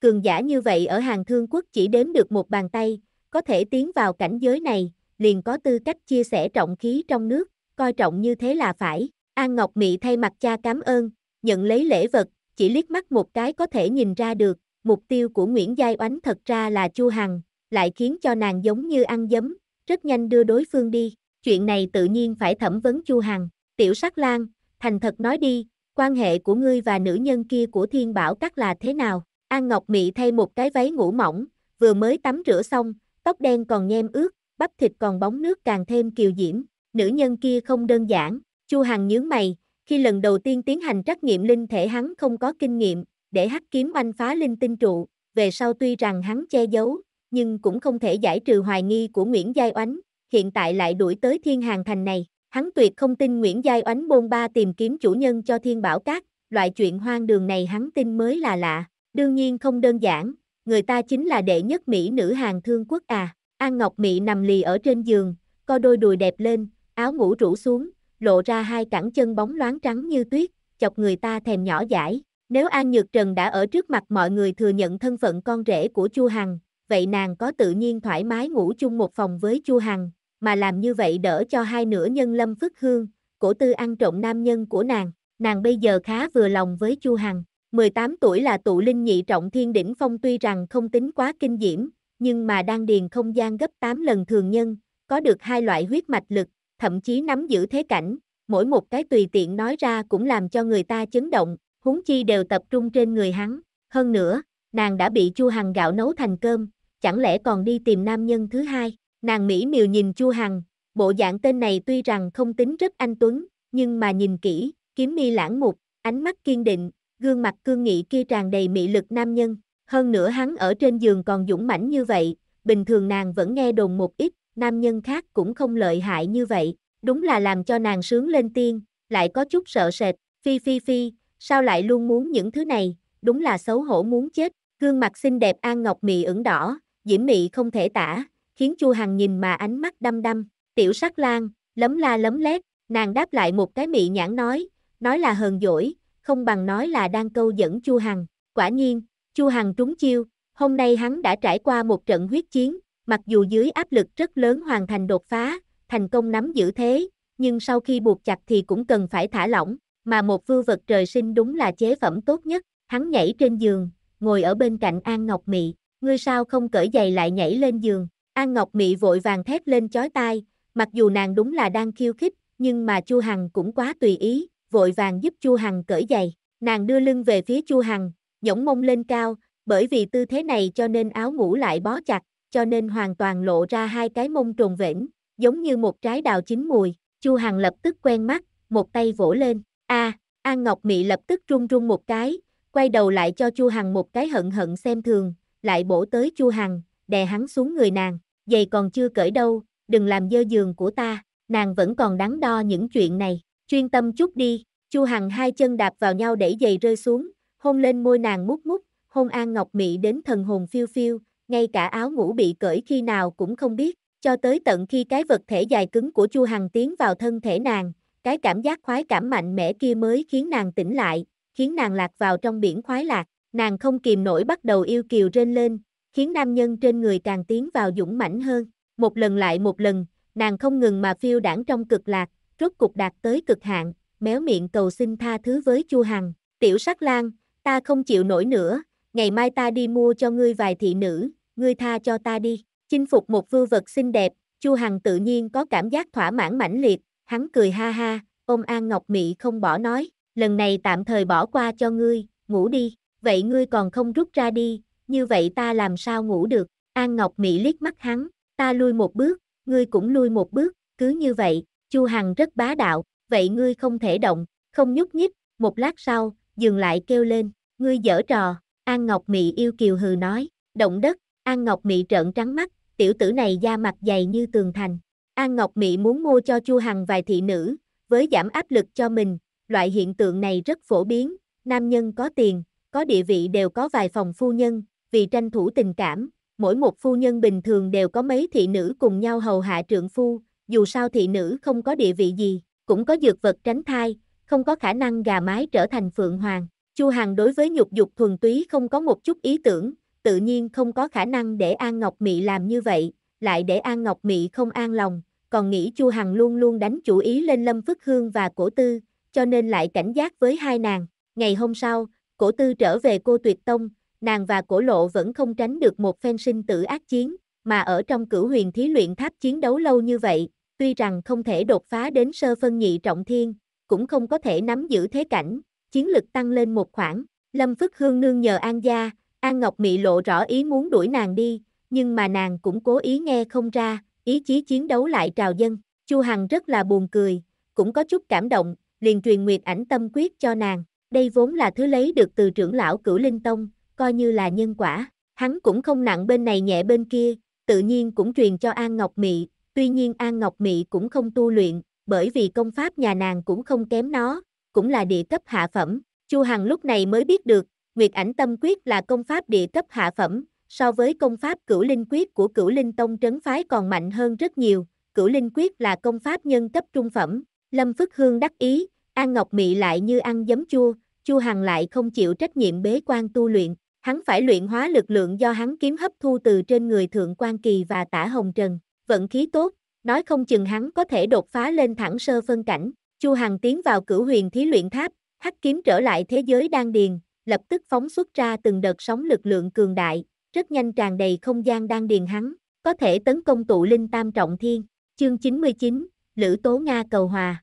Cường giả như vậy ở hàng thương quốc chỉ đếm được một bàn tay, có thể tiến vào cảnh giới này, liền có tư cách chia sẻ trọng khí trong nước, coi trọng như thế là phải. An Ngọc Mị thay mặt cha cảm ơn, nhận lấy lễ vật, chỉ liếc mắt một cái có thể nhìn ra được, mục tiêu của Nguyễn Giai Oánh thật ra là Chu Hằng, lại khiến cho nàng giống như ăn dấm rất nhanh đưa đối phương đi, chuyện này tự nhiên phải thẩm vấn Chu Hằng, tiểu sắc lan, thành thật nói đi, quan hệ của ngươi và nữ nhân kia của thiên bảo các là thế nào, An Ngọc Mị thay một cái váy ngủ mỏng, vừa mới tắm rửa xong, tóc đen còn nhem ướt, bắp thịt còn bóng nước càng thêm kiều diễm, nữ nhân kia không đơn giản, Chu Hằng nhướng mày, khi lần đầu tiên tiến hành trắc nghiệm linh thể hắn không có kinh nghiệm, để hắc kiếm anh phá linh tinh trụ, về sau tuy rằng hắn che giấu, nhưng cũng không thể giải trừ hoài nghi của Nguyễn Giai Oánh, hiện tại lại đuổi tới thiên hàng thành này. Hắn tuyệt không tin Nguyễn Giai Oánh bôn ba tìm kiếm chủ nhân cho thiên bảo cát, loại chuyện hoang đường này hắn tin mới là lạ. Đương nhiên không đơn giản, người ta chính là đệ nhất Mỹ nữ hàng thương quốc à. An Ngọc Mỹ nằm lì ở trên giường, co đôi đùi đẹp lên, áo ngủ rủ xuống, lộ ra hai cẳng chân bóng loáng trắng như tuyết, chọc người ta thèm nhỏ dãi. Nếu An Nhược Trần đã ở trước mặt mọi người thừa nhận thân phận con rể của Chu Hằng, vậy nàng có tự nhiên thoải mái ngủ chung một phòng với Chu Hằng, mà làm như vậy đỡ cho hai nửa nhân lâm phất hương, cổ tư ăn trộm nam nhân của nàng. Nàng bây giờ khá vừa lòng với Chu Hằng. 18 tuổi là tụ linh nhị trọng thiên đỉnh phong tuy rằng không tính quá kinh diễm, nhưng mà đang điền không gian gấp 8 lần thường nhân, có được hai loại huyết mạch lực, thậm chí nắm giữ thế cảnh, mỗi một cái tùy tiện nói ra cũng làm cho người ta chấn động, huống chi đều tập trung trên người hắn. Hơn nữa, nàng đã bị Chu Hằng gạo nấu thành cơm, chẳng lẽ còn đi tìm nam nhân thứ hai. Nàng Mỹ miều nhìn Chu Hằng, bộ dạng tên này tuy rằng không tính rất anh tuấn, nhưng mà nhìn kỹ, kiếm mi lãng mục, ánh mắt kiên định, gương mặt cương nghị kia tràn đầy mị lực nam nhân. Hơn nữa hắn ở trên giường còn dũng mãnh như vậy, bình thường nàng vẫn nghe đồn một ít, nam nhân khác cũng không lợi hại như vậy, đúng là làm cho nàng sướng lên tiên, lại có chút sợ sệt, phi phi phi, sao lại luôn muốn những thứ này, đúng là xấu hổ muốn chết, gương mặt xinh đẹp An Ngọc Mị ửng đỏ, diễm mị không thể tả, khiến Chu Hằng nhìn mà ánh mắt đăm đăm, tiểu sắc lan, lấm la lấm lét, nàng đáp lại một cái mị nhãn nói, nói là hờn dỗi, không bằng nói là đang câu dẫn Chu Hằng, quả nhiên, Chu Hằng trúng chiêu, hôm nay hắn đã trải qua một trận huyết chiến, Mặc dù dưới áp lực rất lớn hoàn thành đột phá, thành công nắm giữ thế, nhưng sau khi buộc chặt thì cũng cần phải thả lỏng, mà một vưu vật trời sinh đúng là chế phẩm tốt nhất. Hắn nhảy trên giường, ngồi ở bên cạnh An Ngọc Mị, ngươi sao không cởi giày lại nhảy lên giường. An Ngọc Mị vội vàng thét lên chói tai, mặc dù nàng đúng là đang khiêu khích, nhưng mà Chu Hằng cũng quá tùy ý, vội vàng giúp Chu Hằng cởi giày. Nàng đưa lưng về phía Chu Hằng, nhõng mông lên cao, bởi vì tư thế này cho nên áo ngủ lại bó chặt, cho nên hoàn toàn lộ ra hai cái mông trồn vẽn, giống như một trái đào chín mùi. Chu Hằng lập tức quen mắt, một tay vỗ lên. A, An Ngọc Mị lập tức run run một cái, quay đầu lại cho Chu Hằng một cái hận hận xem thường, lại bổ tới Chu Hằng, đè hắn xuống người nàng, giày còn chưa cởi đâu, đừng làm dơ giường của ta, nàng vẫn còn đắn đo những chuyện này, chuyên tâm chút đi. Chu Hằng hai chân đạp vào nhau để giày rơi xuống, hôn lên môi nàng mút mút, hôn An Ngọc Mị đến thần hồn phiêu phiêu, ngay cả áo ngủ bị cởi khi nào cũng không biết, cho tới tận khi cái vật thể dài cứng của Chu Hằng tiến vào thân thể nàng, cái cảm giác khoái cảm mạnh mẽ kia mới khiến nàng tỉnh lại, khiến nàng lạc vào trong biển khoái lạc, nàng không kìm nổi bắt đầu yêu kiều rên lên, khiến nam nhân trên người càng tiến vào dũng mãnh hơn, một lần lại một lần, nàng không ngừng mà phiêu đảng trong cực lạc, rốt cục đạt tới cực hạn, méo miệng cầu xin tha thứ với Chu Hằng, tiểu sắc lang, ta không chịu nổi nữa, ngày mai ta đi mua cho ngươi vài thị nữ, ngươi tha cho ta đi. Chinh phục một vưu vật xinh đẹp, Chu Hằng tự nhiên có cảm giác thỏa mãn mãnh liệt, hắn cười ha ha, ôm An Ngọc Mị không bỏ nói, lần này tạm thời bỏ qua cho ngươi, ngủ đi, vậy ngươi còn không rút ra đi, như vậy ta làm sao ngủ được. An Ngọc Mị liếc mắt hắn, ta lui một bước, ngươi cũng lui một bước, cứ như vậy, Chu Hằng rất bá đạo, vậy ngươi không thể động, không nhúc nhích, một lát sau, dừng lại kêu lên, ngươi dở trò, An Ngọc Mị yêu kiều hừ nói, động đất, An Ngọc Mị trợn trắng mắt, tiểu tử này da mặt dày như tường thành. An Ngọc Mị muốn mua cho Chu Hằng vài thị nữ, với giảm áp lực cho mình, loại hiện tượng này rất phổ biến, nam nhân có tiền, có địa vị đều có vài phòng phu nhân, vì tranh thủ tình cảm, mỗi một phu nhân bình thường đều có mấy thị nữ cùng nhau hầu hạ trượng phu, dù sao thị nữ không có địa vị gì, cũng có dược vật tránh thai, không có khả năng gà mái trở thành phượng hoàng. Chu Hằng đối với nhục dục thuần túy không có một chút ý tưởng, tự nhiên không có khả năng để An Ngọc Mị làm như vậy, lại để An Ngọc Mị không an lòng, còn nghĩ Chu Hằng luôn luôn đánh chủ ý lên Lâm Phất Hương và Cổ Tư, cho nên lại cảnh giác với hai nàng. Ngày hôm sau, Cổ Tư trở về cô Tuyệt Tông, nàng và Cổ Lộ vẫn không tránh được một phen sinh tử ác chiến, mà ở trong cửu huyền thí luyện tháp chiến đấu lâu như vậy, tuy rằng không thể đột phá đến sơ phân nhị trọng thiên, cũng không có thể nắm giữ thế cảnh, chiến lực tăng lên một khoảng. Lâm Phức Hương nương nhờ An gia, An Ngọc Mị lộ rõ ý muốn đuổi nàng đi, nhưng mà nàng cũng cố ý nghe không ra, ý chí chiến đấu lại trào dân. Chu Hằng rất là buồn cười, cũng có chút cảm động, liền truyền nguyệt ảnh tâm quyết cho nàng. Đây vốn là thứ lấy được từ trưởng lão cửu Linh Tông, coi như là nhân quả. Hắn cũng không nặng bên này nhẹ bên kia, tự nhiên cũng truyền cho An Ngọc Mị. Tuy nhiên An Ngọc Mị cũng không tu luyện, bởi vì công pháp nhà nàng cũng không kém nó, cũng là địa cấp hạ phẩm. Chu Hằng lúc này mới biết được, Nguyệt Ảnh Tâm Quyết là công pháp địa cấp hạ phẩm, so với công pháp Cửu Linh Quyết của Cửu Linh Tông trấn phái còn mạnh hơn rất nhiều. Cửu Linh Quyết là công pháp nhân cấp trung phẩm. Lâm Phức Hương đắc ý, An Ngọc Mị lại như ăn giấm chua, Chu Hằng lại không chịu trách nhiệm bế quan tu luyện, hắn phải luyện hóa lực lượng do hắn kiếm hấp thu từ trên người Thượng Quan Kỳ và Tả Hồng Trần. Vận khí tốt, nói không chừng hắn có thể đột phá lên thẳng sơ phân cảnh. Chu Hằng tiến vào cửu huyền thí luyện tháp, hắc kiếm trở lại thế giới đan điền, lập tức phóng xuất ra từng đợt sóng lực lượng cường đại, rất nhanh tràn đầy không gian đan điền hắn, có thể tấn công tụ linh tam trọng thiên. Chương 99, Lữ Tố Nga cầu hòa.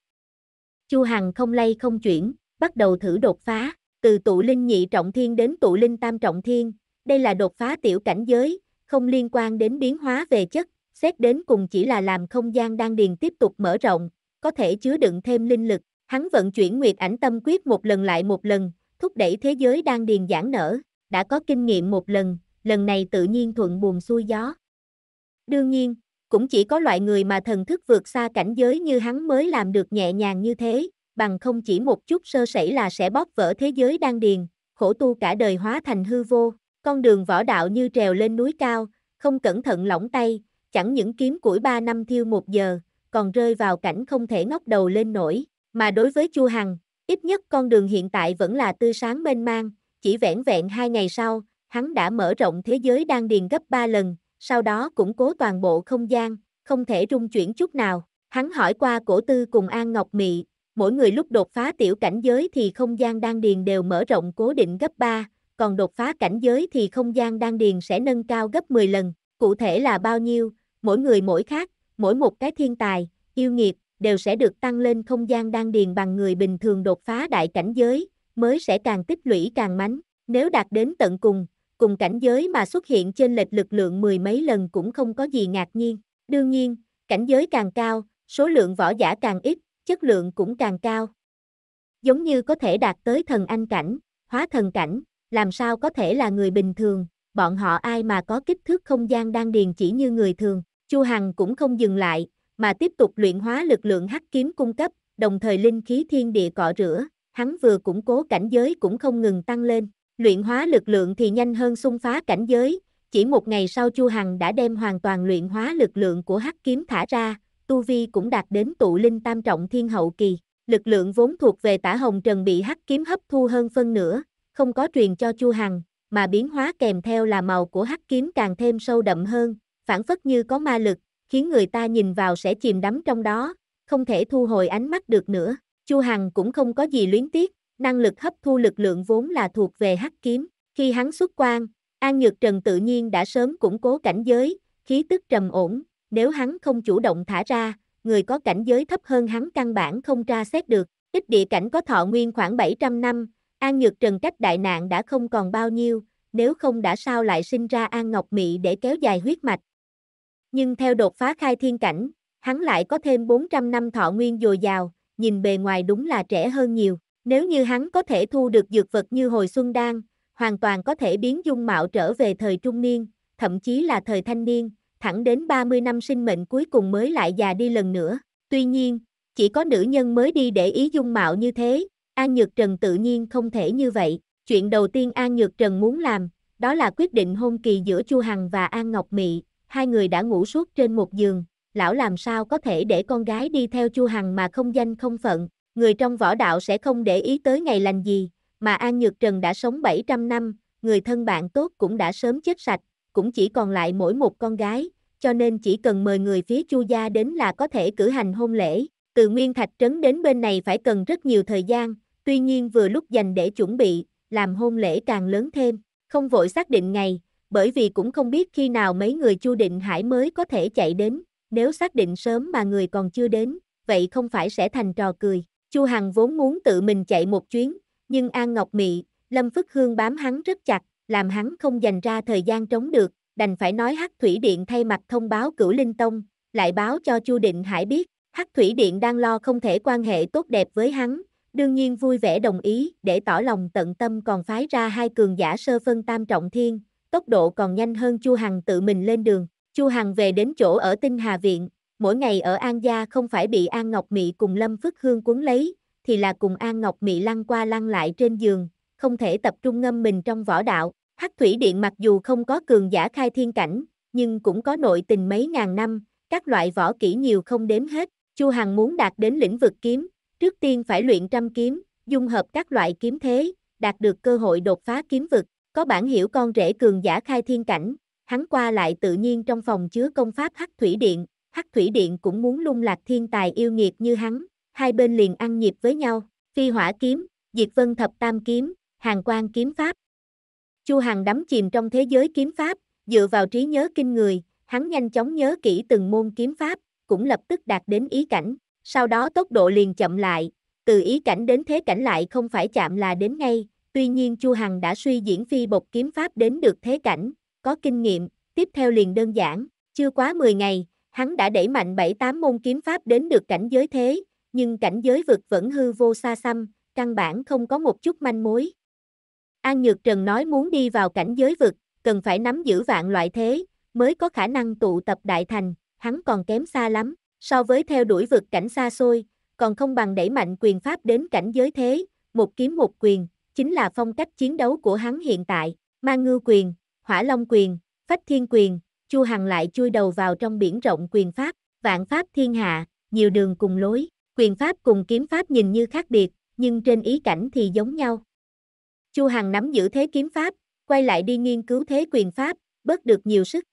Chu Hằng không lay không chuyển, bắt đầu thử đột phá, từ tụ linh nhị trọng thiên đến tụ linh tam trọng thiên, đây là đột phá tiểu cảnh giới, không liên quan đến biến hóa về chất, xét đến cùng chỉ là làm không gian đan điền tiếp tục mở rộng, có thể chứa đựng thêm linh lực. Hắn vận chuyển Nguyệt Ảnh Tâm Quyết một lần lại một lần, thúc đẩy thế giới đang điền giãn nở, đã có kinh nghiệm một lần, lần này tự nhiên thuận buồm xuôi gió. Đương nhiên, cũng chỉ có loại người mà thần thức vượt xa cảnh giới như hắn mới làm được nhẹ nhàng như thế, bằng không chỉ một chút sơ sẩy là sẽ bóp vỡ thế giới đang điền, khổ tu cả đời hóa thành hư vô, con đường võ đạo như trèo lên núi cao, không cẩn thận lỏng tay, chẳng những kiếm củi ba năm thiêu một giờ, còn rơi vào cảnh không thể ngóc đầu lên nổi, mà đối với Chu Hằng, ít nhất con đường hiện tại vẫn là tươi sáng mênh mang, chỉ vẹn vẹn hai ngày sau, hắn đã mở rộng thế giới đang điền gấp ba lần, sau đó củng cố toàn bộ không gian, không thể rung chuyển chút nào. Hắn hỏi qua cổ tư cùng An Ngọc Mị, mỗi người lúc đột phá tiểu cảnh giới thì không gian đang điền đều mở rộng cố định gấp 3, còn đột phá cảnh giới thì không gian đang điền sẽ nâng cao gấp 10 lần, cụ thể là bao nhiêu, mỗi người mỗi khác, mỗi một cái thiên tài, yêu nghiệp, đều sẽ được tăng lên không gian đan điền bằng người bình thường đột phá đại cảnh giới, mới sẽ càng tích lũy càng mánh, nếu đạt đến tận cùng, cùng cảnh giới mà xuất hiện trên lệch lực lượng mười mấy lần cũng không có gì ngạc nhiên. Đương nhiên, cảnh giới càng cao, số lượng võ giả càng ít, chất lượng cũng càng cao. Giống như có thể đạt tới thần anh cảnh, hóa thần cảnh, làm sao có thể là người bình thường, bọn họ ai mà có kích thước không gian đang điền chỉ như người thường. Chu Hằng cũng không dừng lại, mà tiếp tục luyện hóa lực lượng hắc kiếm cung cấp, đồng thời linh khí thiên địa cọ rửa, hắn vừa củng cố cảnh giới cũng không ngừng tăng lên. Luyện hóa lực lượng thì nhanh hơn xung phá cảnh giới, chỉ một ngày sau Chu Hằng đã đem hoàn toàn luyện hóa lực lượng của hắc kiếm thả ra, tu vi cũng đạt đến tụ linh tam trọng thiên hậu kỳ. Lực lượng vốn thuộc về Tả Hồng Trần bị hắc kiếm hấp thu hơn phân nửa, không có truyền cho Chu Hằng, mà biến hóa kèm theo là màu của hắc kiếm càng thêm sâu đậm hơn, phản phất như có ma lực, khiến người ta nhìn vào sẽ chìm đắm trong đó, không thể thu hồi ánh mắt được nữa. Chu Hằng cũng không có gì luyến tiếc, năng lực hấp thu lực lượng vốn là thuộc về hắc kiếm. Khi hắn xuất quan, An Nhược Trần tự nhiên đã sớm củng cố cảnh giới, khí tức trầm ổn, nếu hắn không chủ động thả ra, người có cảnh giới thấp hơn hắn căn bản không tra xét được. Ít địa cảnh có thọ nguyên khoảng 700 năm, An Nhược Trần cách đại nạn đã không còn bao nhiêu, nếu không đã sao lại sinh ra An Ngọc Mị để kéo dài huyết mạch, nhưng theo đột phá khai thiên cảnh, hắn lại có thêm 400 năm thọ nguyên dồi dào, nhìn bề ngoài đúng là trẻ hơn nhiều. Nếu như hắn có thể thu được dược vật như hồi xuân đan, hoàn toàn có thể biến dung mạo trở về thời trung niên, thậm chí là thời thanh niên, thẳng đến 30 năm sinh mệnh cuối cùng mới lại già đi lần nữa. Tuy nhiên, chỉ có nữ nhân mới đi để ý dung mạo như thế, An Nhược Trần tự nhiên không thể như vậy. Chuyện đầu tiên An Nhược Trần muốn làm, đó là quyết định hôn kỳ giữa Chu Hằng và An Ngọc Mị, hai người đã ngủ suốt trên một giường, lão làm sao có thể để con gái đi theo Chu Hằng mà không danh không phận, người trong võ đạo sẽ không để ý tới ngày lành gì, mà An Nhược Trần đã sống 700 năm, người thân bạn tốt cũng đã sớm chết sạch, cũng chỉ còn lại mỗi một con gái, cho nên chỉ cần mời người phía Chu gia đến là có thể cử hành hôn lễ, từ Nguyên Thạch Trấn đến bên này phải cần rất nhiều thời gian, tuy nhiên vừa lúc dành để chuẩn bị, làm hôn lễ càng lớn thêm, không vội xác định ngày, bởi vì cũng không biết khi nào mấy người Chu Định Hải mới có thể chạy đến, nếu xác định sớm mà người còn chưa đến, vậy không phải sẽ thành trò cười. Chu Hằng vốn muốn tự mình chạy một chuyến, nhưng An Ngọc Mị, Lâm Phất Hương bám hắn rất chặt, làm hắn không dành ra thời gian trống được, đành phải nói Hắc Thủy Điện thay mặt thông báo Cửu Linh Tông, lại báo cho Chu Định Hải biết, Hắc Thủy Điện đang lo không thể quan hệ tốt đẹp với hắn, đương nhiên vui vẻ đồng ý, để tỏ lòng tận tâm còn phái ra hai cường giả sơ phân tam trọng thiên, tốc độ còn nhanh hơn Chu Hằng tự mình lên đường. Chu Hằng về đến chỗ ở Tinh Hà Viện, mỗi ngày ở An Gia không phải bị An Ngọc Mị cùng Lâm Phước Hương cuốn lấy, thì là cùng An Ngọc Mị lăn qua lăn lại trên giường, không thể tập trung ngâm mình trong võ đạo. Hắc Thủy Điện mặc dù không có cường giả khai thiên cảnh, nhưng cũng có nội tình mấy ngàn năm, các loại võ kỹ nhiều không đếm hết. Chu Hằng muốn đạt đến lĩnh vực kiếm, trước tiên phải luyện trăm kiếm, dung hợp các loại kiếm thế, đạt được cơ hội đột phá kiếm vực. Có bản hiểu con rể cường giả khai thiên cảnh, hắn qua lại tự nhiên trong phòng chứa công pháp hắc thủy điện, hắc thủy điện cũng muốn lung lạc thiên tài yêu nghiệt như hắn, hai bên liền ăn nhịp với nhau, phi hỏa kiếm, diệt vân thập tam kiếm, hàng quan kiếm pháp. Chu Hằng đắm chìm trong thế giới kiếm pháp, dựa vào trí nhớ kinh người, hắn nhanh chóng nhớ kỹ từng môn kiếm pháp, cũng lập tức đạt đến ý cảnh, sau đó tốc độ liền chậm lại, từ ý cảnh đến thế cảnh lại không phải chạm là đến ngay, Tuy nhiên Chu Hằng đã suy diễn phi bột kiếm pháp đến được thế cảnh, có kinh nghiệm, tiếp theo liền đơn giản, chưa quá 10 ngày, hắn đã đẩy mạnh 7-8 môn kiếm pháp đến được cảnh giới thế, nhưng cảnh giới vực vẫn hư vô xa xăm, căn bản không có một chút manh mối. An Nhược Trần nói muốn đi vào cảnh giới vực, cần phải nắm giữ vạn loại thế, mới có khả năng tụ tập đại thành, hắn còn kém xa lắm, so với theo đuổi vực cảnh xa xôi, còn không bằng đẩy mạnh quyền pháp đến cảnh giới thế, một kiếm một quyền, chính là phong cách chiến đấu của hắn hiện tại, mang ngư quyền, hỏa long quyền, phách thiên quyền, chu hằng lại chui đầu vào trong biển rộng quyền pháp, vạn pháp thiên hạ, nhiều đường cùng lối, quyền pháp cùng kiếm pháp nhìn như khác biệt, nhưng trên ý cảnh thì giống nhau. Chu Hằng nắm giữ thế kiếm pháp, quay lại đi nghiên cứu thế quyền pháp, bớt được nhiều sức.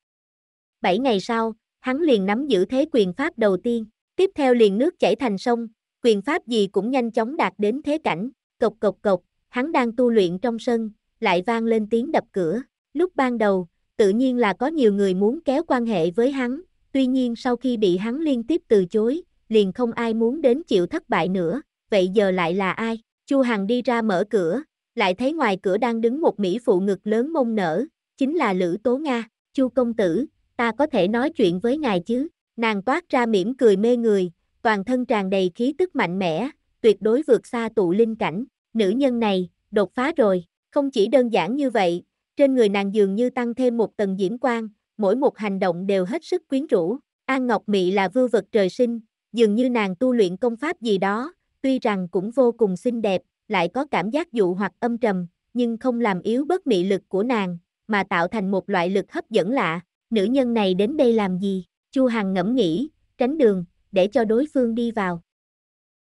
Bảy ngày sau, hắn liền nắm giữ thế quyền pháp đầu tiên, tiếp theo liền nước chảy thành sông, quyền pháp gì cũng nhanh chóng đạt đến thế cảnh, cộc cộc cộc, hắn đang tu luyện trong sân, lại vang lên tiếng đập cửa. Lúc ban đầu, tự nhiên là có nhiều người muốn kéo quan hệ với hắn, tuy nhiên sau khi bị hắn liên tiếp từ chối, liền không ai muốn đến chịu thất bại nữa, vậy giờ lại là ai? Chu Hằng đi ra mở cửa, lại thấy ngoài cửa đang đứng một mỹ phụ ngực lớn mông nở, chính là Lữ Tố Nga, Chu công tử, ta có thể nói chuyện với ngài chứ? Nàng toát ra mỉm cười mê người, toàn thân tràn đầy khí tức mạnh mẽ, tuyệt đối vượt xa tụ linh cảnh, nữ nhân này, đột phá rồi, không chỉ đơn giản như vậy, trên người nàng dường như tăng thêm một tầng diễm quang, mỗi một hành động đều hết sức quyến rũ. An Ngọc Mị là vưu vật trời sinh, dường như nàng tu luyện công pháp gì đó, tuy rằng cũng vô cùng xinh đẹp, lại có cảm giác dụ hoặc âm trầm, nhưng không làm yếu bất mị lực của nàng, mà tạo thành một loại lực hấp dẫn lạ. Nữ nhân này đến đây làm gì? Chu Hằng ngẫm nghĩ, tránh đường, để cho đối phương đi vào.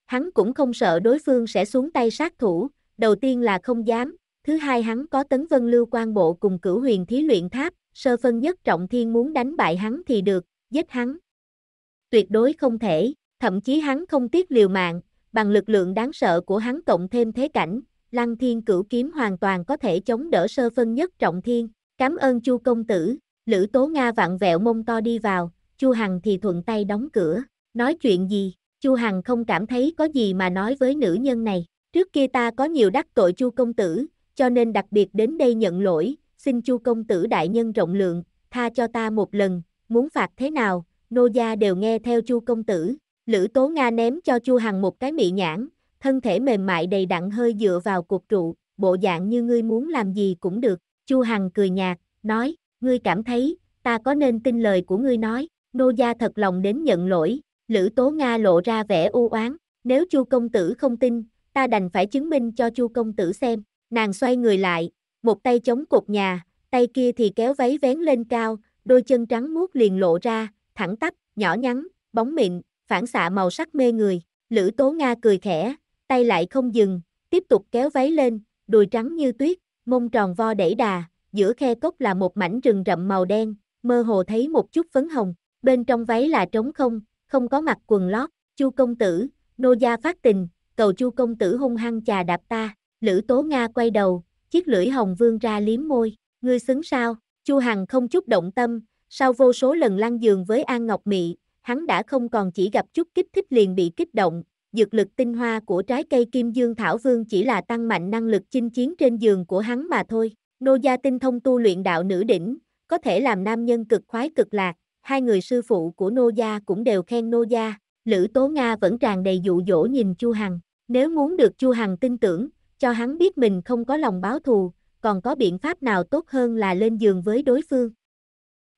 Hắn cũng không sợ đối phương sẽ xuống tay sát thủ, đầu tiên là không dám, thứ hai hắn có tấn vân lưu quan bộ cùng cửu huyền thí luyện tháp, sơ phân nhất trọng thiên muốn đánh bại hắn thì được, giết hắn. Tuyệt đối không thể, thậm chí hắn không tiếc liều mạng, bằng lực lượng đáng sợ của hắn cộng thêm thế cảnh, lăng thiên cửu kiếm hoàn toàn có thể chống đỡ sơ phân nhất trọng thiên. Cảm ơn chu công tử, Lữ Tố Nga vặn vẹo mông to đi vào, chu Hằng thì thuận tay đóng cửa, nói chuyện gì? Chu Hằng không cảm thấy có gì mà nói với nữ nhân này. Trước kia ta có nhiều đắc tội Chu công tử, cho nên đặc biệt đến đây nhận lỗi, xin Chu công tử đại nhân rộng lượng, tha cho ta một lần, muốn phạt thế nào, nô gia đều nghe theo Chu công tử. Lữ Tố Nga ném cho Chu Hằng một cái mị nhãn, thân thể mềm mại đầy đặn hơi dựa vào cục trụ, bộ dạng như ngươi muốn làm gì cũng được. Chu Hằng cười nhạt, nói, ngươi cảm thấy, ta có nên tin lời của ngươi nói, nô gia thật lòng đến nhận lỗi, Lữ Tố Nga lộ ra vẻ u oán, nếu Chu công tử không tin, ta đành phải chứng minh cho Chu công tử xem. Nàng xoay người lại, một tay chống cột nhà, tay kia thì kéo váy vén lên cao, đôi chân trắng muốt liền lộ ra, thẳng tắp, nhỏ nhắn, bóng mịn, phản xạ màu sắc mê người. Lữ Tố Nga cười khẽ, tay lại không dừng, tiếp tục kéo váy lên, đùi trắng như tuyết, mông tròn vo đẩy đà, giữa khe cốc là một mảnh rừng rậm màu đen, mơ hồ thấy một chút phấn hồng, bên trong váy là trống không, không có mặc quần lót, chu công tử, nô gia phát tình, cầu chu công tử hung hăng chà đạp ta, Lữ Tố Nga quay đầu, chiếc lưỡi hồng vương ra liếm môi, ngươi xứng sao, chu Hằng không chút động tâm, sau vô số lần lăn giường với An Ngọc Mị, hắn đã không còn chỉ gặp chút kích thích liền bị kích động, dược lực tinh hoa của trái cây kim dương thảo vương chỉ là tăng mạnh năng lực chinh chiến trên giường của hắn mà thôi. Nô gia tinh thông tu luyện đạo nữ đỉnh, có thể làm nam nhân cực khoái cực lạc, hai người sư phụ của Nô Gia cũng đều khen Nô Gia, Lữ Tố Nga vẫn tràn đầy dụ dỗ nhìn Chu Hằng, nếu muốn được Chu Hằng tin tưởng, cho hắn biết mình không có lòng báo thù, còn có biện pháp nào tốt hơn là lên giường với đối phương.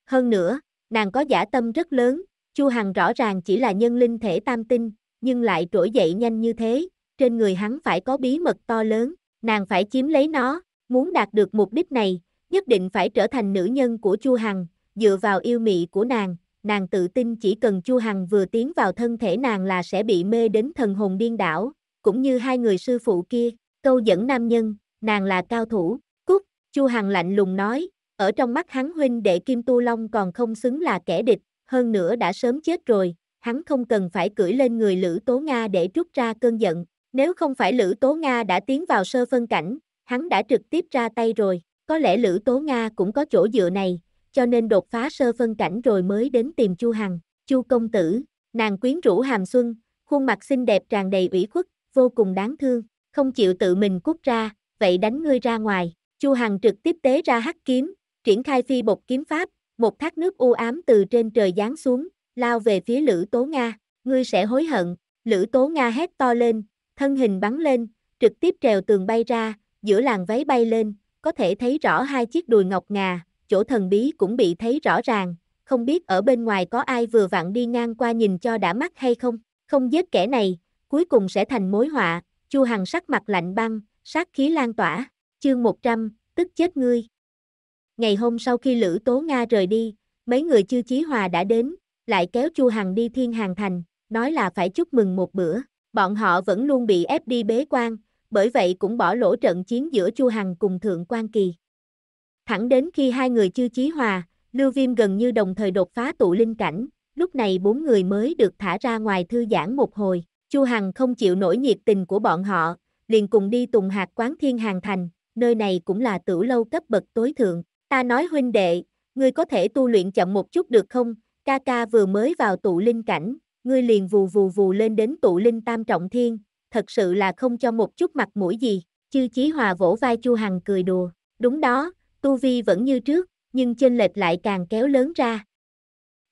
Hơn nữa, nàng có giả tâm rất lớn, Chu Hằng rõ ràng chỉ là nhân linh thể tam tinh, nhưng lại trỗi dậy nhanh như thế, trên người hắn phải có bí mật to lớn, nàng phải chiếm lấy nó, muốn đạt được mục đích này, nhất định phải trở thành nữ nhân của Chu Hằng, dựa vào yêu mị của nàng, nàng tự tin chỉ cần Chu Hằng vừa tiến vào thân thể nàng là sẽ bị mê đến thần hồn điên đảo, cũng như hai người sư phụ kia, câu dẫn nam nhân, nàng là cao thủ, cút, Chu Hằng lạnh lùng nói, ở trong mắt hắn huynh đệ Kim Tu Long còn không xứng là kẻ địch, hơn nữa đã sớm chết rồi, hắn không cần phải cưỡi lên người Lữ Tố Nga để trút ra cơn giận, nếu không phải Lữ Tố Nga đã tiến vào sơ phân cảnh, hắn đã trực tiếp ra tay rồi, có lẽ Lữ Tố Nga cũng có chỗ dựa này, cho nên đột phá sơ phân cảnh rồi mới đến tìm Chu Hằng, Chu công tử, nàng quyến rũ hàm xuân, khuôn mặt xinh đẹp tràn đầy ủy khuất, vô cùng đáng thương, không chịu tự mình cút ra, vậy đánh ngươi ra ngoài, Chu Hằng trực tiếp tế ra hắc kiếm, triển khai phi bột kiếm pháp, một thác nước u ám từ trên trời giáng xuống, lao về phía Lữ Tố Nga, ngươi sẽ hối hận, Lữ Tố Nga hét to lên, thân hình bắn lên, trực tiếp trèo tường bay ra, giữa làng váy bay lên, có thể thấy rõ hai chiếc đùi ngọc ngà, chỗ thần bí cũng bị thấy rõ ràng, không biết ở bên ngoài có ai vừa vặn đi ngang qua nhìn cho đã mắt hay không, không giết kẻ này, cuối cùng sẽ thành mối họa, Chu Hằng sắc mặt lạnh băng, sát khí lan tỏa, chương 100, tức chết ngươi. Ngày hôm sau khi Lữ Tố Nga rời đi, mấy người chư Chí Hòa đã đến, lại kéo Chu Hằng đi Thiên Hàng Thành, nói là phải chúc mừng một bữa, bọn họ vẫn luôn bị ép đi bế quan, bởi vậy cũng bỏ lỗ trận chiến giữa Chu Hằng cùng Thượng quan Kỳ. Thẳng đến khi hai người chư chí hòa, Lưu Viêm gần như đồng thời đột phá tụ linh cảnh, lúc này bốn người mới được thả ra ngoài thư giãn một hồi. Chu Hằng không chịu nổi nhiệt tình của bọn họ, liền cùng đi tùng hạt quán thiên hàng thành, nơi này cũng là tử lâu cấp bậc tối thượng. Ta nói huynh đệ, ngươi có thể tu luyện chậm một chút được không? Ca ca vừa mới vào tụ linh cảnh, ngươi liền vù vù vù lên đến tụ linh tam trọng thiên, thật sự là không cho một chút mặt mũi gì. Chư Chí Hòa vỗ vai Chu Hằng cười đùa, đúng đó, Tu Vi vẫn như trước, nhưng chênh lệch lại càng kéo lớn ra.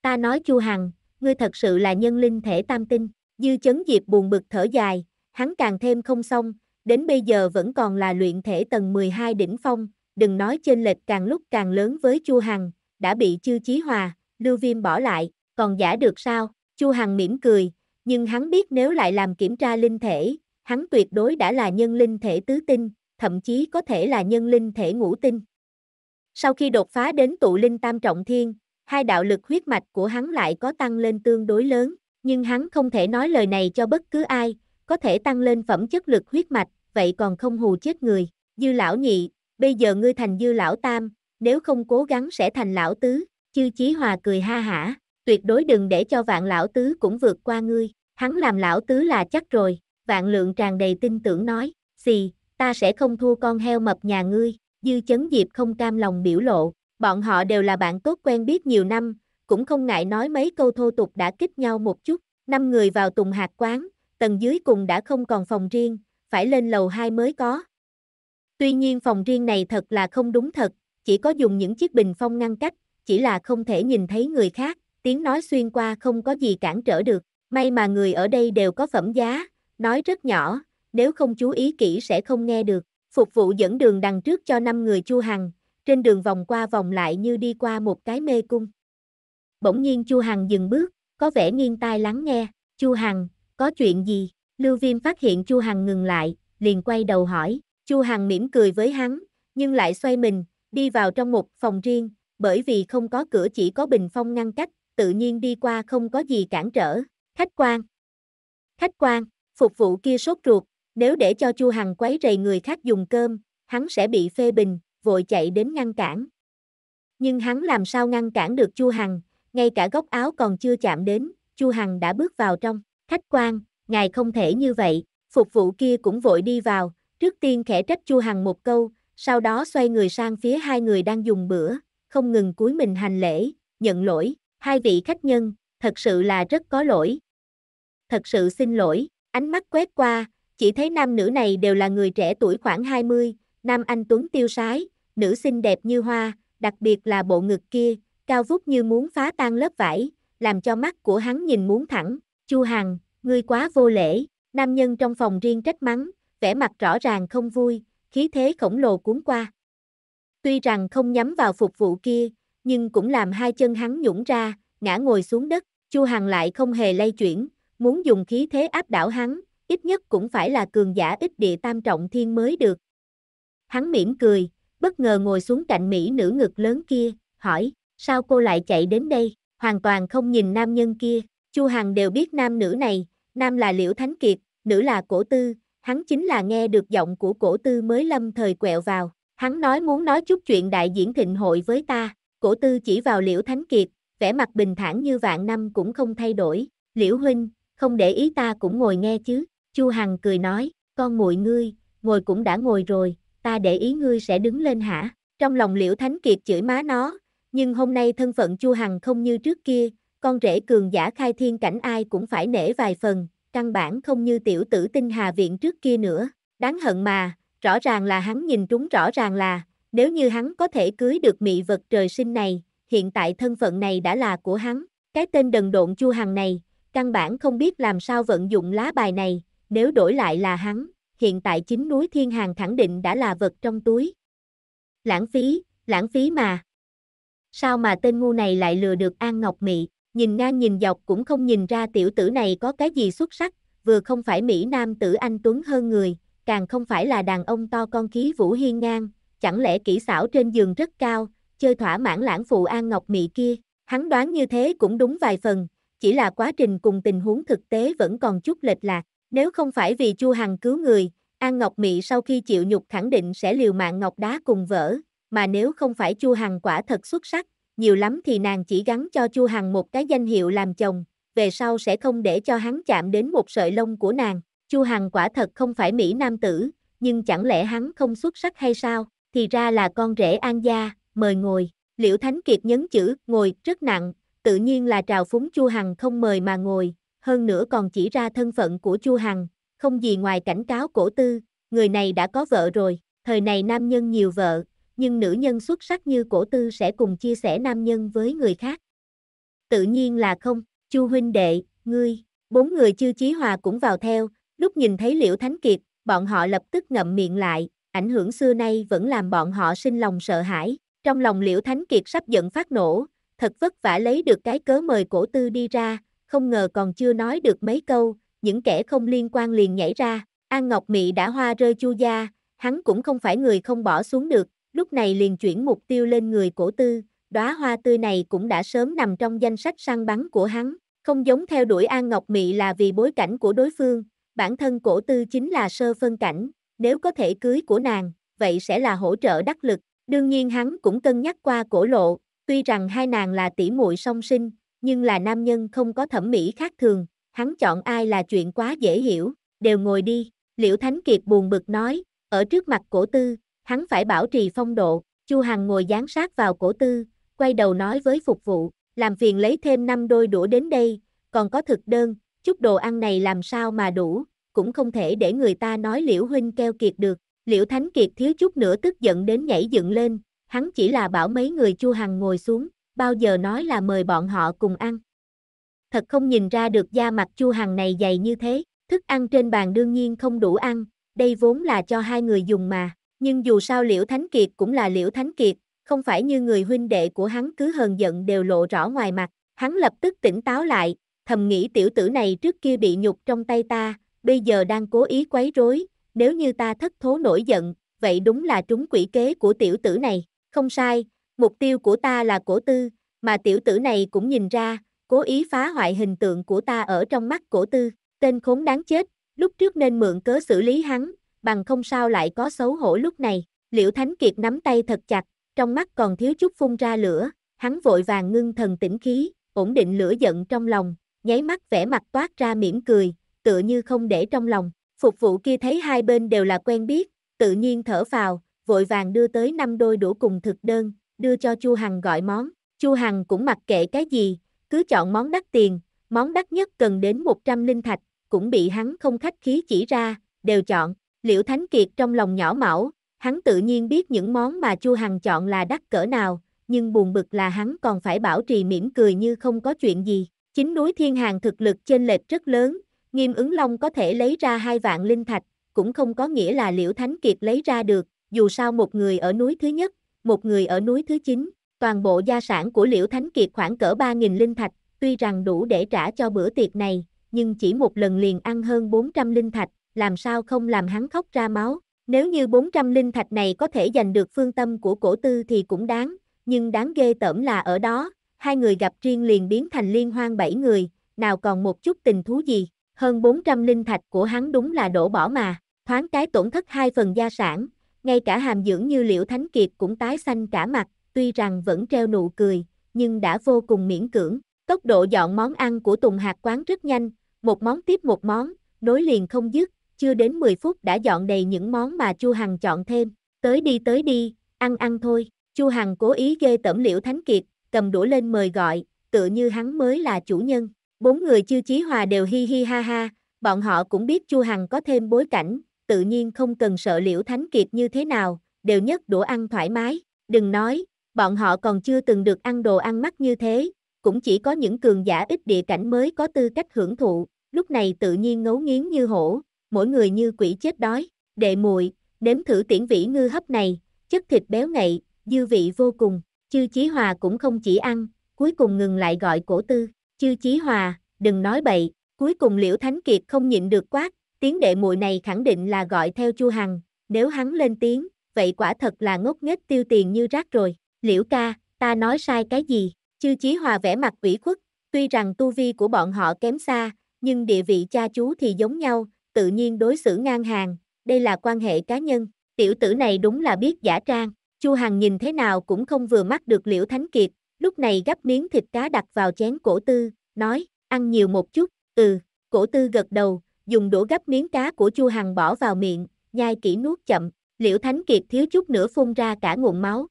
Ta nói Chu Hằng, ngươi thật sự là nhân linh thể tam tinh, dư chấn diệp buồn bực thở dài, hắn càng thêm không xong, đến bây giờ vẫn còn là luyện thể tầng 12 đỉnh phong, đừng nói chênh lệch càng lúc càng lớn với Chu Hằng, đã bị Chư Chí Hòa, Lưu Viêm bỏ lại, còn giả được sao? Chu Hằng mỉm cười, nhưng hắn biết nếu lại làm kiểm tra linh thể, hắn tuyệt đối đã là nhân linh thể tứ tinh, thậm chí có thể là nhân linh thể ngũ tinh, sau khi đột phá đến tụ linh tam trọng thiên, hai đạo lực huyết mạch của hắn lại có tăng lên tương đối lớn, nhưng hắn không thể nói lời này cho bất cứ ai, có thể tăng lên phẩm chất lực huyết mạch, vậy còn không hù chết người. Dư lão nhị, bây giờ ngươi thành dư lão tam, nếu không cố gắng sẽ thành lão tứ, chư chí hòa cười ha hả, tuyệt đối đừng để cho vạn lão tứ cũng vượt qua ngươi, hắn làm lão tứ là chắc rồi, vạn lượng tràn đầy tin tưởng nói, xì, ta sẽ không thua con heo mập nhà ngươi, Dư Chấn Diệp không cam lòng biểu lộ, bọn họ đều là bạn tốt quen biết nhiều năm, cũng không ngại nói mấy câu thô tục đã kích nhau một chút. Năm người vào tùng hạt quán, tầng dưới cùng đã không còn phòng riêng, phải lên lầu 2 mới có. Tuy nhiên phòng riêng này thật là không đúng thật, chỉ có dùng những chiếc bình phong ngăn cách, chỉ là không thể nhìn thấy người khác, tiếng nói xuyên qua không có gì cản trở được. May mà người ở đây đều có phẩm giá, nói rất nhỏ, nếu không chú ý kỹ sẽ không nghe được phục vụ dẫn đường đằng trước cho năm người Chu Hằng, trên đường vòng qua vòng lại như đi qua một cái mê cung. Bỗng nhiên Chu Hằng dừng bước, có vẻ nghiêng tai lắng nghe, "Chu Hằng, có chuyện gì?" Lưu Viêm phát hiện Chu Hằng ngừng lại, liền quay đầu hỏi, Chu Hằng mỉm cười với hắn, nhưng lại xoay mình, đi vào trong một phòng riêng, bởi vì không có cửa chỉ có bình phong ngăn cách, tự nhiên đi qua không có gì cản trở. Khách quan. Khách quan, phục vụ kia sốt ruột, nếu để cho Chu Hằng quấy rầy người khác dùng cơm, hắn sẽ bị phê bình, vội chạy đến ngăn cản. Nhưng hắn làm sao ngăn cản được Chu Hằng, ngay cả góc áo còn chưa chạm đến, Chu Hằng đã bước vào trong. Khách quan, ngài không thể như vậy, phục vụ kia cũng vội đi vào, trước tiên khẽ trách Chu Hằng một câu, sau đó xoay người sang phía hai người đang dùng bữa, không ngừng cúi mình hành lễ, nhận lỗi, hai vị khách nhân, thật sự là rất có lỗi. Thật sự xin lỗi, ánh mắt quét qua, chỉ thấy nam nữ này đều là người trẻ tuổi khoảng 20, nam anh tuấn tiêu sái, nữ xinh đẹp như hoa, đặc biệt là bộ ngực kia, cao vút như muốn phá tan lớp vải, làm cho mắt của hắn nhìn muốn thẳng. Chu Hằng, ngươi quá vô lễ, nam nhân trong phòng riêng trách mắng, vẻ mặt rõ ràng không vui, khí thế khổng lồ cuốn qua. Tuy rằng không nhắm vào phục vụ kia, nhưng cũng làm hai chân hắn nhũng ra, ngã ngồi xuống đất, Chu Hằng lại không hề lay chuyển, muốn dùng khí thế áp đảo hắn, ít nhất cũng phải là cường giả ít địa tam trọng thiên mới được. Hắn mỉm cười, bất ngờ ngồi xuống cạnh mỹ nữ ngực lớn kia, hỏi, sao cô lại chạy đến đây, hoàn toàn không nhìn nam nhân kia, Chu Hằng đều biết nam nữ này, nam là Liễu Thánh Kiệt, nữ là Cổ Tư, hắn chính là nghe được giọng của Cổ Tư mới lâm thời quẹo vào, hắn nói muốn nói chút chuyện đại diễn thịnh hội với ta, Cổ Tư chỉ vào Liễu Thánh Kiệt, vẻ mặt bình thản như vạn năm cũng không thay đổi, Liễu Huynh, không để ý ta cũng ngồi nghe chứ, Chu Hằng cười nói, con muội ngươi, ngồi cũng đã ngồi rồi, ta để ý ngươi sẽ đứng lên hả? Trong lòng Liễu Thánh Kiệt chửi má nó, nhưng hôm nay thân phận Chu Hằng không như trước kia, con rể cường giả khai thiên cảnh ai cũng phải nể vài phần, căn bản không như tiểu tử tinh hà viện trước kia nữa. Đáng hận mà, rõ ràng là hắn nhìn trúng rõ ràng là, nếu như hắn có thể cưới được mị vật trời sinh này, hiện tại thân phận này đã là của hắn. Cái tên đần độn Chu Hằng này, căn bản không biết làm sao vận dụng lá bài này, nếu đổi lại là hắn, hiện tại chính núi thiên hàng khẳng định đã là vật trong túi. Lãng phí, lãng phí mà. Sao mà tên ngu này lại lừa được An Ngọc Mị, nhìn ngang nhìn dọc cũng không nhìn ra tiểu tử này có cái gì xuất sắc, vừa không phải Mỹ Nam tử anh Tuấn hơn người, càng không phải là đàn ông to con khí vũ hiên ngang, chẳng lẽ kỹ xảo trên giường rất cao, chơi thỏa mãn lãng phụ An Ngọc Mị kia, hắn đoán như thế cũng đúng vài phần, chỉ là quá trình cùng tình huống thực tế vẫn còn chút lệch lạc. Nếu không phải vì Chu Hằng cứu người, An Ngọc Mị sau khi chịu nhục khẳng định sẽ liều mạng ngọc đá cùng vỡ, mà nếu không phải Chu Hằng quả thật xuất sắc, nhiều lắm thì nàng chỉ gắn cho Chu Hằng một cái danh hiệu làm chồng, về sau sẽ không để cho hắn chạm đến một sợi lông của nàng. Chu Hằng quả thật không phải Mỹ Nam tử, nhưng chẳng lẽ hắn không xuất sắc hay sao, thì ra là con rể An Gia, mời ngồi. Liễu Thánh Kiệt nhấn chữ, ngồi, rất nặng, tự nhiên là trào phúng Chu Hằng không mời mà ngồi, hơn nữa còn chỉ ra thân phận của Chu Hằng, không gì ngoài cảnh cáo cổ tư, người này đã có vợ rồi, thời này nam nhân nhiều vợ, nhưng nữ nhân xuất sắc như cổ tư sẽ cùng chia sẻ nam nhân với người khác. Tự nhiên là không, Chu huynh đệ, ngươi, bốn người chư chí hòa cũng vào theo, lúc nhìn thấy Liễu Thánh Kiệt, bọn họ lập tức ngậm miệng lại, ảnh hưởng xưa nay vẫn làm bọn họ sinh lòng sợ hãi, trong lòng Liễu Thánh Kiệt sắp giận phát nổ, thật vất vả lấy được cái cớ mời cổ tư đi ra, không ngờ còn chưa nói được mấy câu, những kẻ không liên quan liền nhảy ra, An Ngọc Mị đã hoa rơi chu gia, hắn cũng không phải người không bỏ xuống được, lúc này liền chuyển mục tiêu lên người cổ tư, đóa hoa tươi này cũng đã sớm nằm trong danh sách săn bắn của hắn, không giống theo đuổi An Ngọc Mị là vì bối cảnh của đối phương, bản thân cổ tư chính là sơ phân cảnh, nếu có thể cưới của nàng, vậy sẽ là hỗ trợ đắc lực, đương nhiên hắn cũng cân nhắc qua cổ lộ, tuy rằng hai nàng là tỷ muội song sinh, nhưng là nam nhân không có thẩm mỹ khác thường, hắn chọn ai là chuyện quá dễ hiểu, đều ngồi đi, Liễu Thánh Kiệt buồn bực nói, ở trước mặt cổ tư, hắn phải bảo trì phong độ, Chu Hằng ngồi dán sát vào cổ tư, quay đầu nói với phục vụ, làm phiền lấy thêm 5 đôi đũa đến đây, còn có thực đơn, chút đồ ăn này làm sao mà đủ, cũng không thể để người ta nói Liễu Huynh keo kiệt được, Liễu Thánh Kiệt thiếu chút nữa tức giận đến nhảy dựng lên, hắn chỉ là bảo mấy người Chu Hằng ngồi xuống, bao giờ nói là mời bọn họ cùng ăn. Thật không nhìn ra được da mặt Chu Hằng này dày như thế, thức ăn trên bàn đương nhiên không đủ ăn, đây vốn là cho hai người dùng mà, nhưng dù sao Liễu Thánh Kiệt cũng là Liễu Thánh Kiệt, không phải như người huynh đệ của hắn cứ hờn giận đều lộ rõ ngoài mặt, hắn lập tức tỉnh táo lại, thầm nghĩ tiểu tử này trước kia bị nhục trong tay ta, bây giờ đang cố ý quấy rối, nếu như ta thất thố nổi giận, vậy đúng là trúng quỷ kế của tiểu tử này, không sai, Mục tiêu của ta là cổ tư, mà tiểu tử này cũng nhìn ra, cố ý phá hoại hình tượng của ta ở trong mắt cổ tư, tên khốn đáng chết, lúc trước nên mượn cớ xử lý hắn, bằng không sao lại có xấu hổ lúc này, liễu thánh kiệt nắm tay thật chặt, trong mắt còn thiếu chút phun ra lửa, hắn vội vàng ngưng thần tĩnh khí, ổn định lửa giận trong lòng, nháy mắt vẻ mặt toát ra mỉm cười, tựa như không để trong lòng, phục vụ kia thấy hai bên đều là quen biết, tự nhiên thở vào, vội vàng đưa tới năm đôi đũa cùng thực đơn, đưa cho Chu Hằng gọi món. Chu Hằng cũng mặc kệ cái gì, cứ chọn món đắt tiền, món đắt nhất cần đến 100 linh thạch, cũng bị hắn không khách khí chỉ ra, đều chọn. Liễu Thánh Kiệt trong lòng nhỏ mẫu, hắn tự nhiên biết những món mà Chu Hằng chọn là đắt cỡ nào, nhưng buồn bực là hắn còn phải bảo trì mỉm cười như không có chuyện gì. Chính núi Thiên Hàng thực lực trên lệch rất lớn, Nghiêm ứng long có thể lấy ra hai vạn linh thạch, cũng không có nghĩa là Liễu Thánh Kiệt lấy ra được, dù sao một người ở núi thứ nhất, một người ở núi thứ 9, toàn bộ gia sản của Liễu Thánh Kiệt khoảng cỡ 3.000 linh thạch, tuy rằng đủ để trả cho bữa tiệc này, nhưng chỉ một lần liền ăn hơn 400 linh thạch, làm sao không làm hắn khóc ra máu. Nếu như 400 linh thạch này có thể giành được phương tâm của cổ tư thì cũng đáng, nhưng đáng ghê tởm là ở đó, hai người gặp riêng liền biến thành liên hoan bảy người, nào còn một chút tình thú gì, hơn 400 linh thạch của hắn đúng là đổ bỏ mà, thoáng cái tổn thất hai phần gia sản, ngay cả hàm dưỡng như Liễu Thánh Kiệt cũng tái xanh cả mặt, tuy rằng vẫn treo nụ cười, nhưng đã vô cùng miễn cưỡng. Tốc độ dọn món ăn của Tùng Hạc quán rất nhanh, một món tiếp một món, nối liền không dứt, chưa đến 10 phút đã dọn đầy những món mà Chu Hằng chọn thêm. Tới đi tới đi, ăn ăn thôi. Chu Hằng cố ý ghê tẩm Liễu Thánh Kiệt, cầm đũa lên mời gọi, tựa như hắn mới là chủ nhân. Bốn người chư chí hòa đều hi hi ha ha, bọn họ cũng biết Chu Hằng có thêm bối cảnh, tự nhiên không cần sợ liễu thánh kiệt như thế nào, đều nhất đũa ăn thoải mái, đừng nói, bọn họ còn chưa từng được ăn đồ ăn mắc như thế, cũng chỉ có những cường giả ít địa cảnh mới có tư cách hưởng thụ, lúc này tự nhiên ngấu nghiến như hổ, mỗi người như quỷ chết đói, đệ muội nếm thử tiễn vĩ ngư hấp này, chất thịt béo ngậy, dư vị vô cùng, chư Chí Hòa cũng không chỉ ăn, cuối cùng ngừng lại gọi cổ tư, chư Chí Hòa, đừng nói bậy, cuối cùng Liễu Thánh Kiệt không nhịn được quát, tiếng đệ muội này khẳng định là gọi theo Chu Hằng, nếu hắn lên tiếng, vậy quả thật là ngốc nghếch tiêu tiền như rác rồi. Liễu ca, ta nói sai cái gì? Chư Chí Hòa vẻ mặt ủy khuất, tuy rằng tu vi của bọn họ kém xa, nhưng địa vị cha chú thì giống nhau, tự nhiên đối xử ngang hàng, đây là quan hệ cá nhân. Tiểu tử này đúng là biết giả trang, Chu Hằng nhìn thế nào cũng không vừa mắt được Liễu Thánh Kiệt, lúc này gấp miếng thịt cá đặt vào chén cổ tư, nói, ăn nhiều một chút, ừ, cổ tư gật đầu, dùng đũa gấp miếng cá của Chu Hằng bỏ vào miệng, nhai kỹ nuốt chậm, Liễu Thánh Kiệt thiếu chút nữa phun ra cả ngụm máu.